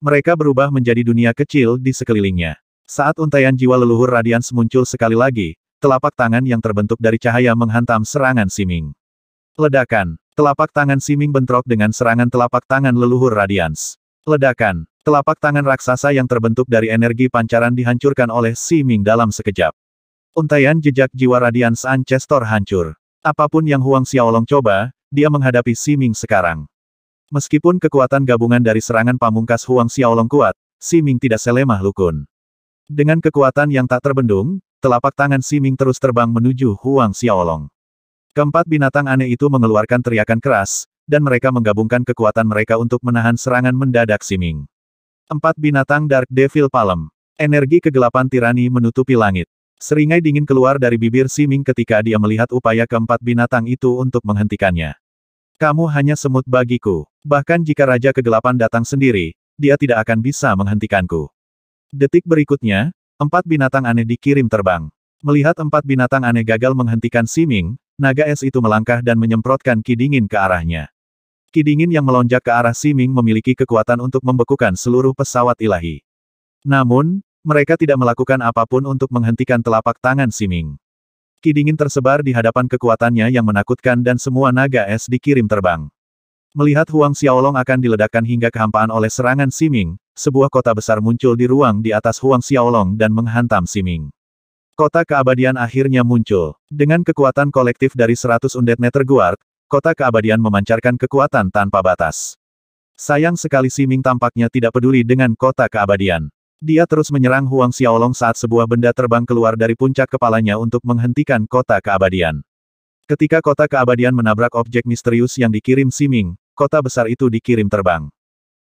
Mereka berubah menjadi dunia kecil di sekelilingnya. Saat untaian jiwa leluhur Radians muncul sekali lagi, telapak tangan yang terbentuk dari cahaya menghantam serangan Siming. Ledakan, telapak tangan Siming bentrok dengan serangan telapak tangan leluhur Radians. Ledakan, telapak tangan raksasa yang terbentuk dari energi pancaran dihancurkan oleh Siming dalam sekejap. Untaian jejak jiwa Radians Ancestor hancur. Apapun yang Huang Xiaolong coba, dia menghadapi Siming sekarang. Meskipun kekuatan gabungan dari serangan pamungkas Huang Xiaolong kuat, Siming tidak selemah Lukun. Dengan kekuatan yang tak terbendung, telapak tangan Si Ming terus terbang menuju Huang Xiaolong. Keempat binatang aneh itu mengeluarkan teriakan keras, dan mereka menggabungkan kekuatan mereka untuk menahan serangan mendadak Si Ming. Empat binatang Dark Devil Palem. Energi kegelapan tirani menutupi langit. Seringai dingin keluar dari bibir Si Ming ketika dia melihat upaya keempat binatang itu untuk menghentikannya. Kamu hanya semut bagiku. Bahkan jika Raja Kegelapan datang sendiri, dia tidak akan bisa menghentikanku. Detik berikutnya, empat binatang aneh dikirim terbang. Melihat empat binatang aneh gagal menghentikan Siming, naga es itu melangkah dan menyemprotkan ki dingin ke arahnya. Ki dingin yang melonjak ke arah Siming memiliki kekuatan untuk membekukan seluruh pesawat ilahi. Namun, mereka tidak melakukan apapun untuk menghentikan telapak tangan Siming. Ki dingin tersebar di hadapan kekuatannya yang menakutkan dan semua naga es dikirim terbang. Melihat Huang Xiaolong akan diledakkan hingga kehampaan oleh serangan Siming, sebuah kota besar muncul di ruang di atas Huang Xiaolong dan menghantam Siming. Kota keabadian akhirnya muncul. Dengan kekuatan kolektif dari 100 undet meter guard, kota keabadian memancarkan kekuatan tanpa batas. Sayang sekali Siming tampaknya tidak peduli dengan kota keabadian. Dia terus menyerang Huang Xiaolong saat sebuah benda terbang keluar dari puncak kepalanya untuk menghentikan kota keabadian. Ketika kota keabadian menabrak objek misterius yang dikirim Siming, kota besar itu dikirim terbang.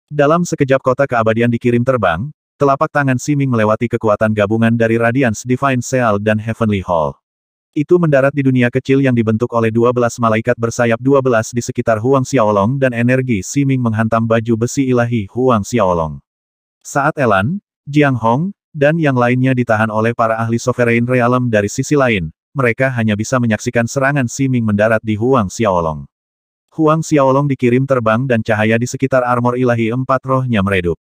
Dalam sekejap kota keabadian dikirim terbang, telapak tangan Siming melewati kekuatan gabungan dari Radiance Divine Seal dan Heavenly Hall. Itu mendarat di dunia kecil yang dibentuk oleh 12 malaikat bersayap 12 di sekitar Huang Xiaolong dan energi Siming menghantam baju besi ilahi Huang Xiaolong. Saat Elan, Jiang Hong, dan yang lainnya ditahan oleh para ahli Sovereign Realm dari sisi lain, mereka hanya bisa menyaksikan serangan Siming mendarat di Huang Xiaolong. Huang Xiaolong dikirim terbang dan cahaya di sekitar armor ilahi empat rohnya meredup.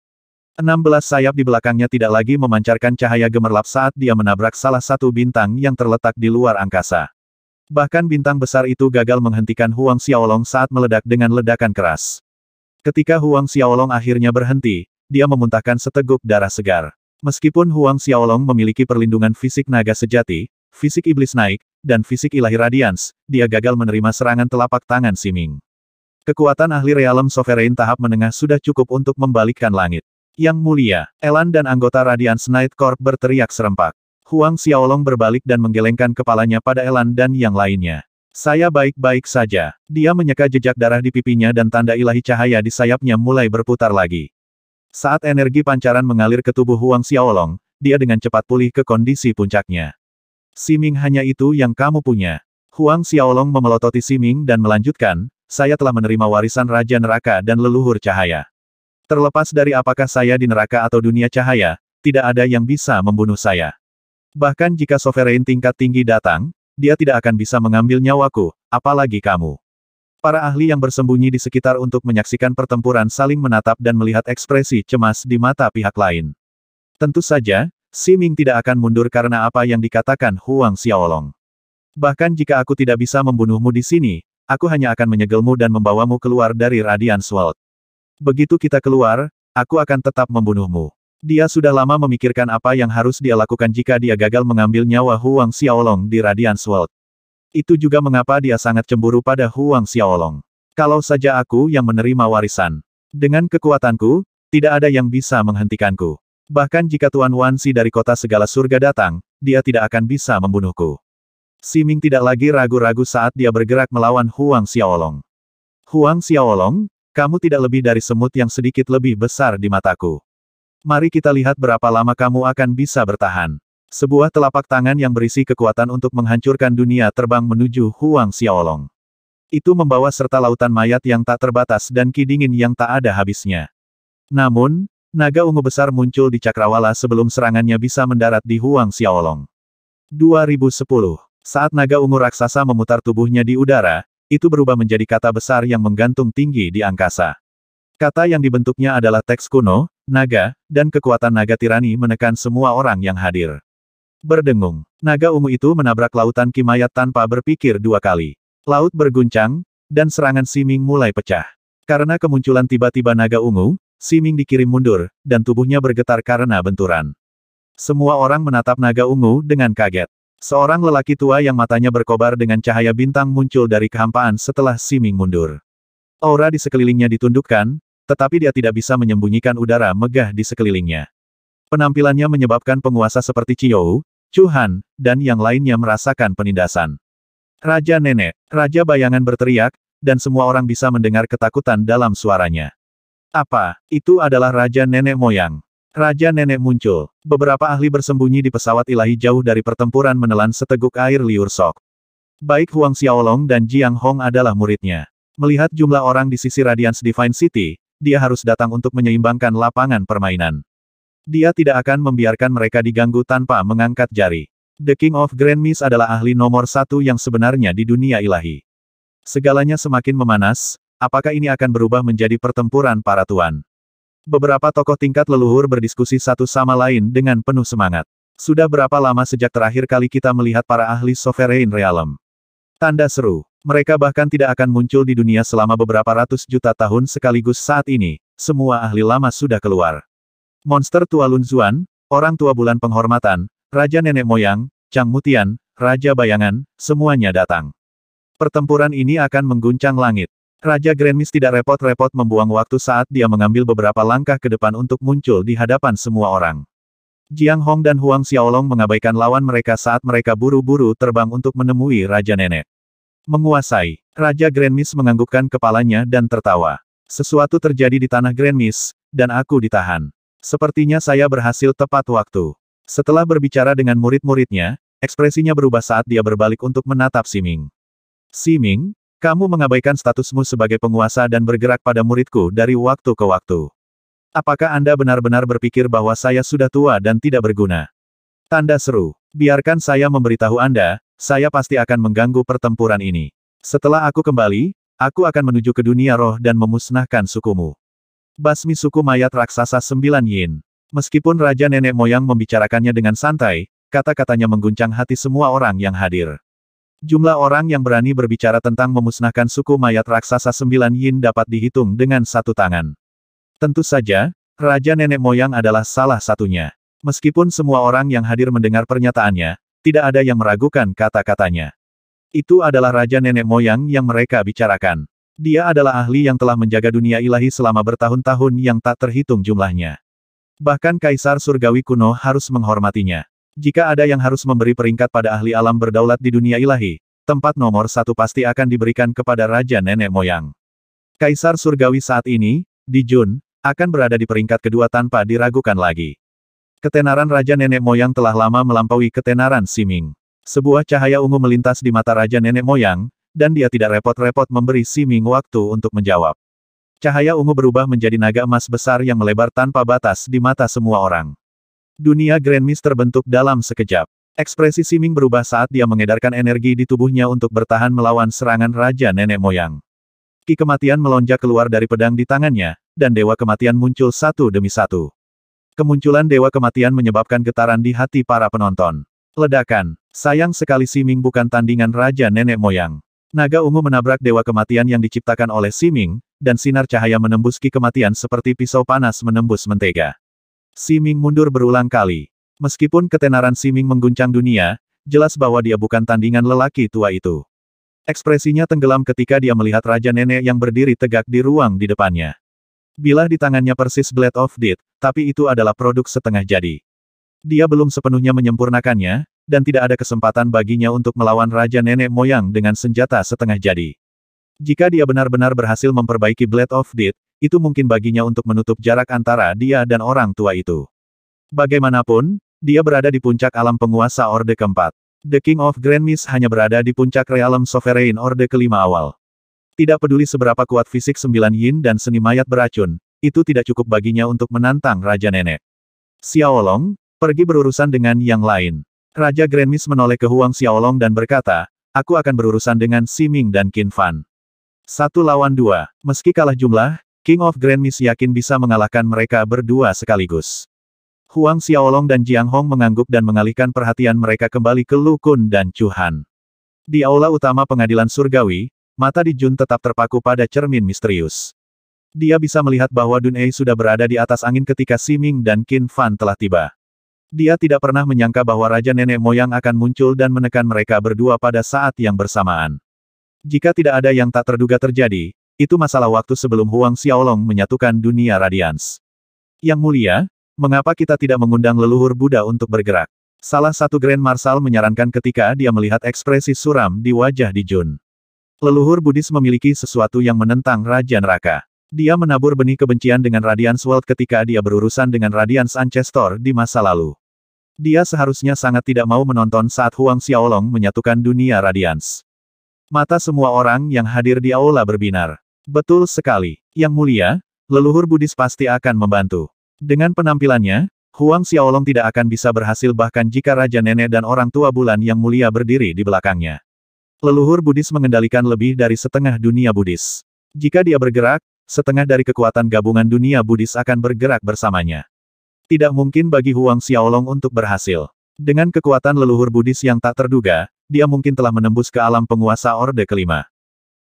Enam belas sayap di belakangnya tidak lagi memancarkan cahaya gemerlap saat dia menabrak salah satu bintang yang terletak di luar angkasa. Bahkan bintang besar itu gagal menghentikan Huang Xiaolong saat meledak dengan ledakan keras. Ketika Huang Xiaolong akhirnya berhenti, dia memuntahkan seteguk darah segar. Meskipun Huang Xiaolong memiliki perlindungan fisik naga sejati, fisik iblis naik, dan fisik ilahi radians, dia gagal menerima serangan telapak tangan Siming. Kekuatan ahli realem sovereign tahap menengah sudah cukup untuk membalikkan langit. Yang mulia, Elan dan anggota Radiance Night Corp berteriak serempak. Huang Xiaolong berbalik dan menggelengkan kepalanya pada Elan dan yang lainnya. Saya baik-baik saja. Dia menyeka jejak darah di pipinya dan tanda ilahi cahaya di sayapnya mulai berputar lagi. Saat energi pancaran mengalir ke tubuh Huang Xiaolong, dia dengan cepat pulih ke kondisi puncaknya. Siming hanya itu yang kamu punya. Huang Xiaolong memelototi Siming dan melanjutkan, saya telah menerima warisan Raja Neraka dan leluhur cahaya. Terlepas dari apakah saya di neraka atau dunia cahaya, tidak ada yang bisa membunuh saya. Bahkan jika sovereign tingkat tinggi datang, dia tidak akan bisa mengambil nyawaku, apalagi kamu. Para ahli yang bersembunyi di sekitar untuk menyaksikan pertempuran saling menatap dan melihat ekspresi cemas di mata pihak lain. Tentu saja, Si Ming tidak akan mundur karena apa yang dikatakan Huang Xiaolong. Bahkan jika aku tidak bisa membunuhmu di sini, aku hanya akan menyegelmu dan membawamu keluar dari Radiance World. Begitu kita keluar, aku akan tetap membunuhmu. Dia sudah lama memikirkan apa yang harus dia lakukan jika dia gagal mengambil nyawa Huang Xiaolong di Radiance World. Itu juga mengapa dia sangat cemburu pada Huang Xiaolong. Kalau saja aku yang menerima warisan. Dengan kekuatanku, tidak ada yang bisa menghentikanku. Bahkan jika Tuan Wansi dari kota segala surga datang, dia tidak akan bisa membunuhku. Si Ming tidak lagi ragu-ragu saat dia bergerak melawan Huang Xiaolong. Huang Xiaolong, kamu tidak lebih dari semut yang sedikit lebih besar di mataku. Mari kita lihat berapa lama kamu akan bisa bertahan. Sebuah telapak tangan yang berisi kekuatan untuk menghancurkan dunia terbang menuju Huang Xiaolong. Itu membawa serta lautan mayat yang tak terbatas dan ki yang tak ada habisnya. Namun, Naga ungu besar muncul di Cakrawala sebelum serangannya bisa mendarat di Huang Xiaolong. 2010. Saat naga ungu raksasa memutar tubuhnya di udara, itu berubah menjadi kata besar yang menggantung tinggi di angkasa. Kata yang dibentuknya adalah teks kuno, naga, dan kekuatan naga tirani menekan semua orang yang hadir. Berdengung, naga ungu itu menabrak lautan kimayat tanpa berpikir dua kali. Laut berguncang, dan serangan siming mulai pecah. Karena kemunculan tiba-tiba naga ungu, Siming dikirim mundur, dan tubuhnya bergetar karena benturan. Semua orang menatap naga ungu dengan kaget. Seorang lelaki tua yang matanya berkobar dengan cahaya bintang muncul dari kehampaan setelah Siming mundur. Aura di sekelilingnya ditundukkan, tetapi dia tidak bisa menyembunyikan udara megah di sekelilingnya. Penampilannya menyebabkan penguasa seperti Chu Han, dan yang lainnya merasakan penindasan. Raja Nenek, Raja Bayangan berteriak, dan semua orang bisa mendengar ketakutan dalam suaranya. Apa, itu adalah Raja Nenek Moyang. Raja Nenek muncul. Beberapa ahli bersembunyi di pesawat ilahi jauh dari pertempuran menelan seteguk air liur sok. Baik Huang Xiaolong dan Jiang Hong adalah muridnya. Melihat jumlah orang di sisi Radiance Divine City, dia harus datang untuk menyeimbangkan lapangan permainan. Dia tidak akan membiarkan mereka diganggu tanpa mengangkat jari. The King of Grand adalah ahli nomor satu yang sebenarnya di dunia ilahi. Segalanya semakin memanas, Apakah ini akan berubah menjadi pertempuran para tuan? Beberapa tokoh tingkat leluhur berdiskusi satu sama lain dengan penuh semangat. Sudah berapa lama sejak terakhir kali kita melihat para ahli Sovereign Realm? Tanda seru. Mereka bahkan tidak akan muncul di dunia selama beberapa ratus juta tahun sekaligus saat ini, semua ahli lama sudah keluar. Monster tua Lunzuan, orang tua bulan penghormatan, raja nenek moyang, Chang Mutian, raja bayangan, semuanya datang. Pertempuran ini akan mengguncang langit. Raja Grandmis tidak repot-repot membuang waktu saat dia mengambil beberapa langkah ke depan untuk muncul di hadapan semua orang. Jiang Hong dan Huang Xiaolong mengabaikan lawan mereka saat mereka buru-buru terbang untuk menemui Raja Nenek. Menguasai, Raja Grandmis menganggukkan kepalanya dan tertawa. Sesuatu terjadi di tanah Grandmis, dan aku ditahan. Sepertinya saya berhasil tepat waktu. Setelah berbicara dengan murid-muridnya, ekspresinya berubah saat dia berbalik untuk menatap Siming. Siming, kamu mengabaikan statusmu sebagai penguasa dan bergerak pada muridku dari waktu ke waktu. Apakah Anda benar-benar berpikir bahwa saya sudah tua dan tidak berguna? Tanda seru. Biarkan saya memberitahu Anda, saya pasti akan mengganggu pertempuran ini. Setelah aku kembali, aku akan menuju ke dunia roh dan memusnahkan sukumu. Basmi suku mayat raksasa sembilan yin. Meskipun Raja Nenek Moyang membicarakannya dengan santai, kata-katanya mengguncang hati semua orang yang hadir. Jumlah orang yang berani berbicara tentang memusnahkan suku mayat raksasa sembilan yin dapat dihitung dengan satu tangan. Tentu saja, Raja Nenek Moyang adalah salah satunya. Meskipun semua orang yang hadir mendengar pernyataannya, tidak ada yang meragukan kata-katanya. Itu adalah Raja Nenek Moyang yang mereka bicarakan. Dia adalah ahli yang telah menjaga dunia ilahi selama bertahun-tahun yang tak terhitung jumlahnya. Bahkan Kaisar Surgawi kuno harus menghormatinya. Jika ada yang harus memberi peringkat pada ahli alam berdaulat di dunia ilahi, tempat nomor satu pasti akan diberikan kepada Raja Nenek Moyang. Kaisar Surgawi saat ini, di Jun, akan berada di peringkat kedua tanpa diragukan lagi. Ketenaran Raja Nenek Moyang telah lama melampaui ketenaran Siming. Sebuah cahaya ungu melintas di mata Raja Nenek Moyang, dan dia tidak repot-repot memberi Siming waktu untuk menjawab. Cahaya ungu berubah menjadi naga emas besar yang melebar tanpa batas di mata semua orang. Dunia Grand terbentuk dalam sekejap. Ekspresi Siming berubah saat dia mengedarkan energi di tubuhnya untuk bertahan melawan serangan Raja Nenek Moyang. Ki kematian melonjak keluar dari pedang di tangannya, dan dewa kematian muncul satu demi satu. Kemunculan dewa kematian menyebabkan getaran di hati para penonton. Ledakan, sayang sekali Siming bukan tandingan Raja Nenek Moyang. Naga ungu menabrak dewa kematian yang diciptakan oleh Siming, dan sinar cahaya menembus ki kematian seperti pisau panas menembus mentega. Si Ming mundur berulang kali. Meskipun ketenaran Si Ming mengguncang dunia, jelas bahwa dia bukan tandingan lelaki tua itu. Ekspresinya tenggelam ketika dia melihat Raja Nenek yang berdiri tegak di ruang di depannya. Bila di tangannya persis Blade of Death, tapi itu adalah produk setengah jadi. Dia belum sepenuhnya menyempurnakannya, dan tidak ada kesempatan baginya untuk melawan Raja Nenek Moyang dengan senjata setengah jadi. Jika dia benar-benar berhasil memperbaiki Blade of Death, itu mungkin baginya untuk menutup jarak antara dia dan orang tua itu. Bagaimanapun, dia berada di puncak alam penguasa Orde keempat. The King of Grand hanya berada di puncak realem sovereign Orde kelima awal. Tidak peduli seberapa kuat fisik sembilan yin dan seni mayat beracun, itu tidak cukup baginya untuk menantang Raja Nenek. Xiaolong, pergi berurusan dengan yang lain. Raja Grand menoleh ke Huang Xiaolong dan berkata, aku akan berurusan dengan Siming dan Qin Fan. Satu lawan dua, meski kalah jumlah, King of Grand Miss yakin bisa mengalahkan mereka berdua sekaligus. Huang Xiaolong dan Jiang Hong mengangguk dan mengalihkan perhatian mereka kembali ke Lu Kun dan Chu Di aula utama pengadilan surgawi, mata di Jun tetap terpaku pada cermin misterius. Dia bisa melihat bahwa Dun Ei sudah berada di atas angin ketika Siming dan Qin Fan telah tiba. Dia tidak pernah menyangka bahwa Raja Nenek Moyang akan muncul dan menekan mereka berdua pada saat yang bersamaan. Jika tidak ada yang tak terduga terjadi, itu masalah waktu sebelum Huang Xiaolong menyatukan dunia Radians. Yang mulia, mengapa kita tidak mengundang leluhur Buddha untuk bergerak? Salah satu Grand Marshal menyarankan ketika dia melihat ekspresi suram di wajah Di Jun. Leluhur Buddhis memiliki sesuatu yang menentang Raja Neraka. Dia menabur benih kebencian dengan Radiance World ketika dia berurusan dengan Radiance Ancestor di masa lalu. Dia seharusnya sangat tidak mau menonton saat Huang Xiaolong menyatukan dunia Radiance. Mata semua orang yang hadir di aula berbinar. Betul sekali. Yang mulia, leluhur Buddhis pasti akan membantu. Dengan penampilannya, Huang Xiaolong tidak akan bisa berhasil bahkan jika Raja Nenek dan orang tua bulan yang mulia berdiri di belakangnya. Leluhur Buddhis mengendalikan lebih dari setengah dunia Buddhis. Jika dia bergerak, setengah dari kekuatan gabungan dunia Buddhis akan bergerak bersamanya. Tidak mungkin bagi Huang Xiaolong untuk berhasil. Dengan kekuatan leluhur Buddhis yang tak terduga, dia mungkin telah menembus ke alam penguasa Orde Kelima.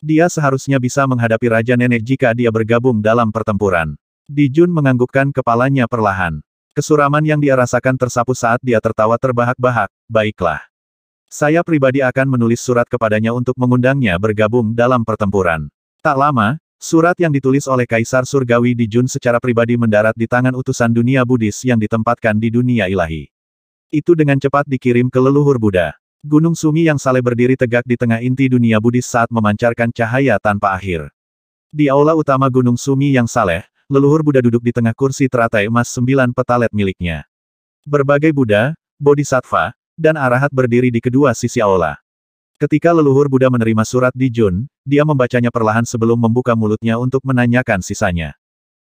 Dia seharusnya bisa menghadapi Raja Nenek jika dia bergabung dalam pertempuran. Di Jun menganggukkan kepalanya perlahan. Kesuraman yang dia rasakan tersapu saat dia tertawa terbahak-bahak, baiklah. Saya pribadi akan menulis surat kepadanya untuk mengundangnya bergabung dalam pertempuran. Tak lama, surat yang ditulis oleh Kaisar Surgawi Di Jun secara pribadi mendarat di tangan utusan dunia Buddhis yang ditempatkan di dunia ilahi. Itu dengan cepat dikirim ke leluhur Buddha. Gunung Sumi yang saleh berdiri tegak di tengah inti dunia Buddhis saat memancarkan cahaya tanpa akhir. Di aula utama Gunung Sumi yang saleh, leluhur Buddha duduk di tengah kursi teratai emas sembilan petalet miliknya. Berbagai Buddha, Bodhisattva, dan Arahat berdiri di kedua sisi aula. Ketika leluhur Buddha menerima surat di Jun, dia membacanya perlahan sebelum membuka mulutnya untuk menanyakan sisanya.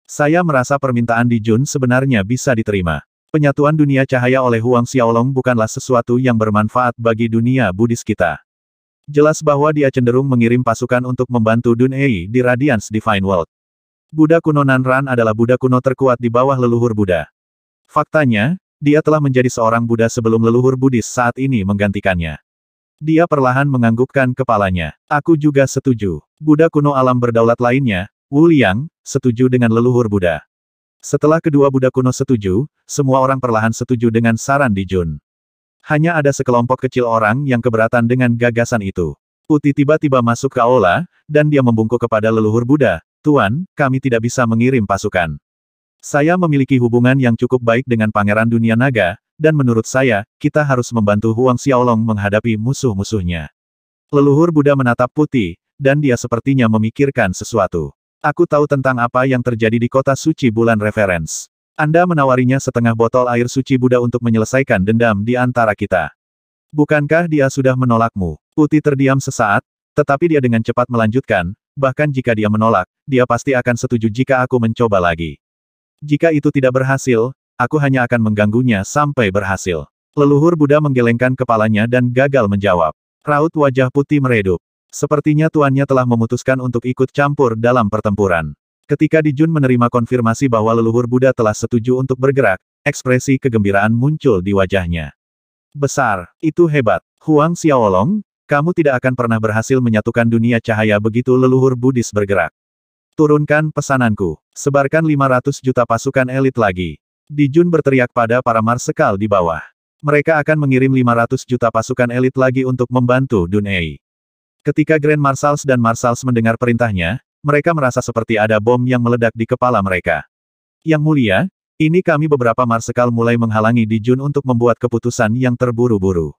Saya merasa permintaan di Jun sebenarnya bisa diterima. Penyatuan dunia cahaya oleh Huang Xiaolong bukanlah sesuatu yang bermanfaat bagi dunia Buddhis kita. Jelas bahwa dia cenderung mengirim pasukan untuk membantu Dun Ei di Radiance Divine World. Buddha kuno Nanran adalah Buddha kuno terkuat di bawah leluhur Buddha. Faktanya, dia telah menjadi seorang Buddha sebelum leluhur Buddhis saat ini menggantikannya. Dia perlahan menganggukkan kepalanya. Aku juga setuju. Buddha kuno alam berdaulat lainnya, Wu Liang, setuju dengan leluhur Buddha. Setelah kedua Buddha kuno setuju, semua orang perlahan setuju dengan saran di Jun. Hanya ada sekelompok kecil orang yang keberatan dengan gagasan itu. Uti tiba-tiba masuk ke aula, dan dia membungkuk kepada leluhur Buddha, Tuan, kami tidak bisa mengirim pasukan. Saya memiliki hubungan yang cukup baik dengan Pangeran Dunia Naga, dan menurut saya, kita harus membantu Huang Xiaolong menghadapi musuh-musuhnya. Leluhur Buddha menatap putih, dan dia sepertinya memikirkan sesuatu. Aku tahu tentang apa yang terjadi di kota suci bulan referens. Anda menawarinya setengah botol air suci Buddha untuk menyelesaikan dendam di antara kita. Bukankah dia sudah menolakmu? Putih terdiam sesaat, tetapi dia dengan cepat melanjutkan, bahkan jika dia menolak, dia pasti akan setuju jika aku mencoba lagi. Jika itu tidak berhasil, aku hanya akan mengganggunya sampai berhasil. Leluhur Buddha menggelengkan kepalanya dan gagal menjawab. Raut wajah putih meredup. Sepertinya tuannya telah memutuskan untuk ikut campur dalam pertempuran. Ketika Dijun menerima konfirmasi bahwa leluhur Buddha telah setuju untuk bergerak, ekspresi kegembiraan muncul di wajahnya. Besar, itu hebat. Huang Xiaolong, kamu tidak akan pernah berhasil menyatukan dunia cahaya begitu leluhur Buddhis bergerak. Turunkan pesananku. Sebarkan 500 juta pasukan elit lagi. Dijun berteriak pada para marsekal di bawah. Mereka akan mengirim 500 juta pasukan elit lagi untuk membantu Dunei. Ketika Grand Marshals dan Marshals mendengar perintahnya, mereka merasa seperti ada bom yang meledak di kepala mereka. Yang mulia, ini kami beberapa marsekal mulai menghalangi Dijun untuk membuat keputusan yang terburu-buru.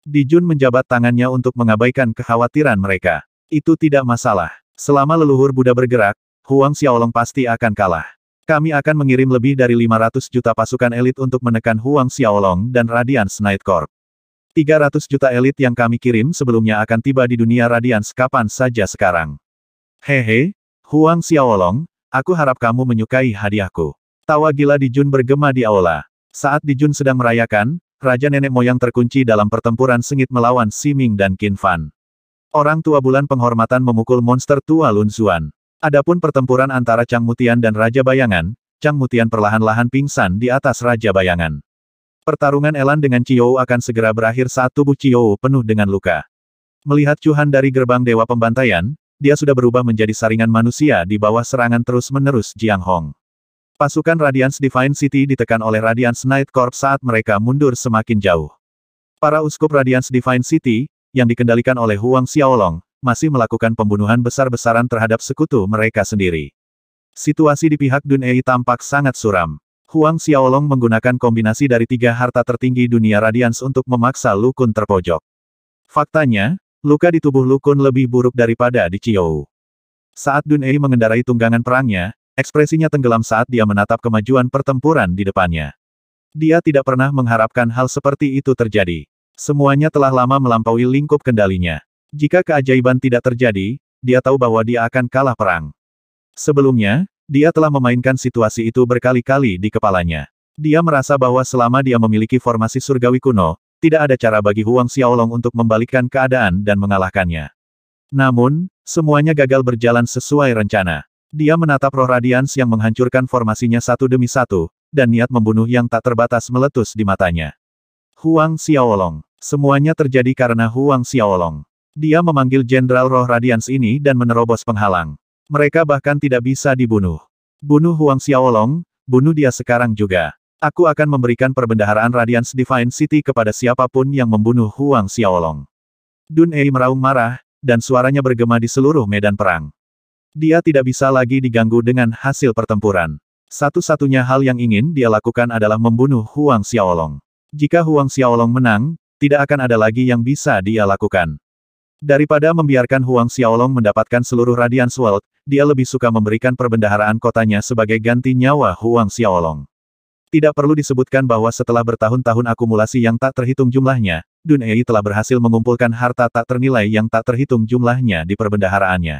Dijun menjabat tangannya untuk mengabaikan kekhawatiran mereka. Itu tidak masalah. Selama leluhur Buddha bergerak, Huang Xiaolong pasti akan kalah. Kami akan mengirim lebih dari 500 juta pasukan elit untuk menekan Huang Xiaolong dan Radiance Night Corp. 300 juta elit yang kami kirim sebelumnya akan tiba di dunia Radiance kapan saja sekarang. Hehe, Huang Xiaolong, aku harap kamu menyukai hadiahku. Tawa gila di Jun bergema di aula. Saat di Jun sedang merayakan, Raja Nenek Moyang terkunci dalam pertempuran sengit melawan Siming dan Qin Fan. Orang tua bulan penghormatan memukul monster tua Lun Xuan. Adapun pertempuran antara Chang Mutian dan Raja Bayangan, Chang Mutian perlahan-lahan pingsan di atas Raja Bayangan. Pertarungan Elan dengan Chiyo akan segera berakhir saat tubuh Chiyo penuh dengan luka. Melihat Chuhan dari gerbang Dewa Pembantaian, dia sudah berubah menjadi saringan manusia di bawah serangan terus-menerus Jiang Hong. Pasukan Radiance Divine City ditekan oleh Radiance Night Corp saat mereka mundur semakin jauh. Para uskup Radiance Divine City, yang dikendalikan oleh Huang Xiaolong, masih melakukan pembunuhan besar-besaran terhadap sekutu mereka sendiri. Situasi di pihak Dunei tampak sangat suram. Huang Xiaolong menggunakan kombinasi dari tiga harta tertinggi dunia Radians untuk memaksa Lu Kun terpojok. Faktanya, luka di tubuh Lu Kun lebih buruk daripada di Chiou. Saat Dun Ei mengendarai tunggangan perangnya, ekspresinya tenggelam saat dia menatap kemajuan pertempuran di depannya. Dia tidak pernah mengharapkan hal seperti itu terjadi. Semuanya telah lama melampaui lingkup kendalinya. Jika keajaiban tidak terjadi, dia tahu bahwa dia akan kalah perang. Sebelumnya, dia telah memainkan situasi itu berkali-kali di kepalanya. Dia merasa bahwa selama dia memiliki formasi surgawi kuno, tidak ada cara bagi Huang Xiaolong untuk membalikkan keadaan dan mengalahkannya. Namun, semuanya gagal berjalan sesuai rencana. Dia menatap roh radians yang menghancurkan formasinya satu demi satu, dan niat membunuh yang tak terbatas meletus di matanya. Huang Xiaolong. Semuanya terjadi karena Huang Xiaolong. Dia memanggil Jenderal Roh Radians ini dan menerobos penghalang. Mereka bahkan tidak bisa dibunuh. Bunuh Huang Xiaolong, bunuh dia sekarang juga. Aku akan memberikan perbendaharaan Radiance Divine City kepada siapapun yang membunuh Huang Xiaolong. Dun Ei meraung marah, dan suaranya bergema di seluruh medan perang. Dia tidak bisa lagi diganggu dengan hasil pertempuran. Satu-satunya hal yang ingin dia lakukan adalah membunuh Huang Xiaolong. Jika Huang Xiaolong menang, tidak akan ada lagi yang bisa dia lakukan. Daripada membiarkan Huang Xiaolong mendapatkan seluruh Radiance World, dia lebih suka memberikan perbendaharaan kotanya sebagai ganti nyawa Huang Xiaolong. Tidak perlu disebutkan bahwa setelah bertahun-tahun akumulasi yang tak terhitung jumlahnya, Dun Ei telah berhasil mengumpulkan harta tak ternilai yang tak terhitung jumlahnya di perbendaharaannya.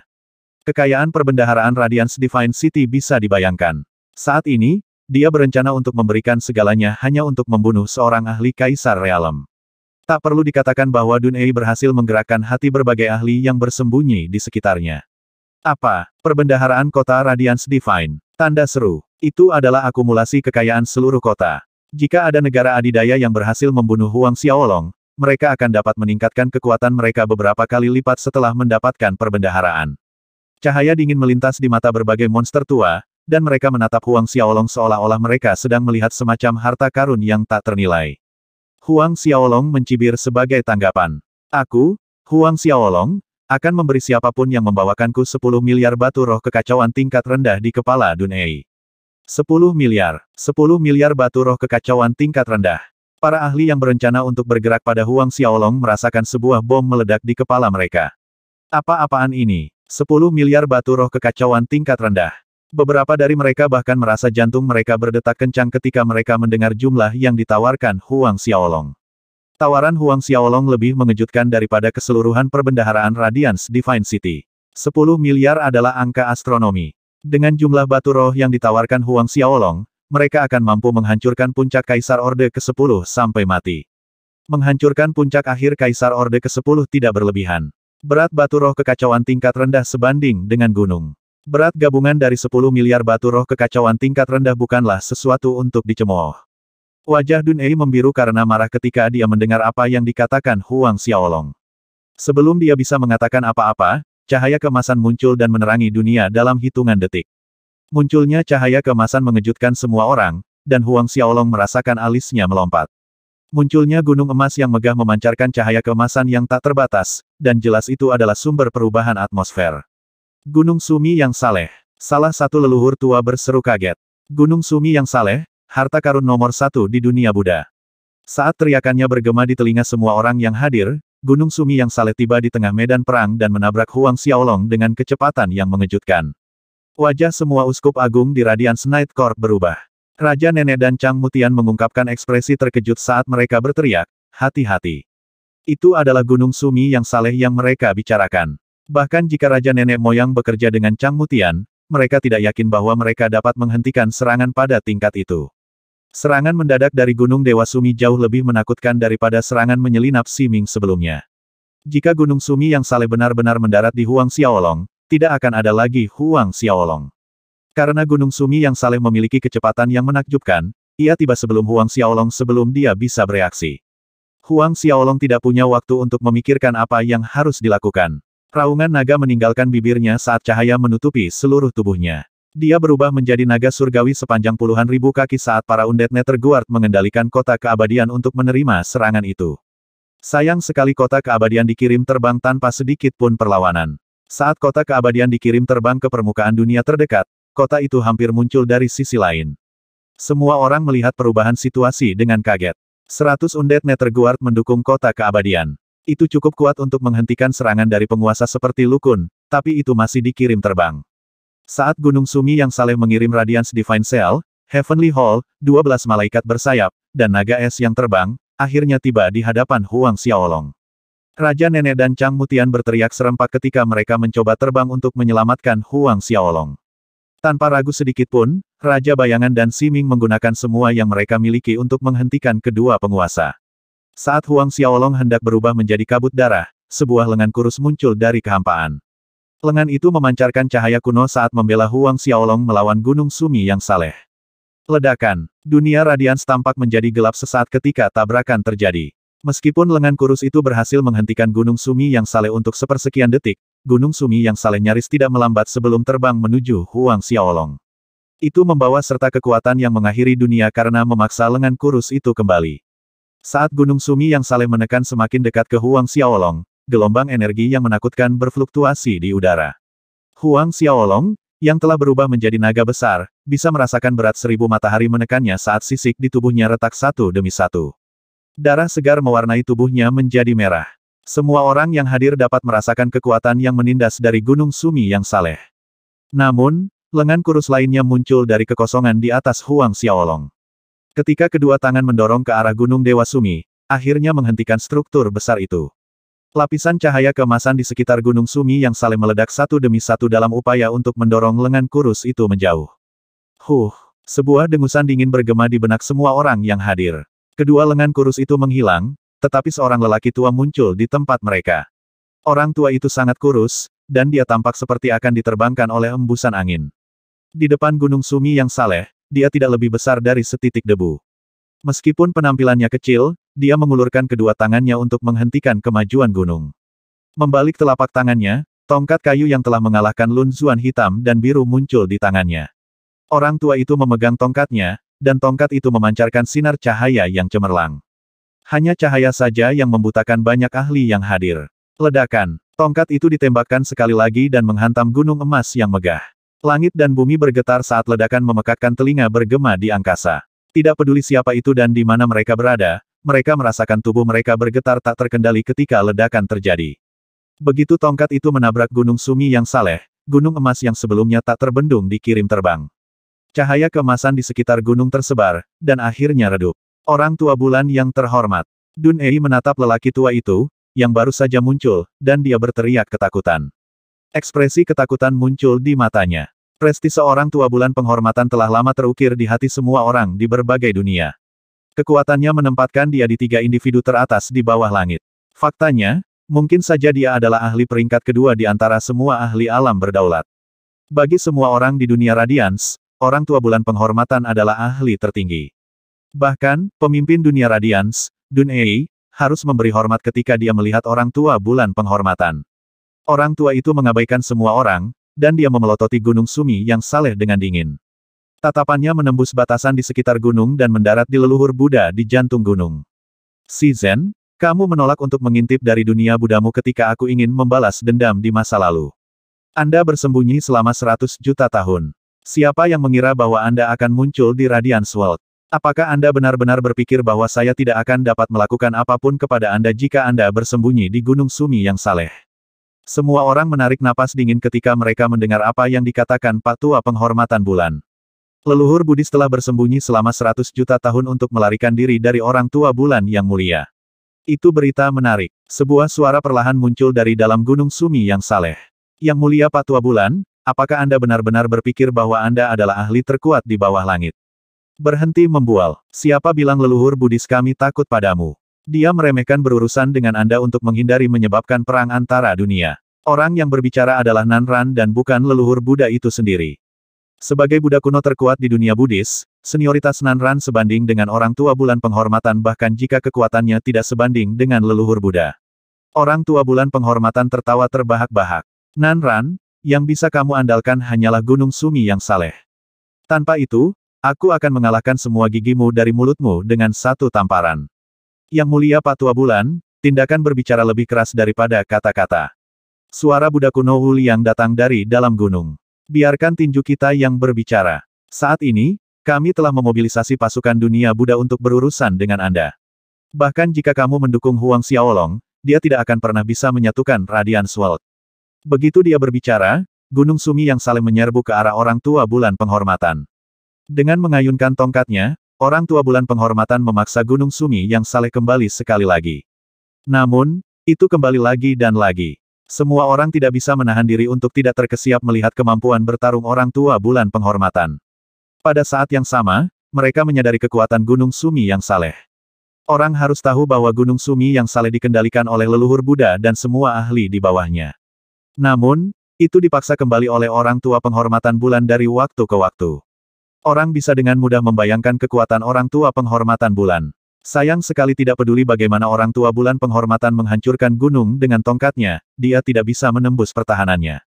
Kekayaan perbendaharaan Radiance Divine City bisa dibayangkan. Saat ini, dia berencana untuk memberikan segalanya hanya untuk membunuh seorang ahli kaisar realem. Tak perlu dikatakan bahwa Dunei berhasil menggerakkan hati berbagai ahli yang bersembunyi di sekitarnya. Apa? Perbendaharaan kota Radiance Divine. Tanda seru. Itu adalah akumulasi kekayaan seluruh kota. Jika ada negara adidaya yang berhasil membunuh Huang Xiaolong, mereka akan dapat meningkatkan kekuatan mereka beberapa kali lipat setelah mendapatkan perbendaharaan. Cahaya dingin melintas di mata berbagai monster tua, dan mereka menatap Huang Xiaolong seolah-olah mereka sedang melihat semacam harta karun yang tak ternilai. Huang Xiaolong mencibir sebagai tanggapan. Aku, Huang Xiaolong, akan memberi siapapun yang membawakanku 10 miliar batu roh kekacauan tingkat rendah di kepala Dunei. 10 miliar, 10 miliar batu roh kekacauan tingkat rendah. Para ahli yang berencana untuk bergerak pada Huang Xiaolong merasakan sebuah bom meledak di kepala mereka. Apa-apaan ini? 10 miliar batu roh kekacauan tingkat rendah. Beberapa dari mereka bahkan merasa jantung mereka berdetak kencang ketika mereka mendengar jumlah yang ditawarkan Huang Xiaolong. Tawaran Huang Xiaolong lebih mengejutkan daripada keseluruhan perbendaharaan Radiance Divine City. 10 miliar adalah angka astronomi. Dengan jumlah batu roh yang ditawarkan Huang Xiaolong, mereka akan mampu menghancurkan puncak Kaisar Orde ke-10 sampai mati. Menghancurkan puncak akhir Kaisar Orde ke-10 tidak berlebihan. Berat batu roh kekacauan tingkat rendah sebanding dengan gunung. Berat gabungan dari 10 miliar batu roh kekacauan tingkat rendah bukanlah sesuatu untuk dicemooh. Wajah Dun Dunei membiru karena marah ketika dia mendengar apa yang dikatakan Huang Xiaolong. Sebelum dia bisa mengatakan apa-apa, cahaya kemasan muncul dan menerangi dunia dalam hitungan detik. Munculnya cahaya kemasan mengejutkan semua orang, dan Huang Xiaolong merasakan alisnya melompat. Munculnya gunung emas yang megah memancarkan cahaya kemasan yang tak terbatas, dan jelas itu adalah sumber perubahan atmosfer. Gunung Sumi yang saleh. Salah satu leluhur tua berseru kaget. Gunung Sumi yang saleh, harta karun nomor satu di dunia Buddha. Saat teriakannya bergema di telinga semua orang yang hadir, Gunung Sumi yang saleh tiba di tengah medan perang dan menabrak Huang Xiaolong dengan kecepatan yang mengejutkan. Wajah semua uskup agung di Radiance Night Court berubah. Raja Nenek dan Chang Mutian mengungkapkan ekspresi terkejut saat mereka berteriak, hati-hati. Itu adalah Gunung Sumi yang saleh yang mereka bicarakan. Bahkan jika Raja Nenek Moyang bekerja dengan Chang Mutian, mereka tidak yakin bahwa mereka dapat menghentikan serangan pada tingkat itu. Serangan mendadak dari Gunung Dewa Sumi jauh lebih menakutkan daripada serangan menyelinap Si Ming sebelumnya. Jika Gunung Sumi yang saleh benar-benar mendarat di Huang Xiaolong, tidak akan ada lagi Huang Xiaolong. Karena Gunung Sumi yang saleh memiliki kecepatan yang menakjubkan, ia tiba sebelum Huang Xiaolong sebelum dia bisa bereaksi. Huang Xiaolong tidak punya waktu untuk memikirkan apa yang harus dilakukan. Raungan naga meninggalkan bibirnya saat cahaya menutupi seluruh tubuhnya. Dia berubah menjadi naga surgawi sepanjang puluhan ribu kaki saat para undet terguard mengendalikan kota keabadian untuk menerima serangan itu. Sayang sekali kota keabadian dikirim terbang tanpa sedikit pun perlawanan. Saat kota keabadian dikirim terbang ke permukaan dunia terdekat, kota itu hampir muncul dari sisi lain. Semua orang melihat perubahan situasi dengan kaget. Seratus undet Netherguard mendukung kota keabadian. Itu cukup kuat untuk menghentikan serangan dari penguasa seperti Lukun, tapi itu masih dikirim terbang. Saat Gunung Sumi yang saleh mengirim Radiance Divine Cell, Heavenly Hall, 12 malaikat bersayap, dan naga es yang terbang, akhirnya tiba di hadapan Huang Xiaolong. Raja Nenek dan Chang Mutian berteriak serempak ketika mereka mencoba terbang untuk menyelamatkan Huang Xiaolong. Tanpa ragu sedikit pun, Raja Bayangan dan Siming menggunakan semua yang mereka miliki untuk menghentikan kedua penguasa. Saat Huang Xiaolong hendak berubah menjadi kabut darah, sebuah lengan kurus muncul dari kehampaan. Lengan itu memancarkan cahaya kuno saat membela Huang Xiaolong melawan Gunung Sumi yang saleh. Ledakan, dunia radian tampak menjadi gelap sesaat ketika tabrakan terjadi. Meskipun lengan kurus itu berhasil menghentikan Gunung Sumi yang saleh untuk sepersekian detik, Gunung Sumi yang saleh nyaris tidak melambat sebelum terbang menuju Huang Xiaolong. Itu membawa serta kekuatan yang mengakhiri dunia karena memaksa lengan kurus itu kembali. Saat Gunung Sumi yang saleh menekan semakin dekat ke Huang Xiaolong, gelombang energi yang menakutkan berfluktuasi di udara. Huang Xiaolong, yang telah berubah menjadi naga besar, bisa merasakan berat seribu matahari menekannya saat sisik di tubuhnya retak satu demi satu. Darah segar mewarnai tubuhnya menjadi merah. Semua orang yang hadir dapat merasakan kekuatan yang menindas dari Gunung Sumi yang saleh. Namun, lengan kurus lainnya muncul dari kekosongan di atas Huang Xiaolong. Ketika kedua tangan mendorong ke arah Gunung Dewa Sumi, akhirnya menghentikan struktur besar itu. Lapisan cahaya kemasan di sekitar Gunung Sumi yang saling meledak satu demi satu dalam upaya untuk mendorong lengan kurus itu menjauh. Huh, sebuah dengusan dingin bergema di benak semua orang yang hadir. Kedua lengan kurus itu menghilang, tetapi seorang lelaki tua muncul di tempat mereka. Orang tua itu sangat kurus, dan dia tampak seperti akan diterbangkan oleh embusan angin. Di depan Gunung Sumi yang saleh, dia tidak lebih besar dari setitik debu. Meskipun penampilannya kecil, dia mengulurkan kedua tangannya untuk menghentikan kemajuan gunung. Membalik telapak tangannya, tongkat kayu yang telah mengalahkan Lun Zuan hitam dan biru muncul di tangannya. Orang tua itu memegang tongkatnya, dan tongkat itu memancarkan sinar cahaya yang cemerlang. Hanya cahaya saja yang membutakan banyak ahli yang hadir. Ledakan, tongkat itu ditembakkan sekali lagi dan menghantam gunung emas yang megah. Langit dan bumi bergetar saat ledakan memekakkan telinga bergema di angkasa. Tidak peduli siapa itu dan di mana mereka berada, mereka merasakan tubuh mereka bergetar tak terkendali ketika ledakan terjadi. Begitu tongkat itu menabrak gunung sumi yang saleh, gunung emas yang sebelumnya tak terbendung dikirim terbang. Cahaya kemasan di sekitar gunung tersebar, dan akhirnya redup. Orang tua bulan yang terhormat. Dun Ei menatap lelaki tua itu, yang baru saja muncul, dan dia berteriak ketakutan. Ekspresi ketakutan muncul di matanya. Presti seorang tua bulan penghormatan telah lama terukir di hati semua orang di berbagai dunia. Kekuatannya menempatkan dia di tiga individu teratas di bawah langit. Faktanya, mungkin saja dia adalah ahli peringkat kedua di antara semua ahli alam berdaulat. Bagi semua orang di dunia Radians, orang tua bulan penghormatan adalah ahli tertinggi. Bahkan, pemimpin dunia Radians, Dun Ei, harus memberi hormat ketika dia melihat orang tua bulan penghormatan. Orang tua itu mengabaikan semua orang, dan dia memelototi Gunung Sumi yang saleh dengan dingin. Tatapannya menembus batasan di sekitar gunung dan mendarat di leluhur Buddha di jantung gunung. Si Zen, kamu menolak untuk mengintip dari dunia budamu ketika aku ingin membalas dendam di masa lalu. Anda bersembunyi selama 100 juta tahun. Siapa yang mengira bahwa Anda akan muncul di Radiance World? Apakah Anda benar-benar berpikir bahwa saya tidak akan dapat melakukan apapun kepada Anda jika Anda bersembunyi di Gunung Sumi yang saleh? Semua orang menarik napas dingin ketika mereka mendengar apa yang dikatakan Patua Penghormatan Bulan. Leluhur Buddhis telah bersembunyi selama 100 juta tahun untuk melarikan diri dari orang tua bulan yang mulia. Itu berita menarik. Sebuah suara perlahan muncul dari dalam gunung sumi yang saleh. Yang mulia Patua Bulan, apakah Anda benar-benar berpikir bahwa Anda adalah ahli terkuat di bawah langit? Berhenti membual. Siapa bilang leluhur Buddhis kami takut padamu? Dia meremehkan berurusan dengan Anda untuk menghindari menyebabkan perang antara dunia. Orang yang berbicara adalah Nanran dan bukan leluhur Buddha itu sendiri. Sebagai Buddha kuno terkuat di dunia Buddhis, senioritas Nanran sebanding dengan orang tua bulan penghormatan bahkan jika kekuatannya tidak sebanding dengan leluhur Buddha. Orang tua bulan penghormatan tertawa terbahak-bahak. Nanran, yang bisa kamu andalkan hanyalah gunung sumi yang saleh. Tanpa itu, aku akan mengalahkan semua gigimu dari mulutmu dengan satu tamparan. Yang mulia Patua Bulan, tindakan berbicara lebih keras daripada kata-kata. Suara Buddha kuno Wuli yang datang dari dalam gunung. Biarkan tinju kita yang berbicara. Saat ini, kami telah memobilisasi pasukan dunia Buddha untuk berurusan dengan Anda. Bahkan jika kamu mendukung Huang Xiaolong, dia tidak akan pernah bisa menyatukan Radian World. Begitu dia berbicara, Gunung Sumi yang saling menyerbu ke arah orang tua bulan penghormatan. Dengan mengayunkan tongkatnya, Orang tua bulan penghormatan memaksa Gunung Sumi yang saleh kembali sekali lagi. Namun, itu kembali lagi dan lagi. Semua orang tidak bisa menahan diri untuk tidak terkesiap melihat kemampuan bertarung orang tua bulan penghormatan. Pada saat yang sama, mereka menyadari kekuatan Gunung Sumi yang saleh. Orang harus tahu bahwa Gunung Sumi yang saleh dikendalikan oleh leluhur Buddha dan semua ahli di bawahnya. Namun, itu dipaksa kembali oleh orang tua penghormatan bulan dari waktu ke waktu. Orang bisa dengan mudah membayangkan kekuatan orang tua penghormatan bulan. Sayang sekali tidak peduli bagaimana orang tua bulan penghormatan menghancurkan gunung dengan tongkatnya, dia tidak bisa menembus pertahanannya.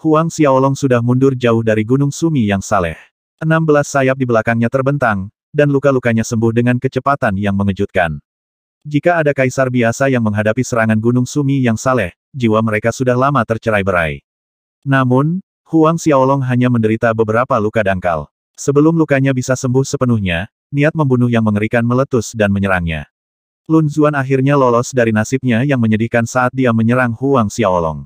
Huang Xiaolong sudah mundur jauh dari gunung Sumi yang saleh. 16 sayap di belakangnya terbentang, dan luka-lukanya sembuh dengan kecepatan yang mengejutkan. Jika ada kaisar biasa yang menghadapi serangan gunung Sumi yang saleh, jiwa mereka sudah lama tercerai-berai. Namun, Huang Xiaolong hanya menderita beberapa luka dangkal. Sebelum lukanya bisa sembuh sepenuhnya, niat membunuh yang mengerikan meletus dan menyerangnya. Lun Zuan akhirnya lolos dari nasibnya yang menyedihkan saat dia menyerang Huang Xiaolong.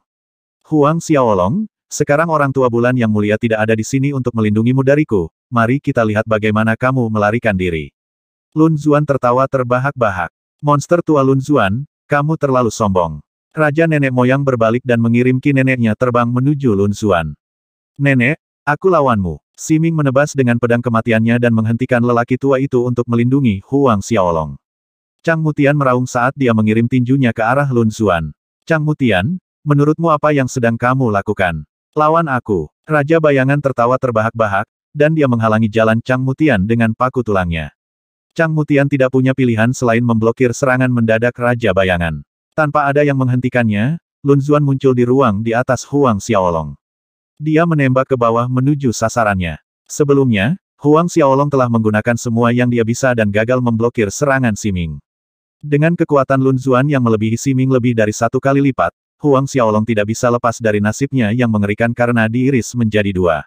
Huang Xiaolong, sekarang orang tua bulan yang mulia tidak ada di sini untuk melindungimu dariku, mari kita lihat bagaimana kamu melarikan diri. Lun Zuan tertawa terbahak-bahak. Monster tua Lun Zuan, kamu terlalu sombong. Raja nenek moyang berbalik dan mengirim neneknya terbang menuju Lun Zuan. Nenek, aku lawanmu. Si Ming menebas dengan pedang kematiannya dan menghentikan lelaki tua itu untuk melindungi Huang Xiaolong. Chang Mutian meraung saat dia mengirim tinjunya ke arah Lun Xuan. Chang Mutian, menurutmu apa yang sedang kamu lakukan? Lawan aku. Raja bayangan tertawa terbahak-bahak, dan dia menghalangi jalan Chang Mutian dengan paku tulangnya. Chang Mutian tidak punya pilihan selain memblokir serangan mendadak Raja Bayangan. Tanpa ada yang menghentikannya, Lun Zuan muncul di ruang di atas Huang Xiaolong. Dia menembak ke bawah menuju sasarannya. Sebelumnya, Huang Xiaolong telah menggunakan semua yang dia bisa dan gagal memblokir serangan Siming. Dengan kekuatan Lun Zuan yang melebihi Siming lebih dari satu kali lipat, Huang Xiaolong tidak bisa lepas dari nasibnya yang mengerikan karena diiris menjadi dua.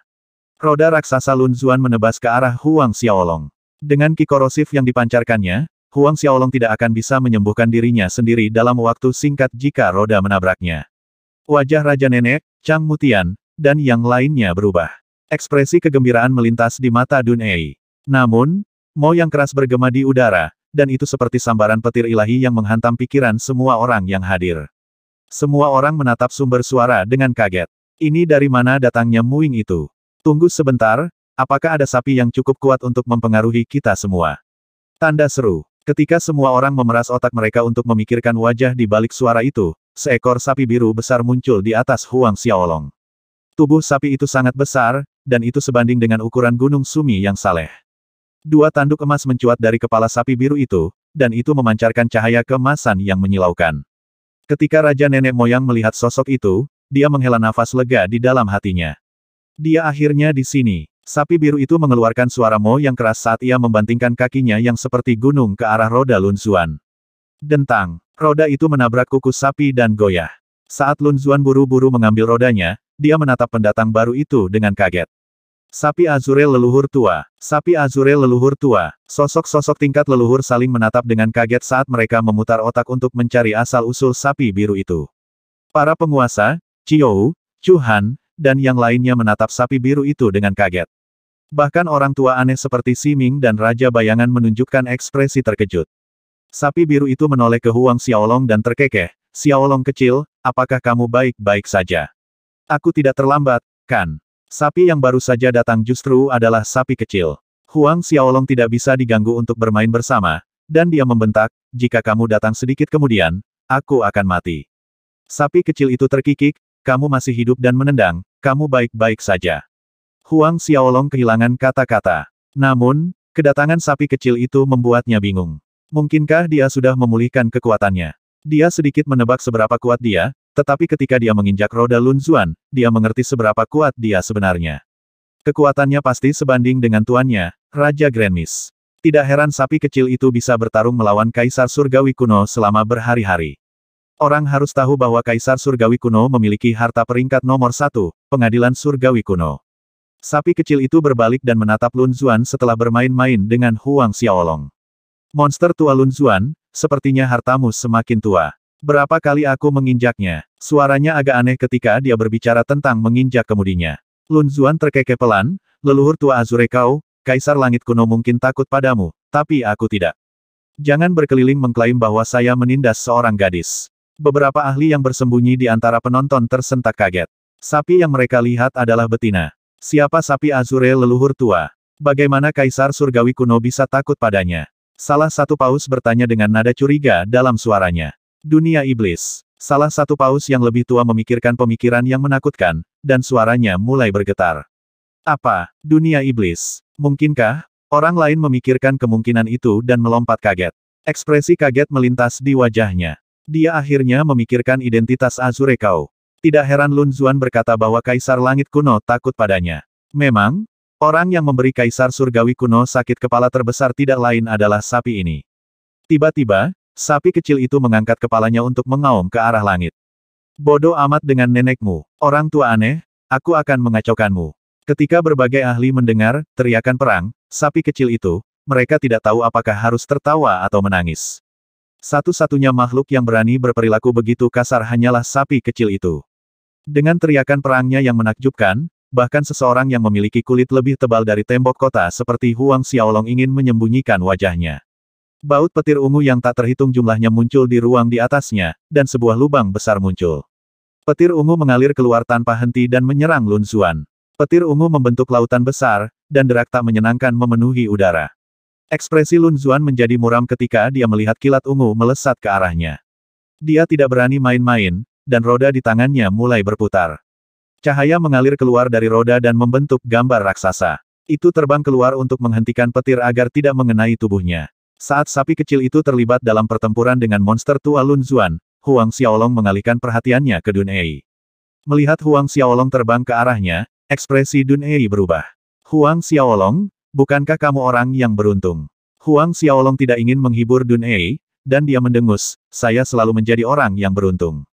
Roda raksasa Lun Zuan menebas ke arah Huang Xiaolong. Dengan kikorosif yang dipancarkannya, Huang Xiaolong tidak akan bisa menyembuhkan dirinya sendiri dalam waktu singkat jika roda menabraknya. Wajah Raja Nenek, Chang Mutian, dan yang lainnya berubah. Ekspresi kegembiraan melintas di mata Dunei. Namun, Mo yang keras bergema di udara, dan itu seperti sambaran petir ilahi yang menghantam pikiran semua orang yang hadir. Semua orang menatap sumber suara dengan kaget. Ini dari mana datangnya muing itu? Tunggu sebentar, apakah ada sapi yang cukup kuat untuk mempengaruhi kita semua? Tanda seru. Ketika semua orang memeras otak mereka untuk memikirkan wajah di balik suara itu, seekor sapi biru besar muncul di atas Huang Xiaolong. Tubuh sapi itu sangat besar, dan itu sebanding dengan ukuran gunung sumi yang saleh. Dua tanduk emas mencuat dari kepala sapi biru itu, dan itu memancarkan cahaya kemasan yang menyilaukan. Ketika Raja Nenek Moyang melihat sosok itu, dia menghela nafas lega di dalam hatinya. Dia akhirnya di sini. Sapi biru itu mengeluarkan suara mo yang keras saat ia membantingkan kakinya yang seperti gunung ke arah roda Lunzuan. Dentang, roda itu menabrak kuku sapi dan goyah. Saat Lun Zuan buru-buru mengambil rodanya, dia menatap pendatang baru itu dengan kaget. Sapi Azure leluhur tua, sapi Azure leluhur tua, sosok-sosok tingkat leluhur saling menatap dengan kaget saat mereka memutar otak untuk mencari asal-usul sapi biru itu. Para penguasa, Chiou, Chuhan, dan yang lainnya menatap sapi biru itu dengan kaget. Bahkan orang tua aneh seperti Siming dan Raja Bayangan menunjukkan ekspresi terkejut. Sapi biru itu menoleh ke Huang Xiaolong dan terkekeh, Xiaolong kecil, apakah kamu baik-baik saja? Aku tidak terlambat, kan? Sapi yang baru saja datang justru adalah sapi kecil. Huang Xiaolong tidak bisa diganggu untuk bermain bersama, dan dia membentak, jika kamu datang sedikit kemudian, aku akan mati. Sapi kecil itu terkikik, kamu masih hidup dan menendang, kamu baik-baik saja. Huang Xiaolong kehilangan kata-kata. Namun, kedatangan sapi kecil itu membuatnya bingung. Mungkinkah dia sudah memulihkan kekuatannya? Dia sedikit menebak seberapa kuat dia, tetapi ketika dia menginjak roda Lunzuan, dia mengerti seberapa kuat dia sebenarnya. Kekuatannya pasti sebanding dengan tuannya, Raja Grandmis. Tidak heran sapi kecil itu bisa bertarung melawan Kaisar Surgawi kuno selama berhari-hari. Orang harus tahu bahwa Kaisar Surgawi kuno memiliki harta peringkat nomor satu, pengadilan Surgawi kuno. Sapi kecil itu berbalik dan menatap Lunzuan setelah bermain-main dengan Huang Xiaolong. Monster tua Lunzuan sepertinya hartamu semakin tua. Berapa kali aku menginjaknya? Suaranya agak aneh ketika dia berbicara tentang menginjak kemudinya. Lun Zuan terkekeh pelan, leluhur tua Azure kau, Kaisar Langit kuno mungkin takut padamu, tapi aku tidak. Jangan berkeliling mengklaim bahwa saya menindas seorang gadis. Beberapa ahli yang bersembunyi di antara penonton tersentak kaget. Sapi yang mereka lihat adalah betina. Siapa sapi Azure leluhur tua? Bagaimana Kaisar Surgawi kuno bisa takut padanya? Salah satu paus bertanya dengan nada curiga dalam suaranya. Dunia Iblis. Salah satu paus yang lebih tua memikirkan pemikiran yang menakutkan, dan suaranya mulai bergetar. Apa? Dunia Iblis. Mungkinkah? Orang lain memikirkan kemungkinan itu dan melompat kaget. Ekspresi kaget melintas di wajahnya. Dia akhirnya memikirkan identitas Azurekau. Tidak heran Lun Zuan berkata bahwa Kaisar Langit kuno takut padanya. Memang, Orang yang memberi kaisar surgawi kuno sakit kepala terbesar tidak lain adalah sapi ini. Tiba-tiba, sapi kecil itu mengangkat kepalanya untuk mengaum ke arah langit. Bodoh amat dengan nenekmu, orang tua aneh, aku akan mengacaukanmu. Ketika berbagai ahli mendengar teriakan perang, sapi kecil itu, mereka tidak tahu apakah harus tertawa atau menangis. Satu-satunya makhluk yang berani berperilaku begitu kasar hanyalah sapi kecil itu. Dengan teriakan perangnya yang menakjubkan, Bahkan seseorang yang memiliki kulit lebih tebal dari tembok kota seperti Huang Xiaolong ingin menyembunyikan wajahnya. Baut petir ungu yang tak terhitung jumlahnya muncul di ruang di atasnya, dan sebuah lubang besar muncul. Petir ungu mengalir keluar tanpa henti dan menyerang Lun Xuan. Petir ungu membentuk lautan besar, dan derak tak menyenangkan memenuhi udara. Ekspresi Lun Xuan menjadi muram ketika dia melihat kilat ungu melesat ke arahnya. Dia tidak berani main-main, dan roda di tangannya mulai berputar. Cahaya mengalir keluar dari roda dan membentuk gambar raksasa. Itu terbang keluar untuk menghentikan petir agar tidak mengenai tubuhnya. Saat sapi kecil itu terlibat dalam pertempuran dengan monster tua Lun Zuan, Huang Xiaolong mengalihkan perhatiannya ke Dun Ei. Melihat Huang Xiaolong terbang ke arahnya, ekspresi Dun Ei berubah. Huang Xiaolong, bukankah kamu orang yang beruntung? Huang Xiaolong tidak ingin menghibur Dun Ei, dan dia mendengus, saya selalu menjadi orang yang beruntung.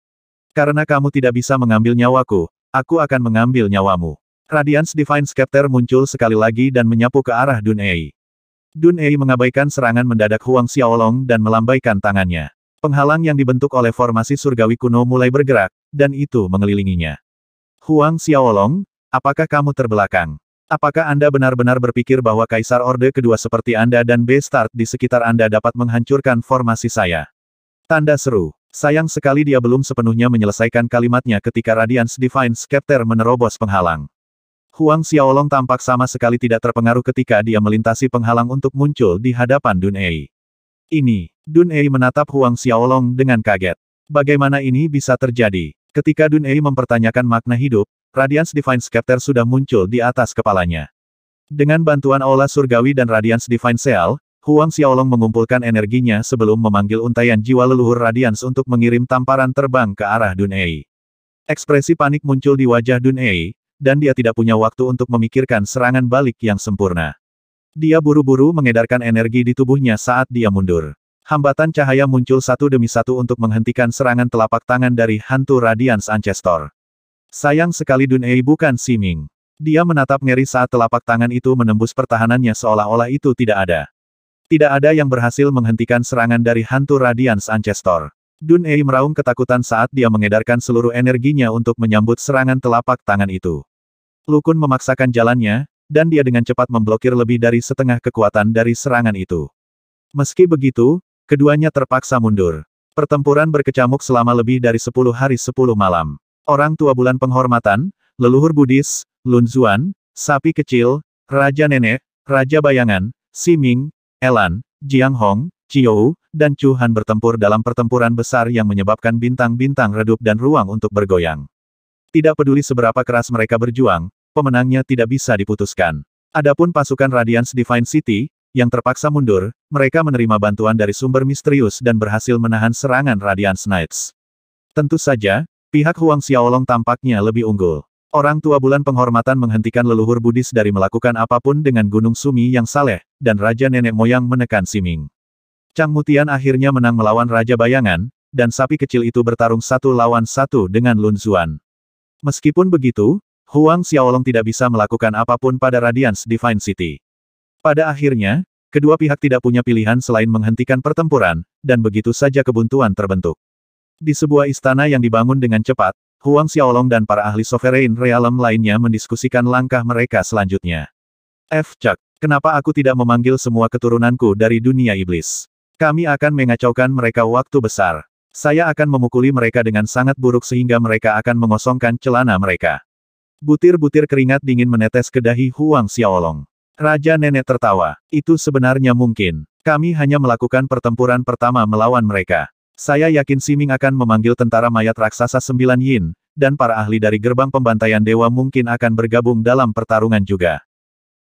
Karena kamu tidak bisa mengambil nyawaku, Aku akan mengambil nyawamu. Radiance Divine Scepter muncul sekali lagi dan menyapu ke arah Dun Ei. Dun Ei mengabaikan serangan mendadak Huang Xiaolong dan melambaikan tangannya. Penghalang yang dibentuk oleh formasi surgawi kuno mulai bergerak, dan itu mengelilinginya. Huang Xiaolong, apakah kamu terbelakang? Apakah Anda benar-benar berpikir bahwa Kaisar Orde kedua seperti Anda dan Bestart di sekitar Anda dapat menghancurkan formasi saya? Tanda seru. Sayang sekali dia belum sepenuhnya menyelesaikan kalimatnya ketika Radiance Divine Scepter menerobos penghalang. Huang Xiaolong tampak sama sekali tidak terpengaruh ketika dia melintasi penghalang untuk muncul di hadapan Dun Ei. Ini, Dun Ei menatap Huang Xiaolong dengan kaget. Bagaimana ini bisa terjadi? Ketika Dun Ei mempertanyakan makna hidup, Radiance Divine Scepter sudah muncul di atas kepalanya. Dengan bantuan Aula Surgawi dan Radiance Divine Seal, Huang Xiaolong mengumpulkan energinya sebelum memanggil untaian jiwa leluhur Radians untuk mengirim tamparan terbang ke arah Dunei. Ekspresi panik muncul di wajah Dunei, dan dia tidak punya waktu untuk memikirkan serangan balik yang sempurna. Dia buru-buru mengedarkan energi di tubuhnya saat dia mundur. Hambatan cahaya muncul satu demi satu untuk menghentikan serangan telapak tangan dari hantu Radians Ancestor. Sayang sekali Dunei bukan Siming. Dia menatap ngeri saat telapak tangan itu menembus pertahanannya seolah-olah itu tidak ada. Tidak ada yang berhasil menghentikan serangan dari hantu Radiance Ancestor. Dun Ei meraung ketakutan saat dia mengedarkan seluruh energinya untuk menyambut serangan telapak tangan itu. Lukun memaksakan jalannya, dan dia dengan cepat memblokir lebih dari setengah kekuatan dari serangan itu. Meski begitu, keduanya terpaksa mundur. Pertempuran berkecamuk selama lebih dari 10 hari 10 malam. Orang tua bulan penghormatan, leluhur Buddhis, Lunzuan, sapi kecil, raja nenek, raja bayangan, Siming, Elan, Jiang Hong, Chiyou, dan Chu Han bertempur dalam pertempuran besar yang menyebabkan bintang-bintang redup dan ruang untuk bergoyang. Tidak peduli seberapa keras mereka berjuang, pemenangnya tidak bisa diputuskan. Adapun pasukan Radiance Divine City, yang terpaksa mundur, mereka menerima bantuan dari sumber misterius dan berhasil menahan serangan Radiance Knights. Tentu saja, pihak Huang Xiaolong tampaknya lebih unggul. Orang tua bulan penghormatan menghentikan leluhur Buddhis dari melakukan apapun dengan Gunung Sumi yang saleh, dan Raja Nenek Moyang menekan Siming. Chang Mutian akhirnya menang melawan Raja Bayangan, dan sapi kecil itu bertarung satu lawan satu dengan Lun Zuan. Meskipun begitu, Huang Xiaolong tidak bisa melakukan apapun pada Radiance Divine City. Pada akhirnya, kedua pihak tidak punya pilihan selain menghentikan pertempuran, dan begitu saja kebuntuan terbentuk. Di sebuah istana yang dibangun dengan cepat, Huang Xiaolong dan para ahli Sovereign Realm lainnya mendiskusikan langkah mereka selanjutnya. F. Chuck, kenapa aku tidak memanggil semua keturunanku dari dunia iblis? Kami akan mengacaukan mereka waktu besar. Saya akan memukuli mereka dengan sangat buruk sehingga mereka akan mengosongkan celana mereka. Butir-butir keringat dingin menetes ke dahi Huang Xiaolong. Raja nenek tertawa. Itu sebenarnya mungkin. Kami hanya melakukan pertempuran pertama melawan mereka. Saya yakin Siming akan memanggil tentara mayat raksasa sembilan yin, dan para ahli dari gerbang pembantaian dewa mungkin akan bergabung dalam pertarungan juga.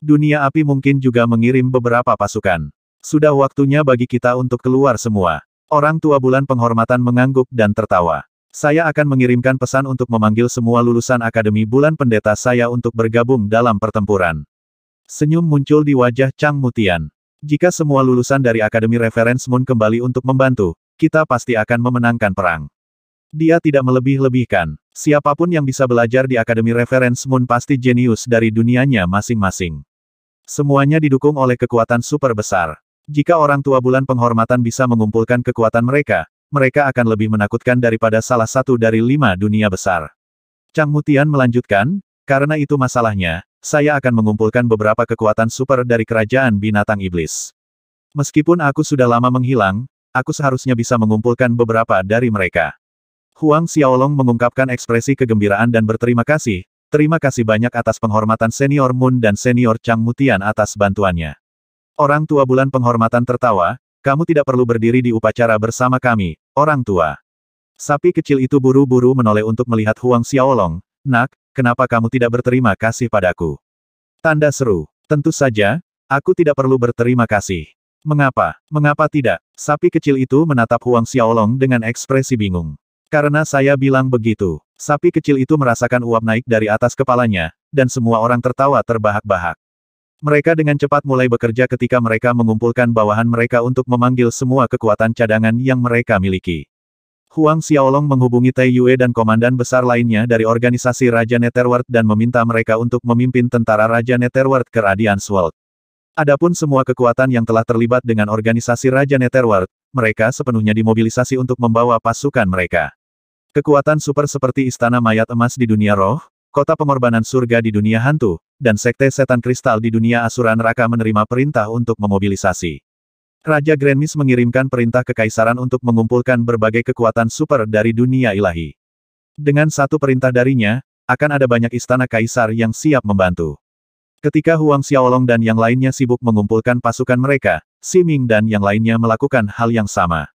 Dunia api mungkin juga mengirim beberapa pasukan. Sudah waktunya bagi kita untuk keluar semua. Orang tua bulan penghormatan mengangguk dan tertawa. Saya akan mengirimkan pesan untuk memanggil semua lulusan Akademi Bulan Pendeta saya untuk bergabung dalam pertempuran. Senyum muncul di wajah Chang Mutian. Jika semua lulusan dari Akademi Reference Moon kembali untuk membantu, kita pasti akan memenangkan perang. Dia tidak melebih-lebihkan. Siapapun yang bisa belajar di Akademi Reference Moon pasti jenius dari dunianya masing-masing. Semuanya didukung oleh kekuatan super besar. Jika orang tua bulan penghormatan bisa mengumpulkan kekuatan mereka, mereka akan lebih menakutkan daripada salah satu dari lima dunia besar. Chang Mutian melanjutkan, karena itu masalahnya, saya akan mengumpulkan beberapa kekuatan super dari kerajaan binatang iblis. Meskipun aku sudah lama menghilang, aku seharusnya bisa mengumpulkan beberapa dari mereka. Huang Xiaolong mengungkapkan ekspresi kegembiraan dan berterima kasih, terima kasih banyak atas penghormatan senior Moon dan senior Chang Mutian atas bantuannya. Orang tua bulan penghormatan tertawa, kamu tidak perlu berdiri di upacara bersama kami, orang tua. Sapi kecil itu buru-buru menoleh untuk melihat Huang Xiaolong, nak, kenapa kamu tidak berterima kasih padaku? Tanda seru, tentu saja, aku tidak perlu berterima kasih. Mengapa? Mengapa tidak? Sapi kecil itu menatap Huang Xiaolong dengan ekspresi bingung. Karena saya bilang begitu. Sapi kecil itu merasakan uap naik dari atas kepalanya, dan semua orang tertawa terbahak-bahak. Mereka dengan cepat mulai bekerja ketika mereka mengumpulkan bawahan mereka untuk memanggil semua kekuatan cadangan yang mereka miliki. Huang Xiaolong menghubungi Tai Yue dan komandan besar lainnya dari organisasi Raja Netherworld dan meminta mereka untuk memimpin tentara Raja Netherworld ke Radiance World. Adapun semua kekuatan yang telah terlibat dengan organisasi Raja Netherworld, mereka sepenuhnya dimobilisasi untuk membawa pasukan mereka. Kekuatan super seperti Istana Mayat Emas di dunia roh, Kota Pengorbanan Surga di dunia hantu, dan Sekte Setan Kristal di dunia Asuran Raka menerima perintah untuk memobilisasi. Raja Grandmis mengirimkan perintah kekaisaran untuk mengumpulkan berbagai kekuatan super dari dunia ilahi. Dengan satu perintah darinya, akan ada banyak istana kaisar yang siap membantu. Ketika Huang Xiaolong dan yang lainnya sibuk mengumpulkan pasukan mereka, Siming dan yang lainnya melakukan hal yang sama.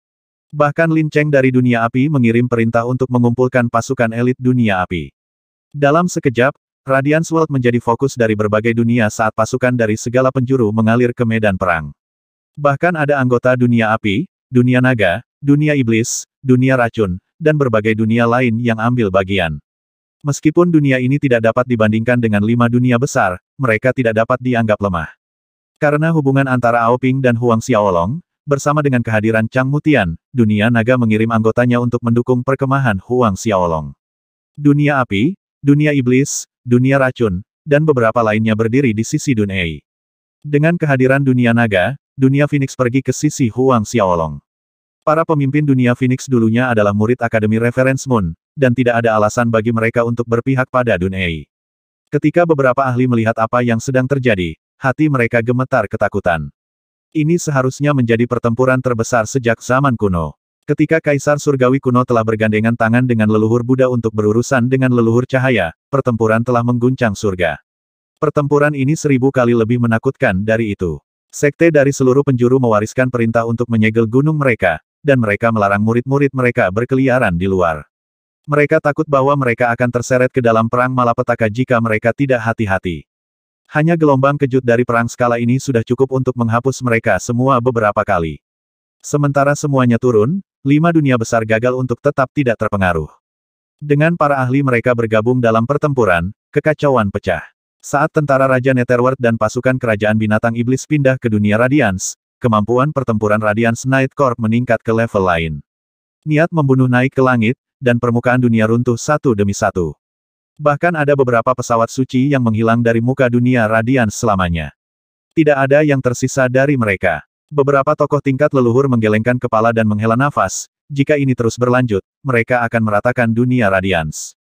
Bahkan Lin Cheng dari dunia api mengirim perintah untuk mengumpulkan pasukan elit dunia api. Dalam sekejap, Radiance World menjadi fokus dari berbagai dunia saat pasukan dari segala penjuru mengalir ke medan perang. Bahkan ada anggota dunia api, dunia naga, dunia iblis, dunia racun, dan berbagai dunia lain yang ambil bagian. Meskipun dunia ini tidak dapat dibandingkan dengan lima dunia besar, mereka tidak dapat dianggap lemah. Karena hubungan antara Aoping dan Huang Xiaolong, bersama dengan kehadiran Chang Mutian, dunia naga mengirim anggotanya untuk mendukung perkemahan Huang Xiaolong. Dunia api, dunia iblis, dunia racun, dan beberapa lainnya berdiri di sisi Dunei. Dengan kehadiran dunia naga, dunia Phoenix pergi ke sisi Huang Xiaolong. Para pemimpin dunia Phoenix dulunya adalah murid Akademi Reference Moon, dan tidak ada alasan bagi mereka untuk berpihak pada Dunei. Ketika beberapa ahli melihat apa yang sedang terjadi, hati mereka gemetar ketakutan. Ini seharusnya menjadi pertempuran terbesar sejak zaman kuno. Ketika Kaisar Surgawi kuno telah bergandengan tangan dengan leluhur Buddha untuk berurusan dengan leluhur cahaya, pertempuran telah mengguncang surga. Pertempuran ini seribu kali lebih menakutkan dari itu. Sekte dari seluruh penjuru mewariskan perintah untuk menyegel gunung mereka, dan mereka melarang murid-murid mereka berkeliaran di luar. Mereka takut bahwa mereka akan terseret ke dalam perang malapetaka jika mereka tidak hati-hati. Hanya gelombang kejut dari perang skala ini sudah cukup untuk menghapus mereka semua beberapa kali. Sementara semuanya turun, lima dunia besar gagal untuk tetap tidak terpengaruh. Dengan para ahli mereka bergabung dalam pertempuran, kekacauan pecah. Saat tentara Raja Netherworld dan pasukan kerajaan binatang iblis pindah ke dunia Radiance, kemampuan pertempuran Radians Night Corp meningkat ke level lain. Niat membunuh naik ke langit, dan permukaan dunia runtuh satu demi satu. Bahkan ada beberapa pesawat suci yang menghilang dari muka dunia radian selamanya. Tidak ada yang tersisa dari mereka. Beberapa tokoh tingkat leluhur menggelengkan kepala dan menghela nafas, jika ini terus berlanjut, mereka akan meratakan dunia radians.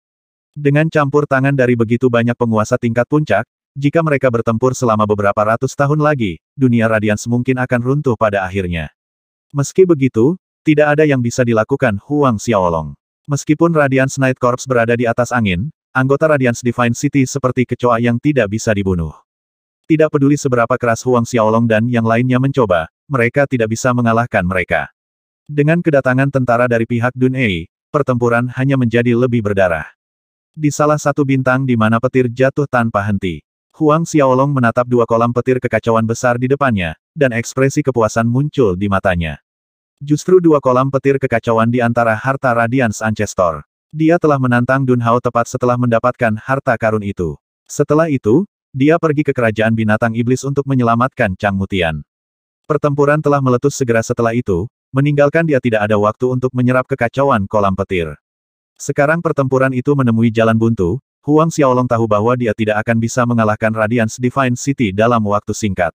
Dengan campur tangan dari begitu banyak penguasa tingkat puncak, jika mereka bertempur selama beberapa ratus tahun lagi, dunia radians mungkin akan runtuh pada akhirnya. Meski begitu, tidak ada yang bisa dilakukan Huang Xiaolong. Meskipun Radiance Night Corps berada di atas angin, anggota Radiance Divine City seperti kecoa yang tidak bisa dibunuh. Tidak peduli seberapa keras Huang Xiaolong dan yang lainnya mencoba, mereka tidak bisa mengalahkan mereka. Dengan kedatangan tentara dari pihak Dun Ei, pertempuran hanya menjadi lebih berdarah. Di salah satu bintang di mana petir jatuh tanpa henti, Huang Xiaolong menatap dua kolam petir kekacauan besar di depannya, dan ekspresi kepuasan muncul di matanya. Justru dua kolam petir kekacauan di antara harta Radiance Ancestor. Dia telah menantang Dunhao tepat setelah mendapatkan harta karun itu. Setelah itu, dia pergi ke kerajaan binatang iblis untuk menyelamatkan Chang Mutian. Pertempuran telah meletus segera setelah itu, meninggalkan dia tidak ada waktu untuk menyerap kekacauan kolam petir. Sekarang pertempuran itu menemui jalan buntu, Huang Xiaolong tahu bahwa dia tidak akan bisa mengalahkan Radiance Divine City dalam waktu singkat.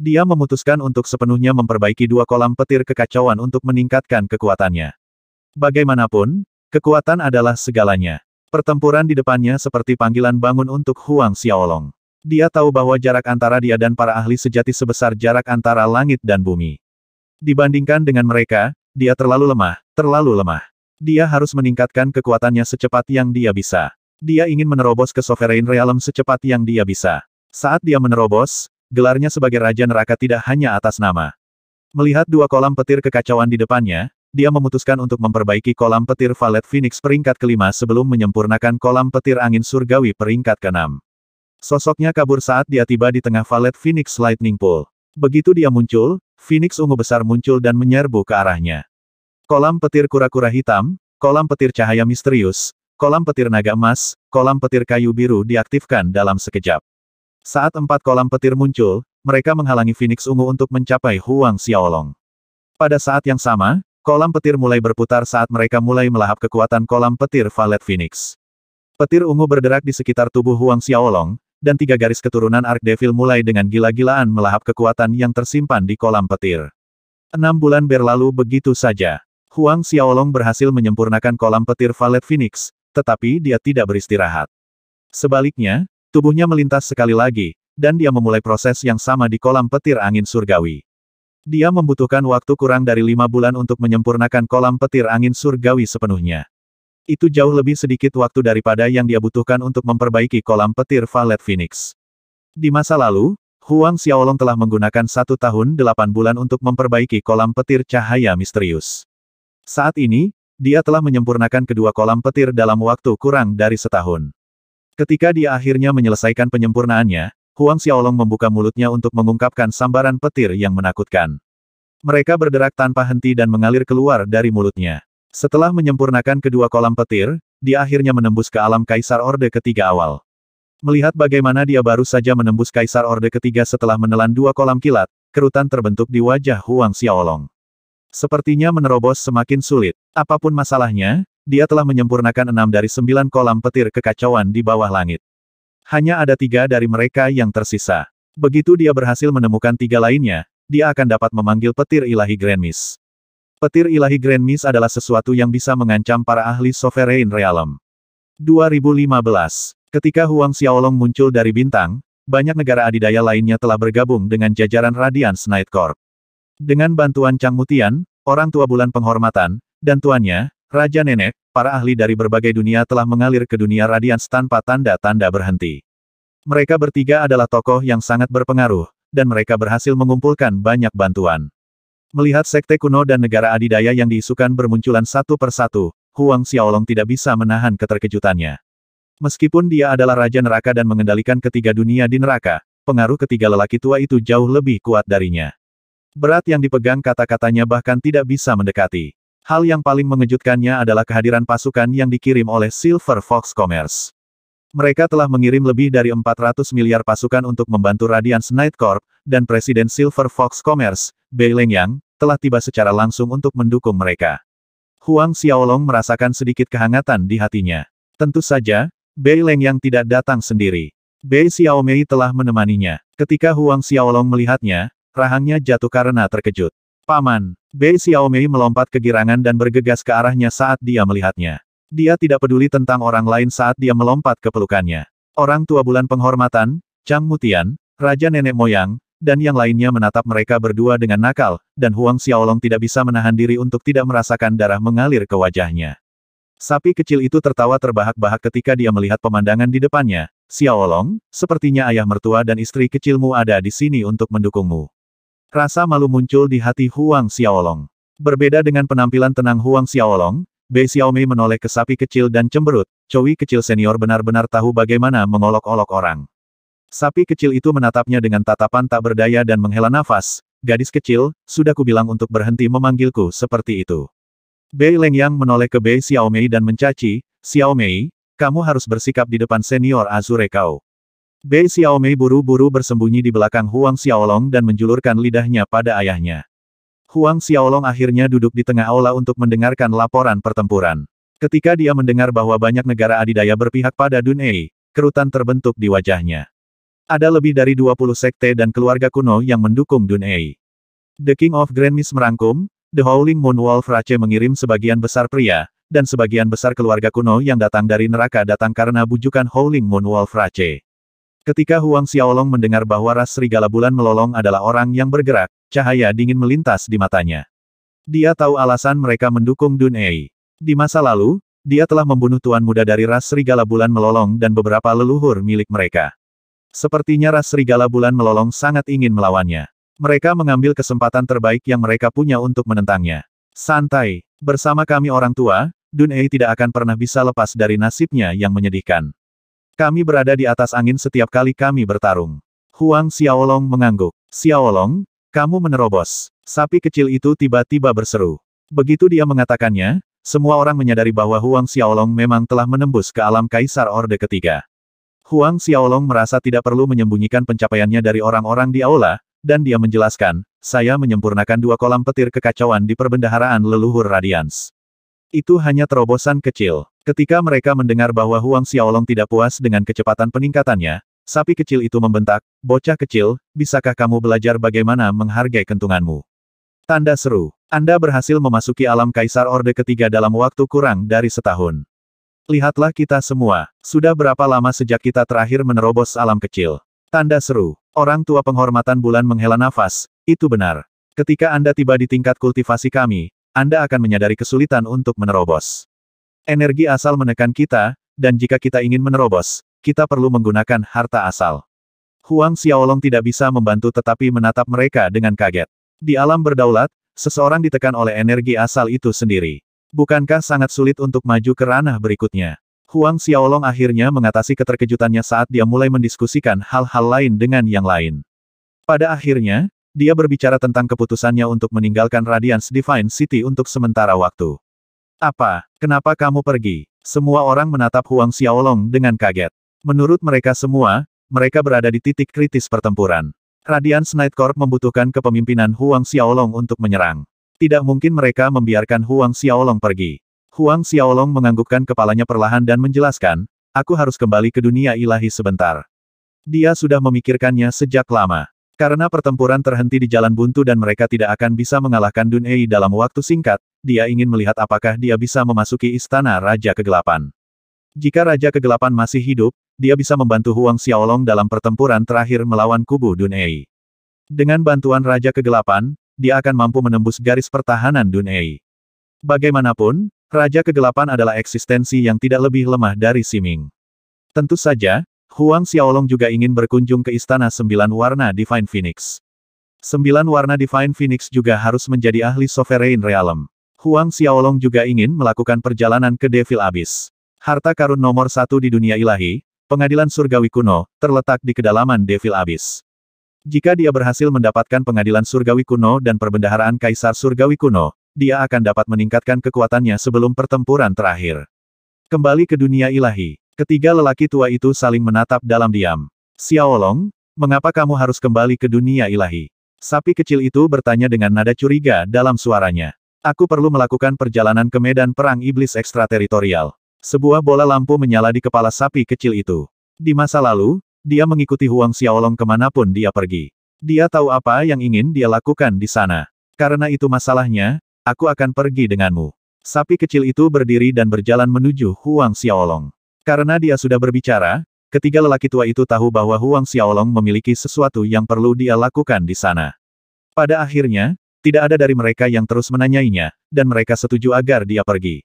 Dia memutuskan untuk sepenuhnya memperbaiki dua kolam petir kekacauan untuk meningkatkan kekuatannya. Bagaimanapun, kekuatan adalah segalanya. Pertempuran di depannya seperti panggilan bangun untuk Huang Xiaolong. Dia tahu bahwa jarak antara dia dan para ahli sejati sebesar jarak antara langit dan bumi. Dibandingkan dengan mereka, dia terlalu lemah, terlalu lemah. Dia harus meningkatkan kekuatannya secepat yang dia bisa. Dia ingin menerobos ke Sovereign Realm secepat yang dia bisa. Saat dia menerobos, gelarnya sebagai Raja Neraka tidak hanya atas nama. Melihat dua kolam petir kekacauan di depannya, dia memutuskan untuk memperbaiki kolam petir Valet Phoenix peringkat kelima sebelum menyempurnakan kolam petir angin surgawi peringkat keenam. Sosoknya kabur saat dia tiba di tengah Valet Phoenix Lightning Pool. Begitu dia muncul, Phoenix ungu besar muncul dan menyerbu ke arahnya. Kolam petir kura-kura hitam, kolam petir cahaya misterius, kolam petir naga emas, kolam petir kayu biru diaktifkan dalam sekejap. Saat empat kolam petir muncul, mereka menghalangi Phoenix Ungu untuk mencapai Huang Xiaolong. Pada saat yang sama, kolam petir mulai berputar saat mereka mulai melahap kekuatan kolam petir Valet Phoenix. Petir ungu berderak di sekitar tubuh Huang Xiaolong, dan tiga garis keturunan Ark Devil mulai dengan gila-gilaan melahap kekuatan yang tersimpan di kolam petir. Enam bulan berlalu begitu saja. Huang Xiaolong berhasil menyempurnakan kolam petir Valet Phoenix, tetapi dia tidak beristirahat. Sebaliknya, Tubuhnya melintas sekali lagi, dan dia memulai proses yang sama di kolam petir angin surgawi. Dia membutuhkan waktu kurang dari lima bulan untuk menyempurnakan kolam petir angin surgawi sepenuhnya. Itu jauh lebih sedikit waktu daripada yang dia butuhkan untuk memperbaiki kolam petir Valet Phoenix. Di masa lalu, Huang Xiaolong telah menggunakan satu tahun delapan bulan untuk memperbaiki kolam petir cahaya misterius. Saat ini, dia telah menyempurnakan kedua kolam petir dalam waktu kurang dari setahun. Ketika dia akhirnya menyelesaikan penyempurnaannya, Huang Xiaolong membuka mulutnya untuk mengungkapkan sambaran petir yang menakutkan. Mereka berderak tanpa henti dan mengalir keluar dari mulutnya. Setelah menyempurnakan kedua kolam petir, dia akhirnya menembus ke alam Kaisar Orde ketiga awal. Melihat bagaimana dia baru saja menembus Kaisar Orde ketiga setelah menelan dua kolam kilat, kerutan terbentuk di wajah Huang Xiaolong. Sepertinya menerobos semakin sulit. Apapun masalahnya, dia telah menyempurnakan enam dari sembilan kolam petir kekacauan di bawah langit. Hanya ada tiga dari mereka yang tersisa. Begitu dia berhasil menemukan tiga lainnya, dia akan dapat memanggil petir ilahi Grand Miss. Petir ilahi Grand Miss adalah sesuatu yang bisa mengancam para ahli Sovereign Realm. 2015. Ketika Huang Xiaolong muncul dari bintang, banyak negara adidaya lainnya telah bergabung dengan jajaran Radiance Night Corp. Dengan bantuan Chang Mutian, orang tua bulan penghormatan, dan tuannya, Raja Nenek, para ahli dari berbagai dunia telah mengalir ke dunia Radiance tanpa tanda-tanda berhenti. Mereka bertiga adalah tokoh yang sangat berpengaruh, dan mereka berhasil mengumpulkan banyak bantuan. Melihat sekte kuno dan negara adidaya yang diisukan bermunculan satu persatu, Huang Xiaolong tidak bisa menahan keterkejutannya. Meskipun dia adalah Raja Neraka dan mengendalikan ketiga dunia di neraka, pengaruh ketiga lelaki tua itu jauh lebih kuat darinya. Berat yang dipegang kata-katanya bahkan tidak bisa mendekati. Hal yang paling mengejutkannya adalah kehadiran pasukan yang dikirim oleh Silver Fox Commerce. Mereka telah mengirim lebih dari 400 miliar pasukan untuk membantu Radiance Night Corp, dan Presiden Silver Fox Commerce, Bei Lengyang, telah tiba secara langsung untuk mendukung mereka. Huang Xiaolong merasakan sedikit kehangatan di hatinya. Tentu saja, Bei Lengyang tidak datang sendiri. Bei Xiaomei telah menemaninya. Ketika Huang Xiaolong melihatnya, rahangnya jatuh karena terkejut. Paman, Bei Xiaomei melompat kegirangan dan bergegas ke arahnya saat dia melihatnya. Dia tidak peduli tentang orang lain saat dia melompat ke pelukannya. Orang tua bulan penghormatan, Chang Mutian, Raja Nenek Moyang, dan yang lainnya menatap mereka berdua dengan nakal, dan Huang Xiaolong tidak bisa menahan diri untuk tidak merasakan darah mengalir ke wajahnya. Sapi kecil itu tertawa terbahak-bahak ketika dia melihat pemandangan di depannya. Xiaolong, sepertinya ayah mertua dan istri kecilmu ada di sini untuk mendukungmu. Rasa malu muncul di hati Huang Xiaolong. Berbeda dengan penampilan tenang Huang Xiaolong, Bei Xiaomei menoleh ke sapi kecil dan cemberut, Cowi kecil senior benar-benar tahu bagaimana mengolok-olok orang. Sapi kecil itu menatapnya dengan tatapan tak berdaya dan menghela nafas, gadis kecil, sudah kubilang untuk berhenti memanggilku seperti itu. Bei Lengyang menoleh ke Bei Xiaomei dan mencaci, Xiaomei, kamu harus bersikap di depan senior Azure kau. Bei Xiaomei buru-buru bersembunyi di belakang Huang Xiaolong dan menjulurkan lidahnya pada ayahnya. Huang Xiaolong akhirnya duduk di tengah aula untuk mendengarkan laporan pertempuran. Ketika dia mendengar bahwa banyak negara adidaya berpihak pada Dunei, kerutan terbentuk di wajahnya. Ada lebih dari 20 sekte dan keluarga kuno yang mendukung Dunei. The King of Grand merangkum, The Howling Moon Wolf Rache mengirim sebagian besar pria, dan sebagian besar keluarga kuno yang datang dari neraka datang karena bujukan Howling Moon Wolf Rache. Ketika Huang Xiaolong mendengar bahwa ras serigala bulan melolong adalah orang yang bergerak, cahaya dingin melintas di matanya. Dia tahu alasan mereka mendukung Dun Ei. Di masa lalu, dia telah membunuh tuan muda dari ras serigala bulan melolong dan beberapa leluhur milik mereka. Sepertinya ras serigala bulan melolong sangat ingin melawannya. Mereka mengambil kesempatan terbaik yang mereka punya untuk menentangnya. Santai, bersama kami orang tua, Dun Ei tidak akan pernah bisa lepas dari nasibnya yang menyedihkan. Kami berada di atas angin setiap kali kami bertarung. Huang Xiaolong mengangguk. Xiaolong, kamu menerobos. Sapi kecil itu tiba-tiba berseru. Begitu dia mengatakannya, semua orang menyadari bahwa Huang Xiaolong memang telah menembus ke alam Kaisar Orde ketiga. Huang Xiaolong merasa tidak perlu menyembunyikan pencapaiannya dari orang-orang di aula, dan dia menjelaskan, saya menyempurnakan dua kolam petir kekacauan di perbendaharaan leluhur Radians. Itu hanya terobosan kecil. Ketika mereka mendengar bahwa Huang Xiaolong tidak puas dengan kecepatan peningkatannya, sapi kecil itu membentak, bocah kecil, bisakah kamu belajar bagaimana menghargai kentunganmu? Tanda seru, Anda berhasil memasuki alam kaisar orde ketiga dalam waktu kurang dari setahun. Lihatlah kita semua, sudah berapa lama sejak kita terakhir menerobos alam kecil. Tanda seru, orang tua penghormatan bulan menghela nafas, itu benar. Ketika Anda tiba di tingkat kultivasi kami, anda akan menyadari kesulitan untuk menerobos. Energi asal menekan kita, dan jika kita ingin menerobos, kita perlu menggunakan harta asal. Huang Xiaolong tidak bisa membantu tetapi menatap mereka dengan kaget. Di alam berdaulat, seseorang ditekan oleh energi asal itu sendiri. Bukankah sangat sulit untuk maju ke ranah berikutnya? Huang Xiaolong akhirnya mengatasi keterkejutannya saat dia mulai mendiskusikan hal-hal lain dengan yang lain. Pada akhirnya, dia berbicara tentang keputusannya untuk meninggalkan Radiance Divine City untuk sementara waktu. Apa? Kenapa kamu pergi? Semua orang menatap Huang Xiaolong dengan kaget. Menurut mereka semua, mereka berada di titik kritis pertempuran. Radiance Night Corp membutuhkan kepemimpinan Huang Xiaolong untuk menyerang. Tidak mungkin mereka membiarkan Huang Xiaolong pergi. Huang Xiaolong menganggukkan kepalanya perlahan dan menjelaskan, aku harus kembali ke dunia ilahi sebentar. Dia sudah memikirkannya sejak lama. Karena pertempuran terhenti di jalan buntu dan mereka tidak akan bisa mengalahkan Dun Dunei dalam waktu singkat, dia ingin melihat apakah dia bisa memasuki istana Raja Kegelapan. Jika Raja Kegelapan masih hidup, dia bisa membantu Huang Xiaolong dalam pertempuran terakhir melawan kubu Dun Dunei. Dengan bantuan Raja Kegelapan, dia akan mampu menembus garis pertahanan Dun Dunei. Bagaimanapun, Raja Kegelapan adalah eksistensi yang tidak lebih lemah dari Siming. Tentu saja, Huang Xiaolong juga ingin berkunjung ke Istana Sembilan Warna Divine Phoenix. Sembilan Warna Divine Phoenix juga harus menjadi ahli Sovereign Realm. Huang Xiaolong juga ingin melakukan perjalanan ke Devil Abyss. Harta karun nomor satu di dunia ilahi, pengadilan surgawi kuno, terletak di kedalaman Devil Abyss. Jika dia berhasil mendapatkan pengadilan surgawi kuno dan perbendaharaan kaisar surgawi kuno, dia akan dapat meningkatkan kekuatannya sebelum pertempuran terakhir. Kembali ke dunia ilahi. Ketiga lelaki tua itu saling menatap dalam diam. Xiaolong, mengapa kamu harus kembali ke dunia ilahi? Sapi kecil itu bertanya dengan nada curiga dalam suaranya. Aku perlu melakukan perjalanan ke medan perang iblis ekstrateritorial. Sebuah bola lampu menyala di kepala sapi kecil itu. Di masa lalu, dia mengikuti Huang Xiaolong kemanapun dia pergi. Dia tahu apa yang ingin dia lakukan di sana. Karena itu masalahnya, aku akan pergi denganmu. Sapi kecil itu berdiri dan berjalan menuju Huang Xiaolong. Karena dia sudah berbicara, ketiga lelaki tua itu tahu bahwa Huang Xiaolong memiliki sesuatu yang perlu dia lakukan di sana. Pada akhirnya, tidak ada dari mereka yang terus menanyainya, dan mereka setuju agar dia pergi.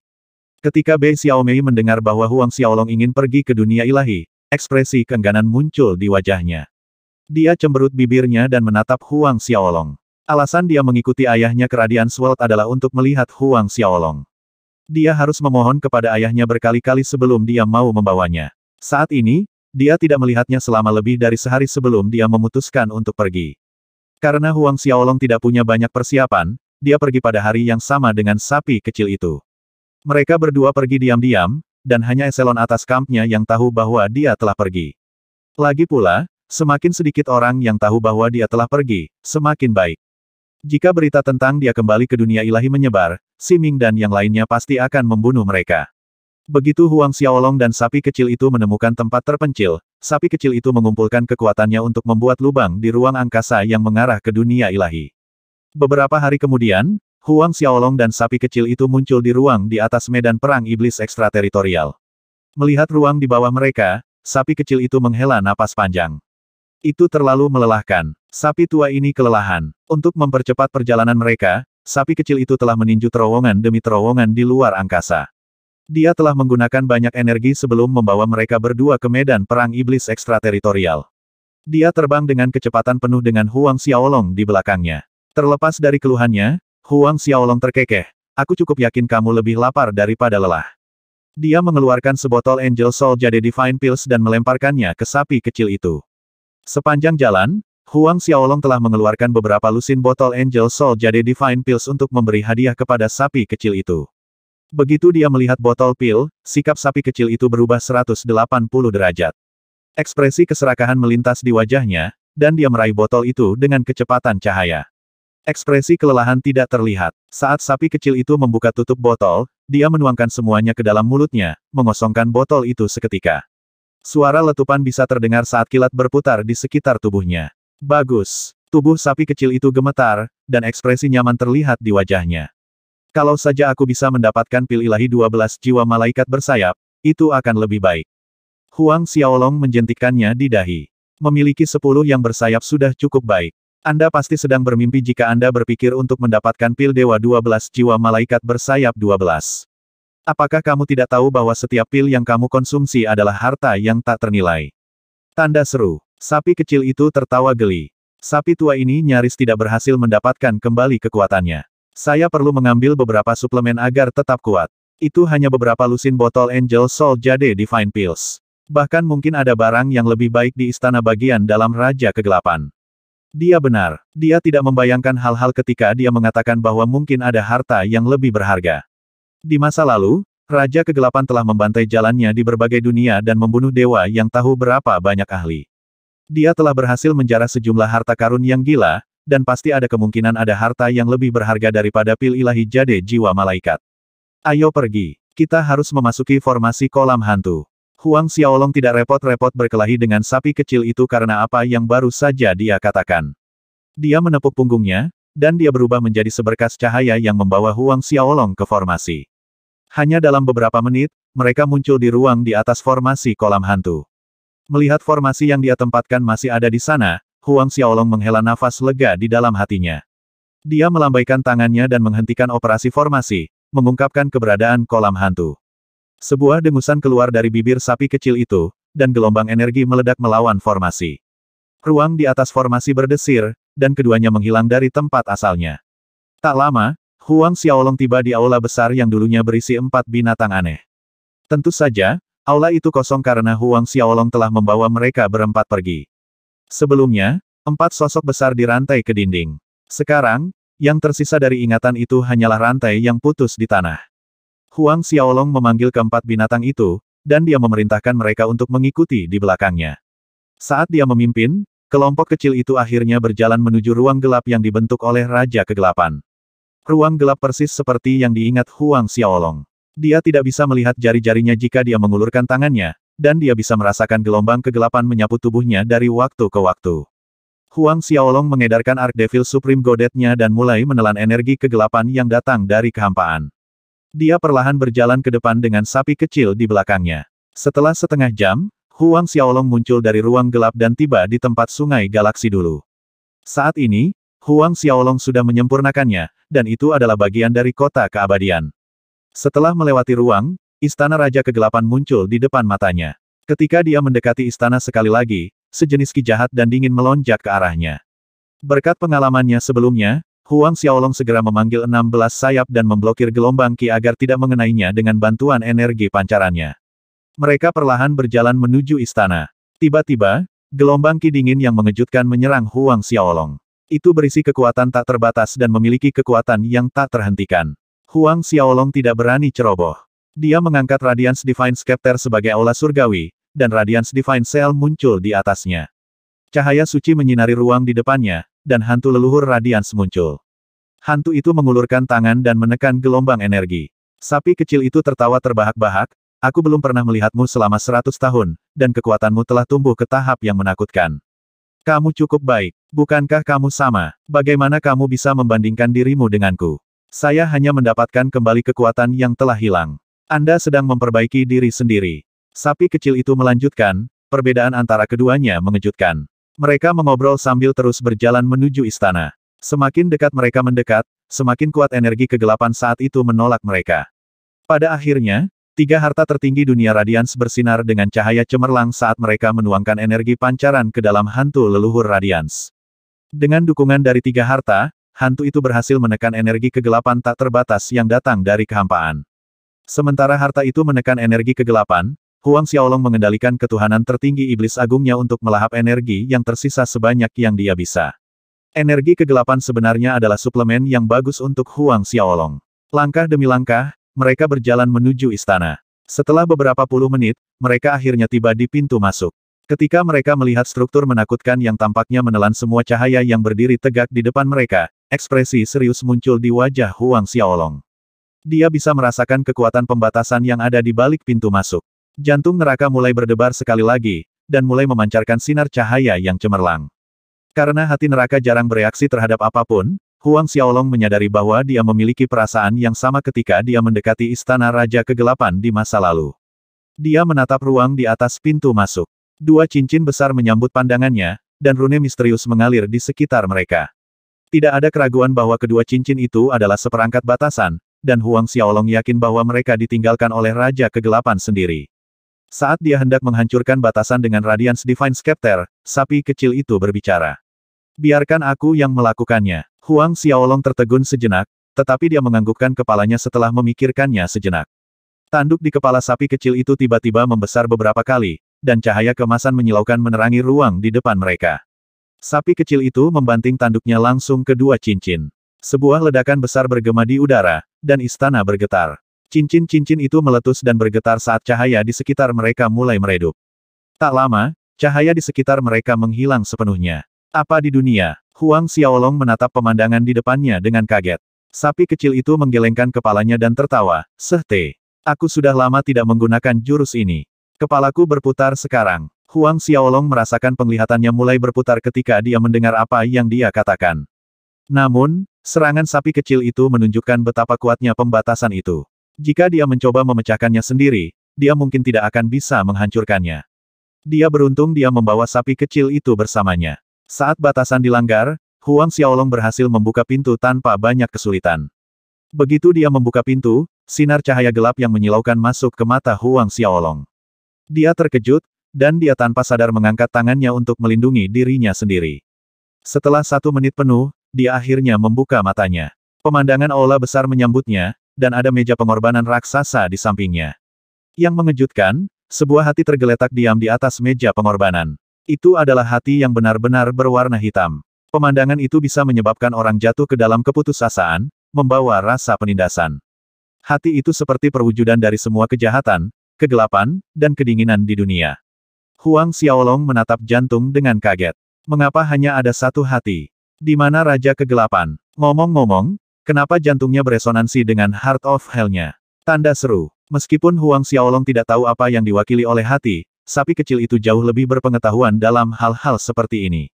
Ketika Bei Xiaomei mendengar bahwa Huang Xiaolong ingin pergi ke dunia ilahi, ekspresi keengganan muncul di wajahnya. Dia cemberut bibirnya dan menatap Huang Xiaolong. Alasan dia mengikuti ayahnya ke Radian World adalah untuk melihat Huang Xiaolong. Dia harus memohon kepada ayahnya berkali-kali sebelum dia mau membawanya. Saat ini, dia tidak melihatnya selama lebih dari sehari sebelum dia memutuskan untuk pergi. Karena Huang Xiaolong tidak punya banyak persiapan, dia pergi pada hari yang sama dengan sapi kecil itu. Mereka berdua pergi diam-diam, dan hanya eselon atas kampnya yang tahu bahwa dia telah pergi. Lagi pula, semakin sedikit orang yang tahu bahwa dia telah pergi, semakin baik. Jika berita tentang dia kembali ke dunia ilahi menyebar, Si Ming dan yang lainnya pasti akan membunuh mereka. Begitu Huang Xiaolong dan sapi kecil itu menemukan tempat terpencil, sapi kecil itu mengumpulkan kekuatannya untuk membuat lubang di ruang angkasa yang mengarah ke dunia ilahi. Beberapa hari kemudian, Huang Xiaolong dan sapi kecil itu muncul di ruang di atas medan perang iblis ekstrateritorial. Melihat ruang di bawah mereka, sapi kecil itu menghela napas panjang. Itu terlalu melelahkan. Sapi tua ini kelelahan. Untuk mempercepat perjalanan mereka, Sapi kecil itu telah meninju terowongan demi terowongan di luar angkasa. Dia telah menggunakan banyak energi sebelum membawa mereka berdua ke medan perang iblis ekstrateritorial. Dia terbang dengan kecepatan penuh dengan Huang Xiaolong di belakangnya. Terlepas dari keluhannya, Huang Xiaolong terkekeh. Aku cukup yakin kamu lebih lapar daripada lelah. Dia mengeluarkan sebotol Angel Soul Jade Divine Pills dan melemparkannya ke sapi kecil itu. Sepanjang jalan, Huang Xiaolong telah mengeluarkan beberapa lusin botol Angel Soul Jade Divine Pills untuk memberi hadiah kepada sapi kecil itu. Begitu dia melihat botol pil, sikap sapi kecil itu berubah 180 derajat. Ekspresi keserakahan melintas di wajahnya, dan dia meraih botol itu dengan kecepatan cahaya. Ekspresi kelelahan tidak terlihat. Saat sapi kecil itu membuka tutup botol, dia menuangkan semuanya ke dalam mulutnya, mengosongkan botol itu seketika. Suara letupan bisa terdengar saat kilat berputar di sekitar tubuhnya. Bagus. Tubuh sapi kecil itu gemetar, dan ekspresi nyaman terlihat di wajahnya. Kalau saja aku bisa mendapatkan pil ilahi 12 jiwa malaikat bersayap, itu akan lebih baik. Huang Xiaolong menjentikannya di dahi. Memiliki 10 yang bersayap sudah cukup baik. Anda pasti sedang bermimpi jika Anda berpikir untuk mendapatkan pil dewa 12 jiwa malaikat bersayap 12. Apakah kamu tidak tahu bahwa setiap pil yang kamu konsumsi adalah harta yang tak ternilai? Tanda seru. Sapi kecil itu tertawa geli. Sapi tua ini nyaris tidak berhasil mendapatkan kembali kekuatannya. Saya perlu mengambil beberapa suplemen agar tetap kuat. Itu hanya beberapa lusin botol Angel Soul Jade Divine Pills. Bahkan mungkin ada barang yang lebih baik di istana bagian dalam Raja Kegelapan. Dia benar. Dia tidak membayangkan hal-hal ketika dia mengatakan bahwa mungkin ada harta yang lebih berharga. Di masa lalu, Raja Kegelapan telah membantai jalannya di berbagai dunia dan membunuh dewa yang tahu berapa banyak ahli. Dia telah berhasil menjarah sejumlah harta karun yang gila, dan pasti ada kemungkinan ada harta yang lebih berharga daripada pil ilahi jade jiwa malaikat. Ayo pergi. Kita harus memasuki formasi kolam hantu. Huang Xiaolong tidak repot-repot berkelahi dengan sapi kecil itu karena apa yang baru saja dia katakan. Dia menepuk punggungnya, dan dia berubah menjadi seberkas cahaya yang membawa Huang Xiaolong ke formasi. Hanya dalam beberapa menit, mereka muncul di ruang di atas formasi kolam hantu. Melihat formasi yang dia tempatkan masih ada di sana, Huang Xiaolong menghela nafas lega di dalam hatinya. Dia melambaikan tangannya dan menghentikan operasi formasi, mengungkapkan keberadaan kolam hantu. Sebuah dengusan keluar dari bibir sapi kecil itu, dan gelombang energi meledak melawan formasi. Ruang di atas formasi berdesir, dan keduanya menghilang dari tempat asalnya. Tak lama, Huang Xiaolong tiba di aula besar yang dulunya berisi empat binatang aneh. Tentu saja, Aula itu kosong karena Huang Xiaolong telah membawa mereka berempat pergi. Sebelumnya, empat sosok besar dirantai ke dinding. Sekarang, yang tersisa dari ingatan itu hanyalah rantai yang putus di tanah. Huang Xiaolong memanggil keempat binatang itu, dan dia memerintahkan mereka untuk mengikuti di belakangnya. Saat dia memimpin, kelompok kecil itu akhirnya berjalan menuju ruang gelap yang dibentuk oleh Raja Kegelapan. Ruang gelap persis seperti yang diingat Huang Xiaolong. Dia tidak bisa melihat jari-jarinya jika dia mengulurkan tangannya, dan dia bisa merasakan gelombang kegelapan menyapu tubuhnya dari waktu ke waktu. Huang Xiaolong mengedarkan Ark Devil Supreme Godetnya dan mulai menelan energi kegelapan yang datang dari kehampaan. Dia perlahan berjalan ke depan dengan sapi kecil di belakangnya. Setelah setengah jam, Huang Xiaolong muncul dari ruang gelap dan tiba di tempat sungai galaksi dulu. Saat ini, Huang Xiaolong sudah menyempurnakannya, dan itu adalah bagian dari kota keabadian. Setelah melewati ruang, istana Raja Kegelapan muncul di depan matanya. Ketika dia mendekati istana sekali lagi, sejenis ki jahat dan dingin melonjak ke arahnya. Berkat pengalamannya sebelumnya, Huang Xiaolong segera memanggil 16 sayap dan memblokir gelombang ki agar tidak mengenainya dengan bantuan energi pancarannya. Mereka perlahan berjalan menuju istana. Tiba-tiba, gelombang ki dingin yang mengejutkan menyerang Huang Xiaolong. Itu berisi kekuatan tak terbatas dan memiliki kekuatan yang tak terhentikan. Huang Xiaolong tidak berani ceroboh. Dia mengangkat Radiance Divine Scepter sebagai aula surgawi, dan Radiance Divine Cell muncul di atasnya. Cahaya suci menyinari ruang di depannya, dan hantu leluhur Radiance muncul. Hantu itu mengulurkan tangan dan menekan gelombang energi. Sapi kecil itu tertawa terbahak-bahak, aku belum pernah melihatmu selama seratus tahun, dan kekuatanmu telah tumbuh ke tahap yang menakutkan. Kamu cukup baik, bukankah kamu sama? Bagaimana kamu bisa membandingkan dirimu denganku? Saya hanya mendapatkan kembali kekuatan yang telah hilang. Anda sedang memperbaiki diri sendiri. Sapi kecil itu melanjutkan, perbedaan antara keduanya mengejutkan. Mereka mengobrol sambil terus berjalan menuju istana. Semakin dekat mereka mendekat, semakin kuat energi kegelapan saat itu menolak mereka. Pada akhirnya, tiga harta tertinggi dunia Radians bersinar dengan cahaya cemerlang saat mereka menuangkan energi pancaran ke dalam hantu leluhur Radians. Dengan dukungan dari tiga harta, hantu itu berhasil menekan energi kegelapan tak terbatas yang datang dari kehampaan. Sementara harta itu menekan energi kegelapan, Huang Xiaolong mengendalikan ketuhanan tertinggi iblis agungnya untuk melahap energi yang tersisa sebanyak yang dia bisa. Energi kegelapan sebenarnya adalah suplemen yang bagus untuk Huang Xiaolong. Langkah demi langkah, mereka berjalan menuju istana. Setelah beberapa puluh menit, mereka akhirnya tiba di pintu masuk. Ketika mereka melihat struktur menakutkan yang tampaknya menelan semua cahaya yang berdiri tegak di depan mereka, Ekspresi serius muncul di wajah Huang Xiaolong. Dia bisa merasakan kekuatan pembatasan yang ada di balik pintu masuk. Jantung neraka mulai berdebar sekali lagi, dan mulai memancarkan sinar cahaya yang cemerlang. Karena hati neraka jarang bereaksi terhadap apapun, Huang Xiaolong menyadari bahwa dia memiliki perasaan yang sama ketika dia mendekati istana Raja Kegelapan di masa lalu. Dia menatap ruang di atas pintu masuk. Dua cincin besar menyambut pandangannya, dan rune misterius mengalir di sekitar mereka. Tidak ada keraguan bahwa kedua cincin itu adalah seperangkat batasan, dan Huang Xiaolong yakin bahwa mereka ditinggalkan oleh Raja Kegelapan sendiri. Saat dia hendak menghancurkan batasan dengan Radiance Divine Scepter, sapi kecil itu berbicara. Biarkan aku yang melakukannya. Huang Xiaolong tertegun sejenak, tetapi dia menganggukkan kepalanya setelah memikirkannya sejenak. Tanduk di kepala sapi kecil itu tiba-tiba membesar beberapa kali, dan cahaya kemasan menyilaukan menerangi ruang di depan mereka. Sapi kecil itu membanting tanduknya langsung ke dua cincin. Sebuah ledakan besar bergema di udara, dan istana bergetar. Cincin-cincin itu meletus dan bergetar saat cahaya di sekitar mereka mulai meredup. Tak lama, cahaya di sekitar mereka menghilang sepenuhnya. Apa di dunia? Huang Xiaolong menatap pemandangan di depannya dengan kaget. Sapi kecil itu menggelengkan kepalanya dan tertawa, Sehte. Aku sudah lama tidak menggunakan jurus ini. Kepalaku berputar sekarang. Huang Xiaolong merasakan penglihatannya mulai berputar ketika dia mendengar apa yang dia katakan. Namun, serangan sapi kecil itu menunjukkan betapa kuatnya pembatasan itu. Jika dia mencoba memecahkannya sendiri, dia mungkin tidak akan bisa menghancurkannya. Dia beruntung dia membawa sapi kecil itu bersamanya. Saat batasan dilanggar, Huang Xiaolong berhasil membuka pintu tanpa banyak kesulitan. Begitu dia membuka pintu, sinar cahaya gelap yang menyilaukan masuk ke mata Huang Xiaolong. Dia terkejut, dan dia tanpa sadar mengangkat tangannya untuk melindungi dirinya sendiri. Setelah satu menit penuh, dia akhirnya membuka matanya. Pemandangan aula besar menyambutnya, dan ada meja pengorbanan raksasa di sampingnya. Yang mengejutkan, sebuah hati tergeletak diam di atas meja pengorbanan. Itu adalah hati yang benar-benar berwarna hitam. Pemandangan itu bisa menyebabkan orang jatuh ke dalam keputusasaan, membawa rasa penindasan. Hati itu seperti perwujudan dari semua kejahatan, kegelapan, dan kedinginan di dunia. Huang Xiaolong menatap jantung dengan kaget. Mengapa hanya ada satu hati? Di mana Raja Kegelapan? Ngomong-ngomong, kenapa jantungnya beresonansi dengan Heart of Hell-nya? Tanda seru. Meskipun Huang Xiaolong tidak tahu apa yang diwakili oleh hati, sapi kecil itu jauh lebih berpengetahuan dalam hal-hal seperti ini.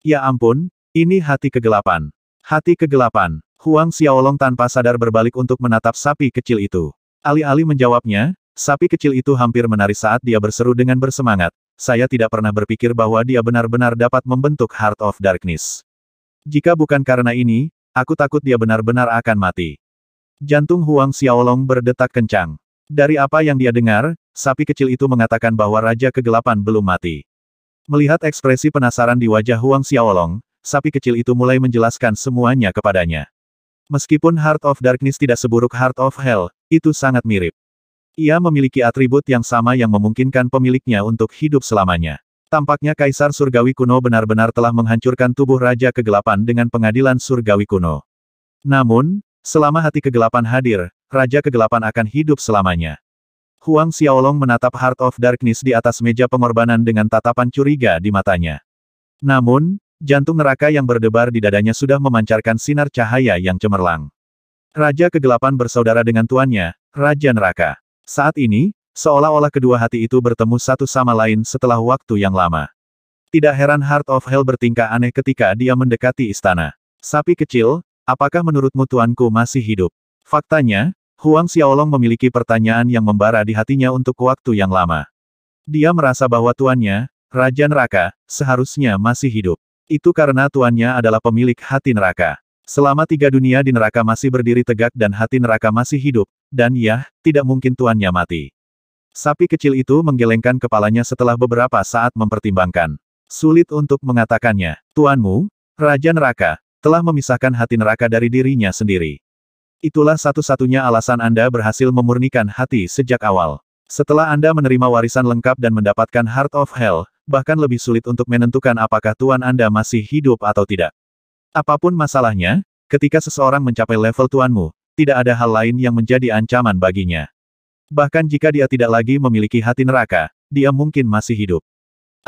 Ya ampun, ini hati kegelapan. Hati kegelapan. Huang Xiaolong tanpa sadar berbalik untuk menatap sapi kecil itu. Alih-alih menjawabnya, sapi kecil itu hampir menari saat dia berseru dengan bersemangat, saya tidak pernah berpikir bahwa dia benar-benar dapat membentuk Heart of Darkness. Jika bukan karena ini, aku takut dia benar-benar akan mati. Jantung Huang Xiaolong berdetak kencang. Dari apa yang dia dengar, sapi kecil itu mengatakan bahwa Raja Kegelapan belum mati. Melihat ekspresi penasaran di wajah Huang Xiaolong, sapi kecil itu mulai menjelaskan semuanya kepadanya. Meskipun Heart of Darkness tidak seburuk Heart of Hell, itu sangat mirip. Ia memiliki atribut yang sama yang memungkinkan pemiliknya untuk hidup selamanya. Tampaknya Kaisar Surgawi kuno benar-benar telah menghancurkan tubuh Raja Kegelapan dengan pengadilan Surgawi kuno. Namun, selama hati kegelapan hadir, Raja Kegelapan akan hidup selamanya. Huang Xiaolong menatap Heart of Darkness di atas meja pengorbanan dengan tatapan curiga di matanya. Namun, jantung neraka yang berdebar di dadanya sudah memancarkan sinar cahaya yang cemerlang. Raja Kegelapan bersaudara dengan tuannya, Raja Neraka. Saat ini, seolah-olah kedua hati itu bertemu satu sama lain setelah waktu yang lama. Tidak heran Heart of Hell bertingkah aneh ketika dia mendekati istana. Sapi kecil, apakah menurutmu tuanku masih hidup? Faktanya, Huang Xiaolong memiliki pertanyaan yang membara di hatinya untuk waktu yang lama. Dia merasa bahwa tuannya, Raja Neraka, seharusnya masih hidup. Itu karena tuannya adalah pemilik hati neraka. Selama tiga dunia di neraka masih berdiri tegak dan hati neraka masih hidup, dan ya, tidak mungkin tuannya mati. Sapi kecil itu menggelengkan kepalanya setelah beberapa saat mempertimbangkan. Sulit untuk mengatakannya, Tuanmu, Raja Neraka, telah memisahkan hati neraka dari dirinya sendiri. Itulah satu-satunya alasan Anda berhasil memurnikan hati sejak awal. Setelah Anda menerima warisan lengkap dan mendapatkan Heart of Hell, bahkan lebih sulit untuk menentukan apakah Tuan Anda masih hidup atau tidak. Apapun masalahnya, ketika seseorang mencapai level tuanmu, tidak ada hal lain yang menjadi ancaman baginya. Bahkan jika dia tidak lagi memiliki hati neraka, dia mungkin masih hidup.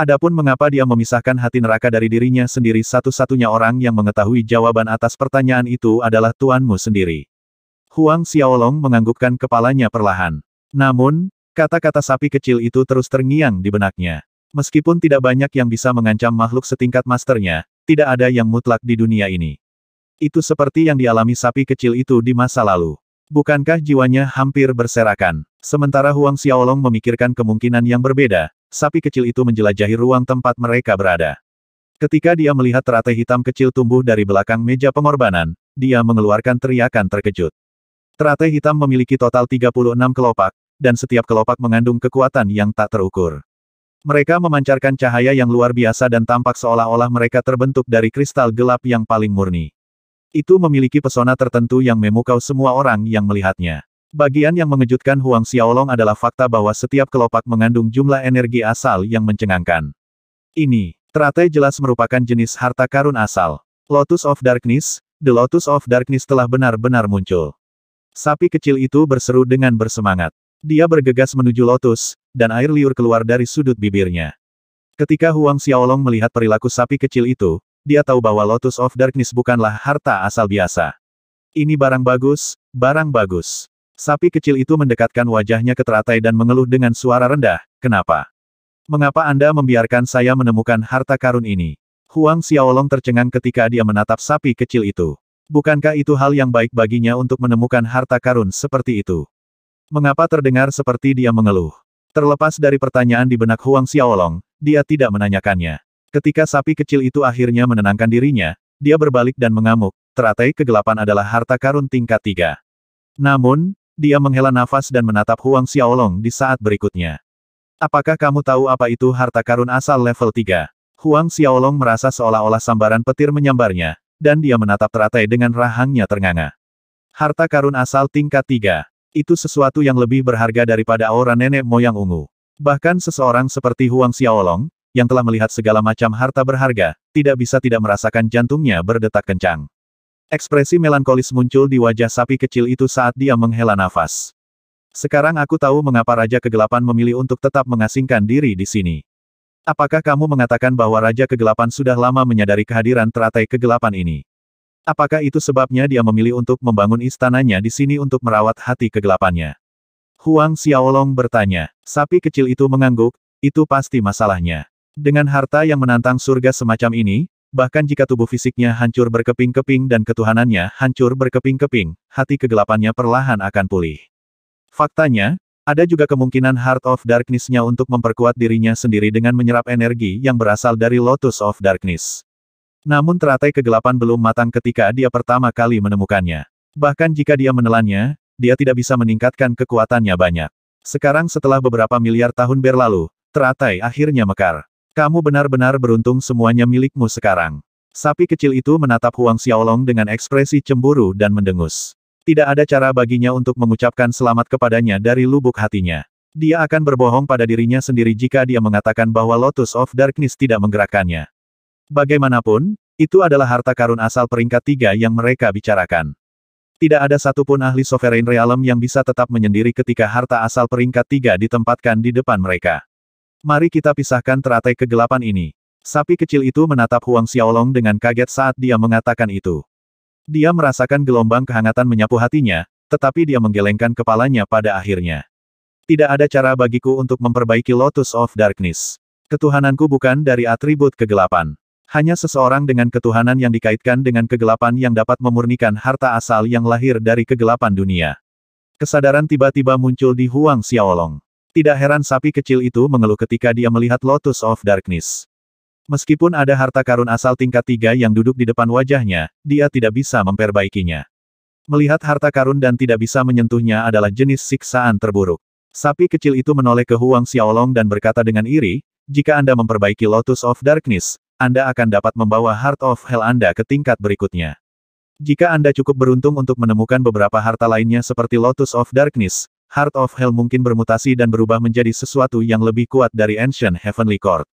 Adapun mengapa dia memisahkan hati neraka dari dirinya sendiri satu-satunya orang yang mengetahui jawaban atas pertanyaan itu adalah tuanmu sendiri. Huang Xiaolong menganggukkan kepalanya perlahan. Namun, kata-kata sapi kecil itu terus terngiang di benaknya. Meskipun tidak banyak yang bisa mengancam makhluk setingkat masternya, tidak ada yang mutlak di dunia ini. Itu seperti yang dialami sapi kecil itu di masa lalu. Bukankah jiwanya hampir berserakan? Sementara Huang Xiaolong memikirkan kemungkinan yang berbeda, sapi kecil itu menjelajahi ruang tempat mereka berada. Ketika dia melihat teratai hitam kecil tumbuh dari belakang meja pengorbanan, dia mengeluarkan teriakan terkejut. Teratai hitam memiliki total 36 kelopak, dan setiap kelopak mengandung kekuatan yang tak terukur. Mereka memancarkan cahaya yang luar biasa dan tampak seolah-olah mereka terbentuk dari kristal gelap yang paling murni. Itu memiliki pesona tertentu yang memukau semua orang yang melihatnya. Bagian yang mengejutkan Huang Xiaolong adalah fakta bahwa setiap kelopak mengandung jumlah energi asal yang mencengangkan. Ini, teratai jelas merupakan jenis harta karun asal. Lotus of Darkness, The Lotus of Darkness telah benar-benar muncul. Sapi kecil itu berseru dengan bersemangat. Dia bergegas menuju Lotus, dan air liur keluar dari sudut bibirnya. Ketika Huang Xiaolong melihat perilaku sapi kecil itu, dia tahu bahwa Lotus of Darkness bukanlah harta asal biasa. Ini barang bagus, barang bagus. Sapi kecil itu mendekatkan wajahnya ke teratai dan mengeluh dengan suara rendah, kenapa? Mengapa Anda membiarkan saya menemukan harta karun ini? Huang Xiaolong tercengang ketika dia menatap sapi kecil itu. Bukankah itu hal yang baik baginya untuk menemukan harta karun seperti itu? Mengapa terdengar seperti dia mengeluh? Terlepas dari pertanyaan di benak Huang Xiaolong, dia tidak menanyakannya. Ketika sapi kecil itu akhirnya menenangkan dirinya, dia berbalik dan mengamuk, teratai kegelapan adalah harta karun tingkat tiga. Namun, dia menghela nafas dan menatap Huang Xiaolong di saat berikutnya. Apakah kamu tahu apa itu harta karun asal level 3? Huang Xiaolong merasa seolah-olah sambaran petir menyambarnya, dan dia menatap teratai dengan rahangnya ternganga. Harta karun asal tingkat 3. Itu sesuatu yang lebih berharga daripada aura nenek moyang ungu. Bahkan seseorang seperti Huang Xiaolong, yang telah melihat segala macam harta berharga, tidak bisa tidak merasakan jantungnya berdetak kencang. Ekspresi melankolis muncul di wajah sapi kecil itu saat dia menghela nafas. Sekarang aku tahu mengapa Raja Kegelapan memilih untuk tetap mengasingkan diri di sini. Apakah kamu mengatakan bahwa Raja Kegelapan sudah lama menyadari kehadiran teratai kegelapan ini? Apakah itu sebabnya dia memilih untuk membangun istananya di sini untuk merawat hati kegelapannya? Huang Xiaolong bertanya. Sapi kecil itu mengangguk, itu pasti masalahnya. Dengan harta yang menantang surga semacam ini, bahkan jika tubuh fisiknya hancur berkeping-keping dan ketuhanannya hancur berkeping-keping, hati kegelapannya perlahan akan pulih. Faktanya, ada juga kemungkinan Heart of Darkness-nya untuk memperkuat dirinya sendiri dengan menyerap energi yang berasal dari Lotus of Darkness. Namun teratai kegelapan belum matang ketika dia pertama kali menemukannya. Bahkan jika dia menelannya, dia tidak bisa meningkatkan kekuatannya banyak. Sekarang setelah beberapa miliar tahun berlalu, teratai akhirnya mekar. Kamu benar-benar beruntung semuanya milikmu sekarang. Sapi kecil itu menatap Huang Xiaolong dengan ekspresi cemburu dan mendengus. Tidak ada cara baginya untuk mengucapkan selamat kepadanya dari lubuk hatinya. Dia akan berbohong pada dirinya sendiri jika dia mengatakan bahwa Lotus of Darkness tidak menggerakkannya. Bagaimanapun, itu adalah harta karun asal peringkat tiga yang mereka bicarakan. Tidak ada satupun ahli sovereign realm yang bisa tetap menyendiri ketika harta asal peringkat tiga ditempatkan di depan mereka. Mari kita pisahkan teratai kegelapan ini. Sapi kecil itu menatap Huang Xiaolong dengan kaget saat dia mengatakan itu. Dia merasakan gelombang kehangatan menyapu hatinya, tetapi dia menggelengkan kepalanya pada akhirnya. Tidak ada cara bagiku untuk memperbaiki Lotus of Darkness. Ketuhananku bukan dari atribut kegelapan. Hanya seseorang dengan ketuhanan yang dikaitkan dengan kegelapan yang dapat memurnikan harta asal yang lahir dari kegelapan dunia. Kesadaran tiba-tiba muncul di Huang Xiaolong. Tidak heran sapi kecil itu mengeluh ketika dia melihat Lotus of Darkness. Meskipun ada harta karun asal tingkat tiga yang duduk di depan wajahnya, dia tidak bisa memperbaikinya. Melihat harta karun dan tidak bisa menyentuhnya adalah jenis siksaan terburuk. Sapi kecil itu menoleh ke Huang Xiaolong dan berkata dengan iri, jika Anda memperbaiki Lotus of Darkness, anda akan dapat membawa Heart of Hell Anda ke tingkat berikutnya. Jika Anda cukup beruntung untuk menemukan beberapa harta lainnya seperti Lotus of Darkness, Heart of Hell mungkin bermutasi dan berubah menjadi sesuatu yang lebih kuat dari Ancient Heavenly Court.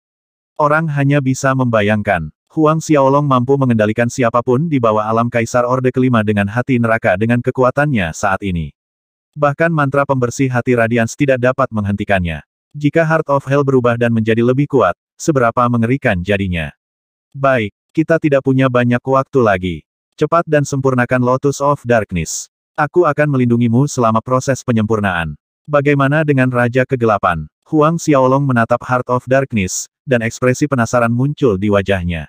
Orang hanya bisa membayangkan, Huang Xiaolong mampu mengendalikan siapapun di bawah alam Kaisar Orde Kelima dengan hati neraka dengan kekuatannya saat ini. Bahkan mantra pembersih hati Radiance tidak dapat menghentikannya. Jika Heart of Hell berubah dan menjadi lebih kuat, seberapa mengerikan jadinya. Baik, kita tidak punya banyak waktu lagi. Cepat dan sempurnakan Lotus of Darkness. Aku akan melindungimu selama proses penyempurnaan. Bagaimana dengan Raja Kegelapan? Huang Xiaolong menatap Heart of Darkness, dan ekspresi penasaran muncul di wajahnya.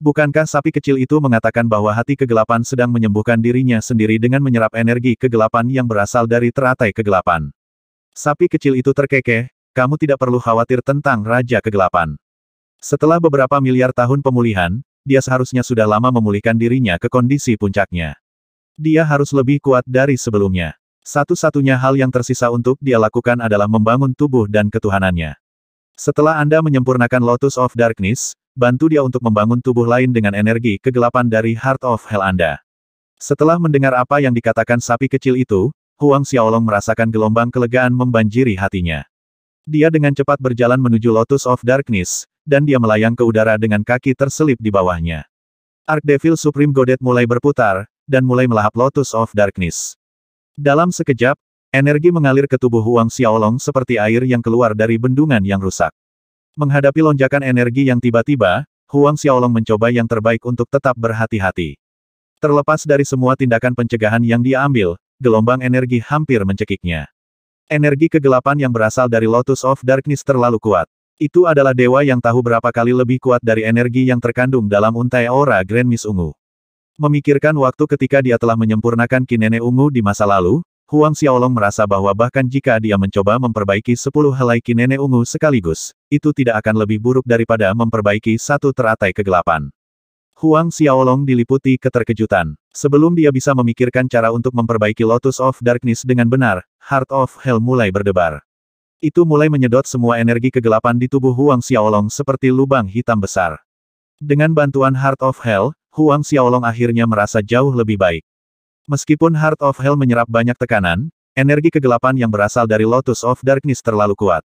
Bukankah sapi kecil itu mengatakan bahwa hati kegelapan sedang menyembuhkan dirinya sendiri dengan menyerap energi kegelapan yang berasal dari teratai kegelapan? Sapi kecil itu terkekeh, kamu tidak perlu khawatir tentang Raja Kegelapan. Setelah beberapa miliar tahun pemulihan, dia seharusnya sudah lama memulihkan dirinya ke kondisi puncaknya. Dia harus lebih kuat dari sebelumnya. Satu-satunya hal yang tersisa untuk dia lakukan adalah membangun tubuh dan ketuhanannya. Setelah Anda menyempurnakan Lotus of Darkness, bantu dia untuk membangun tubuh lain dengan energi kegelapan dari Heart of Hell Anda. Setelah mendengar apa yang dikatakan sapi kecil itu, Huang Xiaolong merasakan gelombang kelegaan membanjiri hatinya. Dia dengan cepat berjalan menuju Lotus of Darkness, dan dia melayang ke udara dengan kaki terselip di bawahnya. Ark Devil Supreme Godet mulai berputar, dan mulai melahap Lotus of Darkness. Dalam sekejap, energi mengalir ke tubuh Huang Xiaolong seperti air yang keluar dari bendungan yang rusak. Menghadapi lonjakan energi yang tiba-tiba, Huang Xiaolong mencoba yang terbaik untuk tetap berhati-hati. Terlepas dari semua tindakan pencegahan yang dia ambil, gelombang energi hampir mencekiknya. Energi kegelapan yang berasal dari Lotus of Darkness terlalu kuat. Itu adalah dewa yang tahu berapa kali lebih kuat dari energi yang terkandung dalam untai aura Grand Miss Ungu. Memikirkan waktu ketika dia telah menyempurnakan Kinene Ungu di masa lalu, Huang Xiaolong merasa bahwa bahkan jika dia mencoba memperbaiki sepuluh helai Kinene Ungu sekaligus, itu tidak akan lebih buruk daripada memperbaiki satu teratai kegelapan. Huang Xiaolong diliputi keterkejutan. Sebelum dia bisa memikirkan cara untuk memperbaiki Lotus of Darkness dengan benar, Heart of Hell mulai berdebar. Itu mulai menyedot semua energi kegelapan di tubuh Huang Xiaolong seperti lubang hitam besar. Dengan bantuan Heart of Hell, Huang Xiaolong akhirnya merasa jauh lebih baik. Meskipun Heart of Hell menyerap banyak tekanan, energi kegelapan yang berasal dari Lotus of Darkness terlalu kuat.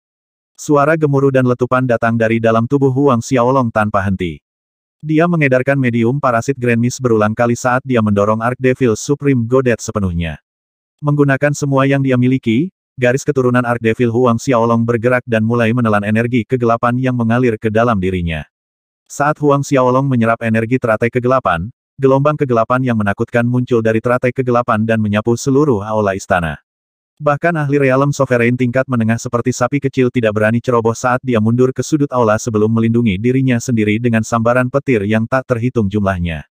Suara gemuruh dan letupan datang dari dalam tubuh Huang Xiaolong tanpa henti. Dia mengedarkan medium parasit Grand Mist berulang kali saat dia mendorong Arc Devil Supreme Godet sepenuhnya. Menggunakan semua yang dia miliki, garis keturunan Devil Huang Xiaolong bergerak dan mulai menelan energi kegelapan yang mengalir ke dalam dirinya. Saat Huang Xiaolong menyerap energi teratai kegelapan, gelombang kegelapan yang menakutkan muncul dari teratai kegelapan dan menyapu seluruh aula istana. Bahkan ahli realem sovereign tingkat menengah seperti sapi kecil tidak berani ceroboh saat dia mundur ke sudut aula sebelum melindungi dirinya sendiri dengan sambaran petir yang tak terhitung jumlahnya.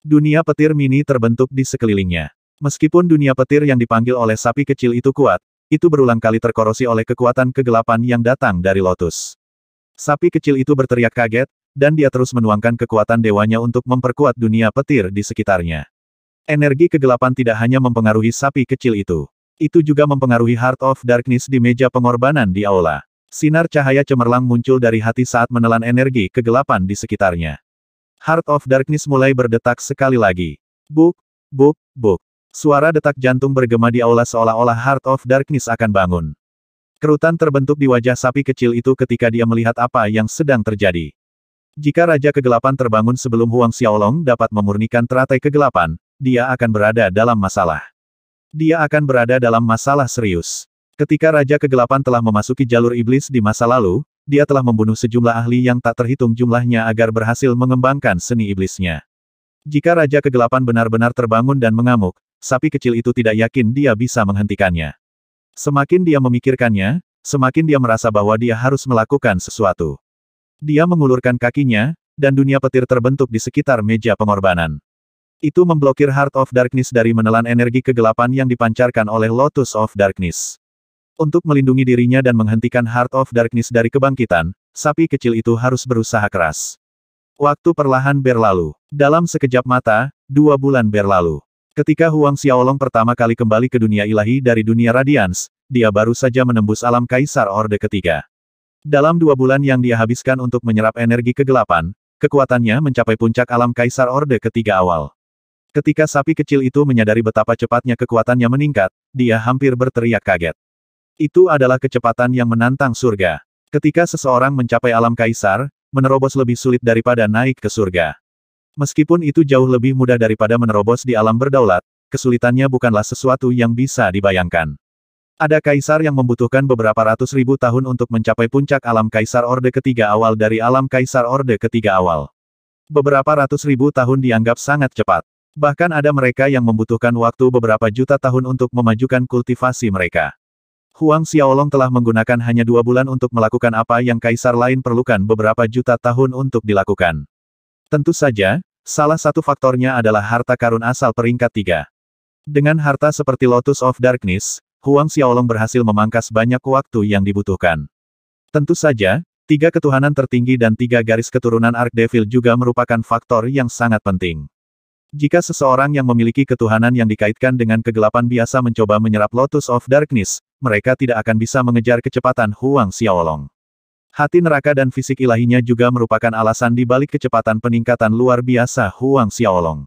Dunia petir mini terbentuk di sekelilingnya. Meskipun dunia petir yang dipanggil oleh sapi kecil itu kuat, itu berulang kali terkorosi oleh kekuatan kegelapan yang datang dari Lotus. Sapi kecil itu berteriak kaget, dan dia terus menuangkan kekuatan dewanya untuk memperkuat dunia petir di sekitarnya. Energi kegelapan tidak hanya mempengaruhi sapi kecil itu. Itu juga mempengaruhi Heart of Darkness di meja pengorbanan di aula. Sinar cahaya cemerlang muncul dari hati saat menelan energi kegelapan di sekitarnya. Heart of Darkness mulai berdetak sekali lagi. Buk, buk, buk. Suara detak jantung bergema di aula seolah-olah Heart of Darkness akan bangun. Kerutan terbentuk di wajah sapi kecil itu ketika dia melihat apa yang sedang terjadi. Jika Raja Kegelapan terbangun sebelum Huang Xiaolong dapat memurnikan teratai kegelapan, dia akan berada dalam masalah. Dia akan berada dalam masalah serius. Ketika Raja Kegelapan telah memasuki jalur iblis di masa lalu, dia telah membunuh sejumlah ahli yang tak terhitung jumlahnya agar berhasil mengembangkan seni iblisnya. Jika Raja Kegelapan benar-benar terbangun dan mengamuk, sapi kecil itu tidak yakin dia bisa menghentikannya. Semakin dia memikirkannya, semakin dia merasa bahwa dia harus melakukan sesuatu. Dia mengulurkan kakinya, dan dunia petir terbentuk di sekitar meja pengorbanan. Itu memblokir Heart of Darkness dari menelan energi kegelapan yang dipancarkan oleh Lotus of Darkness. Untuk melindungi dirinya dan menghentikan Heart of Darkness dari kebangkitan, sapi kecil itu harus berusaha keras. Waktu perlahan berlalu. Dalam sekejap mata, dua bulan berlalu. Ketika Huang Xiaolong pertama kali kembali ke dunia ilahi dari dunia Radians, dia baru saja menembus alam Kaisar Orde ketiga. Dalam dua bulan yang dia habiskan untuk menyerap energi kegelapan, kekuatannya mencapai puncak alam Kaisar Orde ketiga awal. Ketika sapi kecil itu menyadari betapa cepatnya kekuatannya meningkat, dia hampir berteriak kaget. Itu adalah kecepatan yang menantang surga. Ketika seseorang mencapai alam Kaisar, menerobos lebih sulit daripada naik ke surga. Meskipun itu jauh lebih mudah daripada menerobos di alam berdaulat, kesulitannya bukanlah sesuatu yang bisa dibayangkan. Ada kaisar yang membutuhkan beberapa ratus ribu tahun untuk mencapai puncak alam kaisar orde ketiga awal dari alam kaisar orde ketiga awal. Beberapa ratus ribu tahun dianggap sangat cepat. Bahkan ada mereka yang membutuhkan waktu beberapa juta tahun untuk memajukan kultivasi mereka. Huang Xiaolong telah menggunakan hanya dua bulan untuk melakukan apa yang kaisar lain perlukan beberapa juta tahun untuk dilakukan. Tentu saja, Salah satu faktornya adalah harta karun asal peringkat tiga. Dengan harta seperti Lotus of Darkness, Huang Xiaolong berhasil memangkas banyak waktu yang dibutuhkan. Tentu saja, tiga ketuhanan tertinggi dan tiga garis keturunan Ark Devil juga merupakan faktor yang sangat penting. Jika seseorang yang memiliki ketuhanan yang dikaitkan dengan kegelapan biasa mencoba menyerap Lotus of Darkness, mereka tidak akan bisa mengejar kecepatan Huang Xiaolong. Hati neraka dan fisik ilahinya juga merupakan alasan di balik kecepatan peningkatan luar biasa Huang Xiaolong.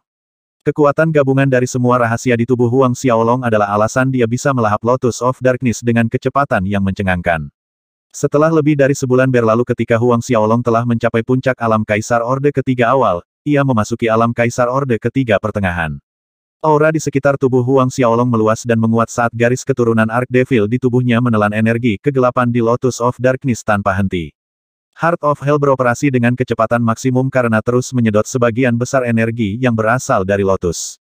Kekuatan gabungan dari semua rahasia di tubuh Huang Xiaolong adalah alasan dia bisa melahap Lotus of Darkness dengan kecepatan yang mencengangkan. Setelah lebih dari sebulan berlalu ketika Huang Xiaolong telah mencapai puncak alam Kaisar Orde ketiga awal, ia memasuki alam Kaisar Orde ketiga pertengahan. Aura di sekitar tubuh Huang Xiaolong meluas dan menguat saat garis keturunan Ark Devil di tubuhnya menelan energi kegelapan di Lotus of Darkness tanpa henti. Heart of Hell beroperasi dengan kecepatan maksimum karena terus menyedot sebagian besar energi yang berasal dari Lotus.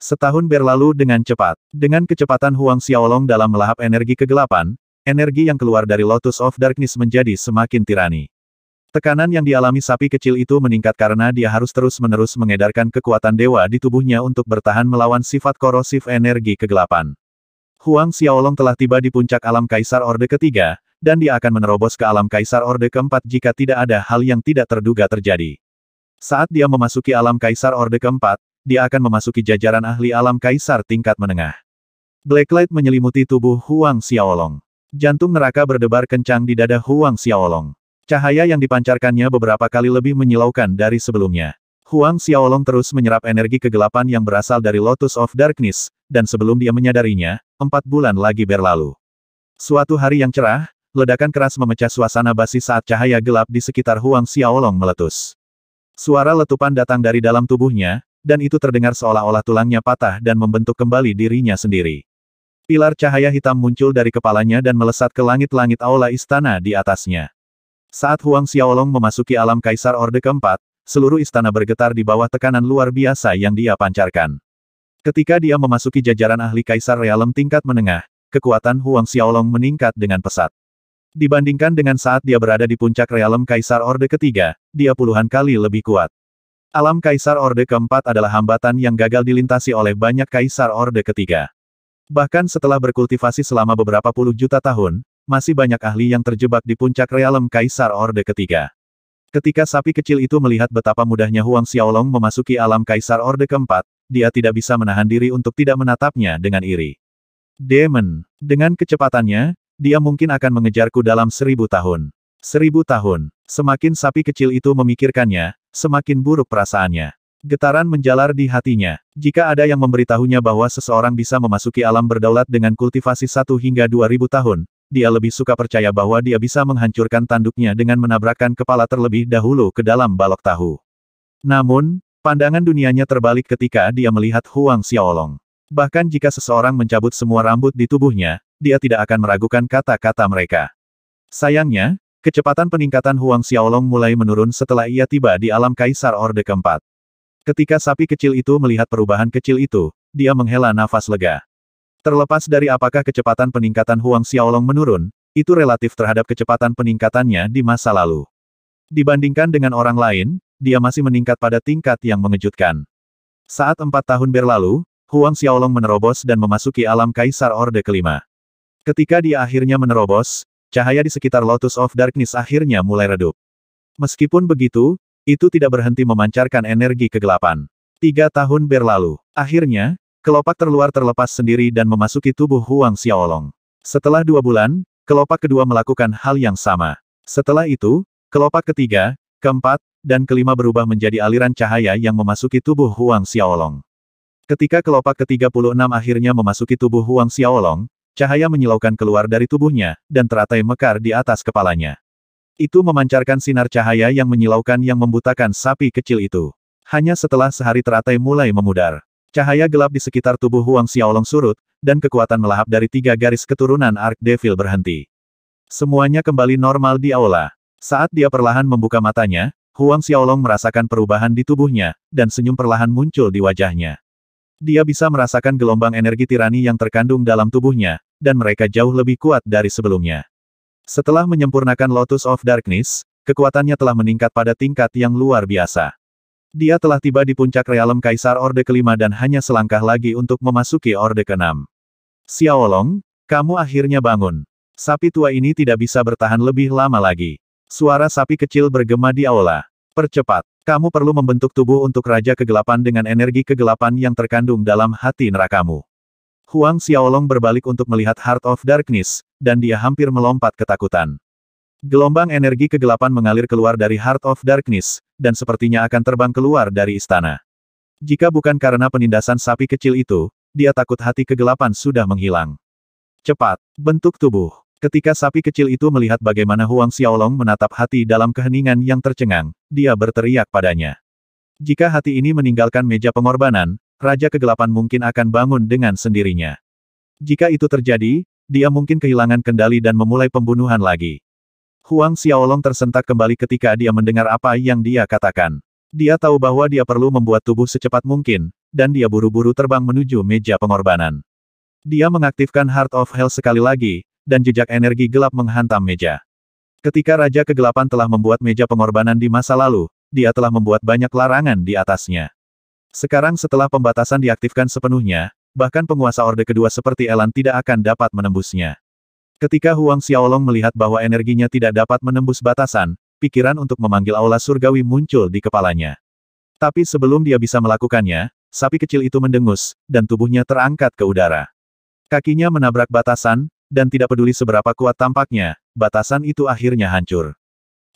Setahun berlalu dengan cepat. Dengan kecepatan Huang Xiaolong dalam melahap energi kegelapan, energi yang keluar dari Lotus of Darkness menjadi semakin tirani. Tekanan yang dialami sapi kecil itu meningkat karena dia harus terus-menerus mengedarkan kekuatan dewa di tubuhnya untuk bertahan melawan sifat korosif energi kegelapan. Huang Xiaolong telah tiba di puncak alam Kaisar Orde ketiga, dan dia akan menerobos ke alam Kaisar Orde keempat jika tidak ada hal yang tidak terduga terjadi. Saat dia memasuki alam Kaisar Orde keempat, dia akan memasuki jajaran ahli alam Kaisar tingkat menengah. Blacklight menyelimuti tubuh Huang Xiaolong. Jantung neraka berdebar kencang di dada Huang Xiaolong. Cahaya yang dipancarkannya beberapa kali lebih menyilaukan dari sebelumnya. Huang Xiaolong terus menyerap energi kegelapan yang berasal dari Lotus of Darkness, dan sebelum dia menyadarinya, empat bulan lagi berlalu. Suatu hari yang cerah, ledakan keras memecah suasana basi saat cahaya gelap di sekitar Huang Xiaolong meletus. Suara letupan datang dari dalam tubuhnya, dan itu terdengar seolah-olah tulangnya patah dan membentuk kembali dirinya sendiri. Pilar cahaya hitam muncul dari kepalanya dan melesat ke langit-langit aula istana di atasnya. Saat Huang Xiaolong memasuki alam Kaisar Orde keempat, seluruh istana bergetar di bawah tekanan luar biasa yang dia pancarkan. Ketika dia memasuki jajaran ahli Kaisar Realem tingkat menengah, kekuatan Huang Xiaolong meningkat dengan pesat. Dibandingkan dengan saat dia berada di puncak Realem Kaisar Orde ketiga, dia puluhan kali lebih kuat. Alam Kaisar Orde keempat adalah hambatan yang gagal dilintasi oleh banyak Kaisar Orde ketiga. Bahkan setelah berkultivasi selama beberapa puluh juta tahun, masih banyak ahli yang terjebak di puncak realem Kaisar Orde ketiga. Ketika sapi kecil itu melihat betapa mudahnya Huang Xiaolong memasuki alam Kaisar Orde keempat, dia tidak bisa menahan diri untuk tidak menatapnya dengan iri. Demon. Dengan kecepatannya, dia mungkin akan mengejarku dalam seribu tahun. Seribu tahun. Semakin sapi kecil itu memikirkannya, semakin buruk perasaannya. Getaran menjalar di hatinya. Jika ada yang memberitahunya bahwa seseorang bisa memasuki alam berdaulat dengan kultivasi satu hingga dua ribu tahun, dia lebih suka percaya bahwa dia bisa menghancurkan tanduknya dengan menabrakkan kepala terlebih dahulu ke dalam balok tahu. Namun, pandangan dunianya terbalik ketika dia melihat Huang Xiaolong. Bahkan jika seseorang mencabut semua rambut di tubuhnya, dia tidak akan meragukan kata-kata mereka. Sayangnya, kecepatan peningkatan Huang Xiaolong mulai menurun setelah ia tiba di alam Kaisar Orde keempat. Ketika sapi kecil itu melihat perubahan kecil itu, dia menghela nafas lega. Terlepas dari apakah kecepatan peningkatan Huang Xiaolong menurun, itu relatif terhadap kecepatan peningkatannya di masa lalu. Dibandingkan dengan orang lain, dia masih meningkat pada tingkat yang mengejutkan. Saat empat tahun berlalu, Huang Xiaolong menerobos dan memasuki alam Kaisar Orde kelima. Ketika dia akhirnya menerobos, cahaya di sekitar Lotus of Darkness akhirnya mulai redup. Meskipun begitu, itu tidak berhenti memancarkan energi kegelapan. Tiga tahun berlalu. Akhirnya, Kelopak terluar terlepas sendiri dan memasuki tubuh Huang Xiaolong. Setelah dua bulan, kelopak kedua melakukan hal yang sama. Setelah itu, kelopak ketiga, keempat, dan kelima berubah menjadi aliran cahaya yang memasuki tubuh Huang Xiaolong. Ketika kelopak ke-36 akhirnya memasuki tubuh Huang Xiaolong, cahaya menyilaukan keluar dari tubuhnya, dan teratai mekar di atas kepalanya. Itu memancarkan sinar cahaya yang menyilaukan yang membutakan sapi kecil itu. Hanya setelah sehari teratai mulai memudar. Cahaya gelap di sekitar tubuh Huang Xiaolong surut, dan kekuatan melahap dari tiga garis keturunan Ark Devil berhenti. Semuanya kembali normal di aula. Saat dia perlahan membuka matanya, Huang Xiaolong merasakan perubahan di tubuhnya, dan senyum perlahan muncul di wajahnya. Dia bisa merasakan gelombang energi tirani yang terkandung dalam tubuhnya, dan mereka jauh lebih kuat dari sebelumnya. Setelah menyempurnakan Lotus of Darkness, kekuatannya telah meningkat pada tingkat yang luar biasa. Dia telah tiba di puncak realem Kaisar Orde kelima dan hanya selangkah lagi untuk memasuki Orde keenam. Xiaolong, kamu akhirnya bangun. Sapi tua ini tidak bisa bertahan lebih lama lagi. Suara sapi kecil bergema di aula. Percepat, kamu perlu membentuk tubuh untuk Raja Kegelapan dengan energi kegelapan yang terkandung dalam hati nerakamu. Huang Xiaolong berbalik untuk melihat Heart of Darkness, dan dia hampir melompat ketakutan. Gelombang energi kegelapan mengalir keluar dari Heart of Darkness, dan sepertinya akan terbang keluar dari istana. Jika bukan karena penindasan sapi kecil itu, dia takut hati kegelapan sudah menghilang. Cepat, bentuk tubuh. Ketika sapi kecil itu melihat bagaimana Huang Xiaolong menatap hati dalam keheningan yang tercengang, dia berteriak padanya. Jika hati ini meninggalkan meja pengorbanan, Raja Kegelapan mungkin akan bangun dengan sendirinya. Jika itu terjadi, dia mungkin kehilangan kendali dan memulai pembunuhan lagi. Huang Xiaolong tersentak kembali ketika dia mendengar apa yang dia katakan. Dia tahu bahwa dia perlu membuat tubuh secepat mungkin, dan dia buru-buru terbang menuju meja pengorbanan. Dia mengaktifkan Heart of Hell sekali lagi, dan jejak energi gelap menghantam meja. Ketika Raja Kegelapan telah membuat meja pengorbanan di masa lalu, dia telah membuat banyak larangan di atasnya. Sekarang setelah pembatasan diaktifkan sepenuhnya, bahkan penguasa Orde Kedua seperti Elan tidak akan dapat menembusnya. Ketika Huang Xiaolong melihat bahwa energinya tidak dapat menembus batasan, pikiran untuk memanggil aula surgawi muncul di kepalanya. Tapi sebelum dia bisa melakukannya, sapi kecil itu mendengus, dan tubuhnya terangkat ke udara. Kakinya menabrak batasan, dan tidak peduli seberapa kuat tampaknya, batasan itu akhirnya hancur.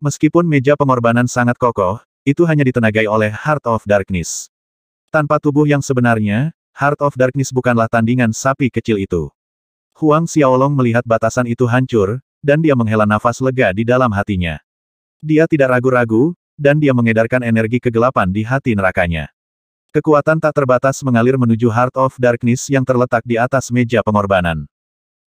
Meskipun meja pengorbanan sangat kokoh, itu hanya ditenagai oleh Heart of Darkness. Tanpa tubuh yang sebenarnya, Heart of Darkness bukanlah tandingan sapi kecil itu. Huang Xiaolong melihat batasan itu hancur, dan dia menghela nafas lega di dalam hatinya. Dia tidak ragu-ragu, dan dia mengedarkan energi kegelapan di hati nerakanya. Kekuatan tak terbatas mengalir menuju Heart of Darkness yang terletak di atas meja pengorbanan.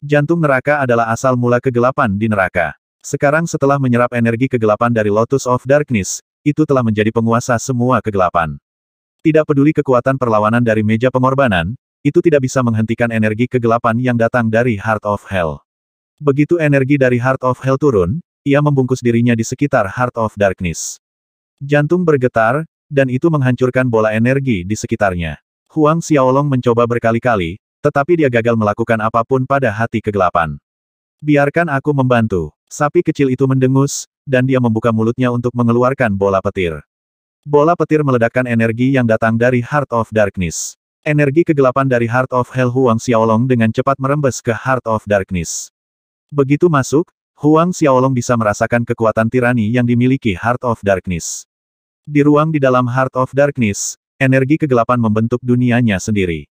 Jantung neraka adalah asal mula kegelapan di neraka. Sekarang setelah menyerap energi kegelapan dari Lotus of Darkness, itu telah menjadi penguasa semua kegelapan. Tidak peduli kekuatan perlawanan dari meja pengorbanan, itu tidak bisa menghentikan energi kegelapan yang datang dari Heart of Hell. Begitu energi dari Heart of Hell turun, ia membungkus dirinya di sekitar Heart of Darkness. Jantung bergetar, dan itu menghancurkan bola energi di sekitarnya. Huang Xiaolong mencoba berkali-kali, tetapi dia gagal melakukan apapun pada hati kegelapan. Biarkan aku membantu. Sapi kecil itu mendengus, dan dia membuka mulutnya untuk mengeluarkan bola petir. Bola petir meledakkan energi yang datang dari Heart of Darkness. Energi kegelapan dari Heart of Hell Huang Xiaolong dengan cepat merembes ke Heart of Darkness. Begitu masuk, Huang Xiaolong bisa merasakan kekuatan tirani yang dimiliki Heart of Darkness. Di ruang di dalam Heart of Darkness, energi kegelapan membentuk dunianya sendiri.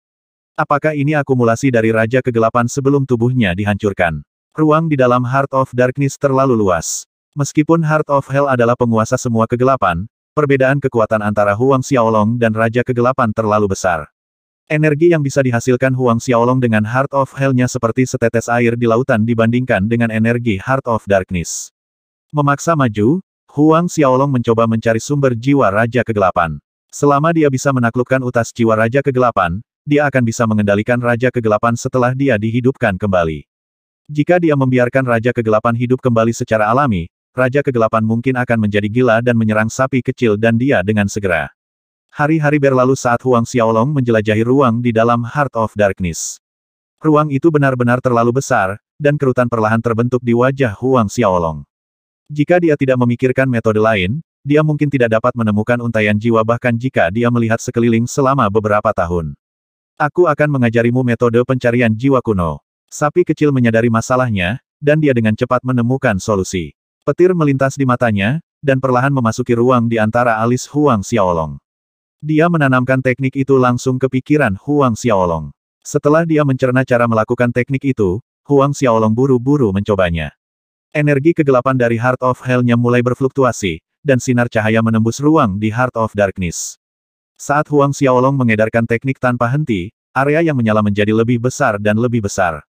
Apakah ini akumulasi dari Raja Kegelapan sebelum tubuhnya dihancurkan? Ruang di dalam Heart of Darkness terlalu luas. Meskipun Heart of Hell adalah penguasa semua kegelapan, perbedaan kekuatan antara Huang Xiaolong dan Raja Kegelapan terlalu besar. Energi yang bisa dihasilkan Huang Xiaolong dengan Heart of Hell-nya seperti setetes air di lautan dibandingkan dengan energi Heart of Darkness. Memaksa maju, Huang Xiaolong mencoba mencari sumber jiwa Raja Kegelapan. Selama dia bisa menaklukkan utas jiwa Raja Kegelapan, dia akan bisa mengendalikan Raja Kegelapan setelah dia dihidupkan kembali. Jika dia membiarkan Raja Kegelapan hidup kembali secara alami, Raja Kegelapan mungkin akan menjadi gila dan menyerang sapi kecil dan dia dengan segera. Hari-hari berlalu saat Huang Xiaolong menjelajahi ruang di dalam Heart of Darkness. Ruang itu benar-benar terlalu besar, dan kerutan perlahan terbentuk di wajah Huang Xiaolong. Jika dia tidak memikirkan metode lain, dia mungkin tidak dapat menemukan untayan jiwa bahkan jika dia melihat sekeliling selama beberapa tahun. Aku akan mengajarimu metode pencarian jiwa kuno. Sapi kecil menyadari masalahnya, dan dia dengan cepat menemukan solusi. Petir melintas di matanya, dan perlahan memasuki ruang di antara alis Huang Xiaolong. Dia menanamkan teknik itu langsung ke pikiran Huang Xiaolong. Setelah dia mencerna cara melakukan teknik itu, Huang Xiaolong buru-buru mencobanya. Energi kegelapan dari Heart of Hell-nya mulai berfluktuasi, dan sinar cahaya menembus ruang di Heart of Darkness. Saat Huang Xiaolong mengedarkan teknik tanpa henti, area yang menyala menjadi lebih besar dan lebih besar.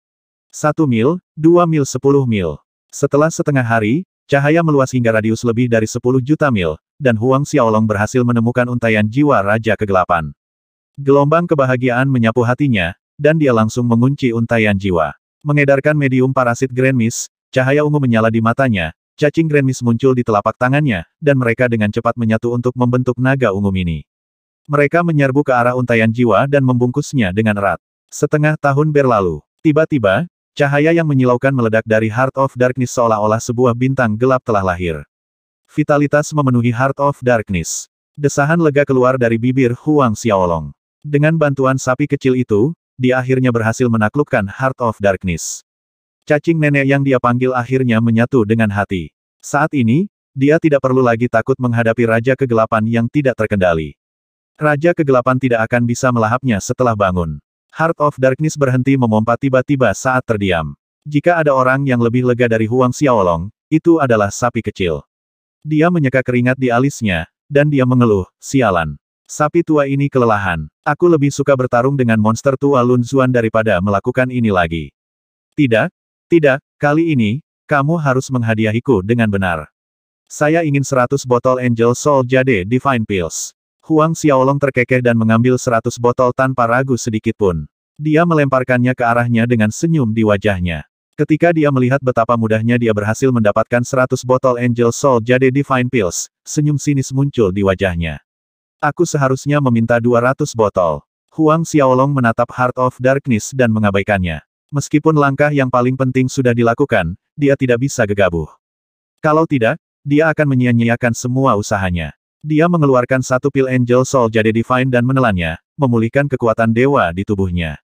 Satu mil, dua mil sepuluh mil. Setelah setengah hari, cahaya meluas hingga radius lebih dari sepuluh juta mil, dan Huang Xiaolong berhasil menemukan untaian jiwa Raja Kegelapan. Gelombang kebahagiaan menyapu hatinya, dan dia langsung mengunci untaian jiwa. Mengedarkan medium parasit Grand Miss, cahaya ungu menyala di matanya, cacing Grand Miss muncul di telapak tangannya, dan mereka dengan cepat menyatu untuk membentuk naga ungu mini. Mereka menyerbu ke arah untaian jiwa dan membungkusnya dengan erat. Setengah tahun berlalu, tiba-tiba, cahaya yang menyilaukan meledak dari Heart of Darkness seolah-olah sebuah bintang gelap telah lahir. Vitalitas memenuhi Heart of Darkness. Desahan lega keluar dari bibir Huang Xiaolong. Dengan bantuan sapi kecil itu, dia akhirnya berhasil menaklukkan Heart of Darkness. Cacing nenek yang dia panggil akhirnya menyatu dengan hati. Saat ini, dia tidak perlu lagi takut menghadapi Raja Kegelapan yang tidak terkendali. Raja Kegelapan tidak akan bisa melahapnya setelah bangun. Heart of Darkness berhenti memompa tiba-tiba saat terdiam. Jika ada orang yang lebih lega dari Huang Xiaolong, itu adalah sapi kecil. Dia menyeka keringat di alisnya, dan dia mengeluh, sialan. Sapi tua ini kelelahan. Aku lebih suka bertarung dengan monster tua Lun Zuan daripada melakukan ini lagi. Tidak, tidak, kali ini, kamu harus menghadiahiku dengan benar. Saya ingin 100 botol Angel Soul Jade Divine Pills. Huang Xiaolong terkekeh dan mengambil 100 botol tanpa ragu sedikitpun. Dia melemparkannya ke arahnya dengan senyum di wajahnya. Ketika dia melihat betapa mudahnya dia berhasil mendapatkan 100 botol Angel Soul Jade Divine Pills, senyum sinis muncul di wajahnya. Aku seharusnya meminta 200 botol. Huang Xiaolong menatap Heart of Darkness dan mengabaikannya. Meskipun langkah yang paling penting sudah dilakukan, dia tidak bisa gegabah. Kalau tidak, dia akan menyia-nyiakan semua usahanya. Dia mengeluarkan satu pil Angel Soul Jade Divine dan menelannya, memulihkan kekuatan dewa di tubuhnya.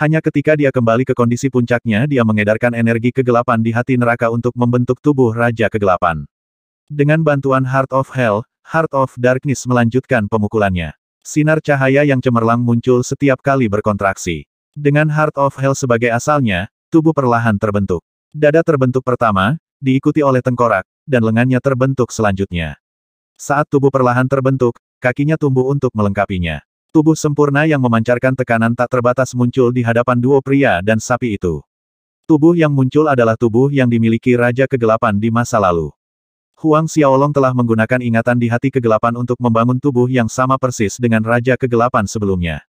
Hanya ketika dia kembali ke kondisi puncaknya dia mengedarkan energi kegelapan di hati neraka untuk membentuk tubuh Raja Kegelapan. Dengan bantuan Heart of Hell, Heart of Darkness melanjutkan pemukulannya. Sinar cahaya yang cemerlang muncul setiap kali berkontraksi. Dengan Heart of Hell sebagai asalnya, tubuh perlahan terbentuk. Dada terbentuk pertama, diikuti oleh tengkorak, dan lengannya terbentuk selanjutnya. Saat tubuh perlahan terbentuk, kakinya tumbuh untuk melengkapinya. Tubuh sempurna yang memancarkan tekanan tak terbatas muncul di hadapan duo pria dan sapi itu. Tubuh yang muncul adalah tubuh yang dimiliki Raja Kegelapan di masa lalu. Huang Xiaolong telah menggunakan ingatan di hati kegelapan untuk membangun tubuh yang sama persis dengan Raja Kegelapan sebelumnya.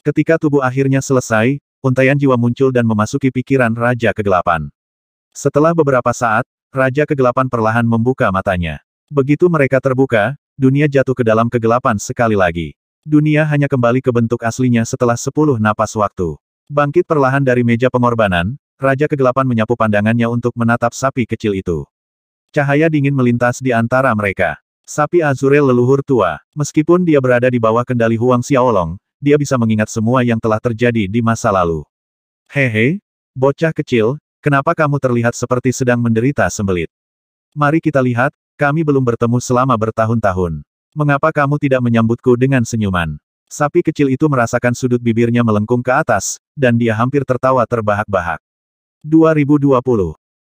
Ketika tubuh akhirnya selesai, untaian jiwa muncul dan memasuki pikiran Raja Kegelapan. Setelah beberapa saat, Raja Kegelapan perlahan membuka matanya. Begitu mereka terbuka, dunia jatuh ke dalam kegelapan sekali lagi. Dunia hanya kembali ke bentuk aslinya setelah sepuluh napas waktu. Bangkit perlahan dari meja pengorbanan, Raja Kegelapan menyapu pandangannya untuk menatap sapi kecil itu. Cahaya dingin melintas di antara mereka. Sapi Azurel leluhur tua, meskipun dia berada di bawah kendali Huang Xiaolong, dia bisa mengingat semua yang telah terjadi di masa lalu. Hehe, bocah kecil, kenapa kamu terlihat seperti sedang menderita sembelit? Mari kita lihat, kami belum bertemu selama bertahun-tahun. Mengapa kamu tidak menyambutku dengan senyuman? Sapi kecil itu merasakan sudut bibirnya melengkung ke atas, dan dia hampir tertawa terbahak-bahak. 2020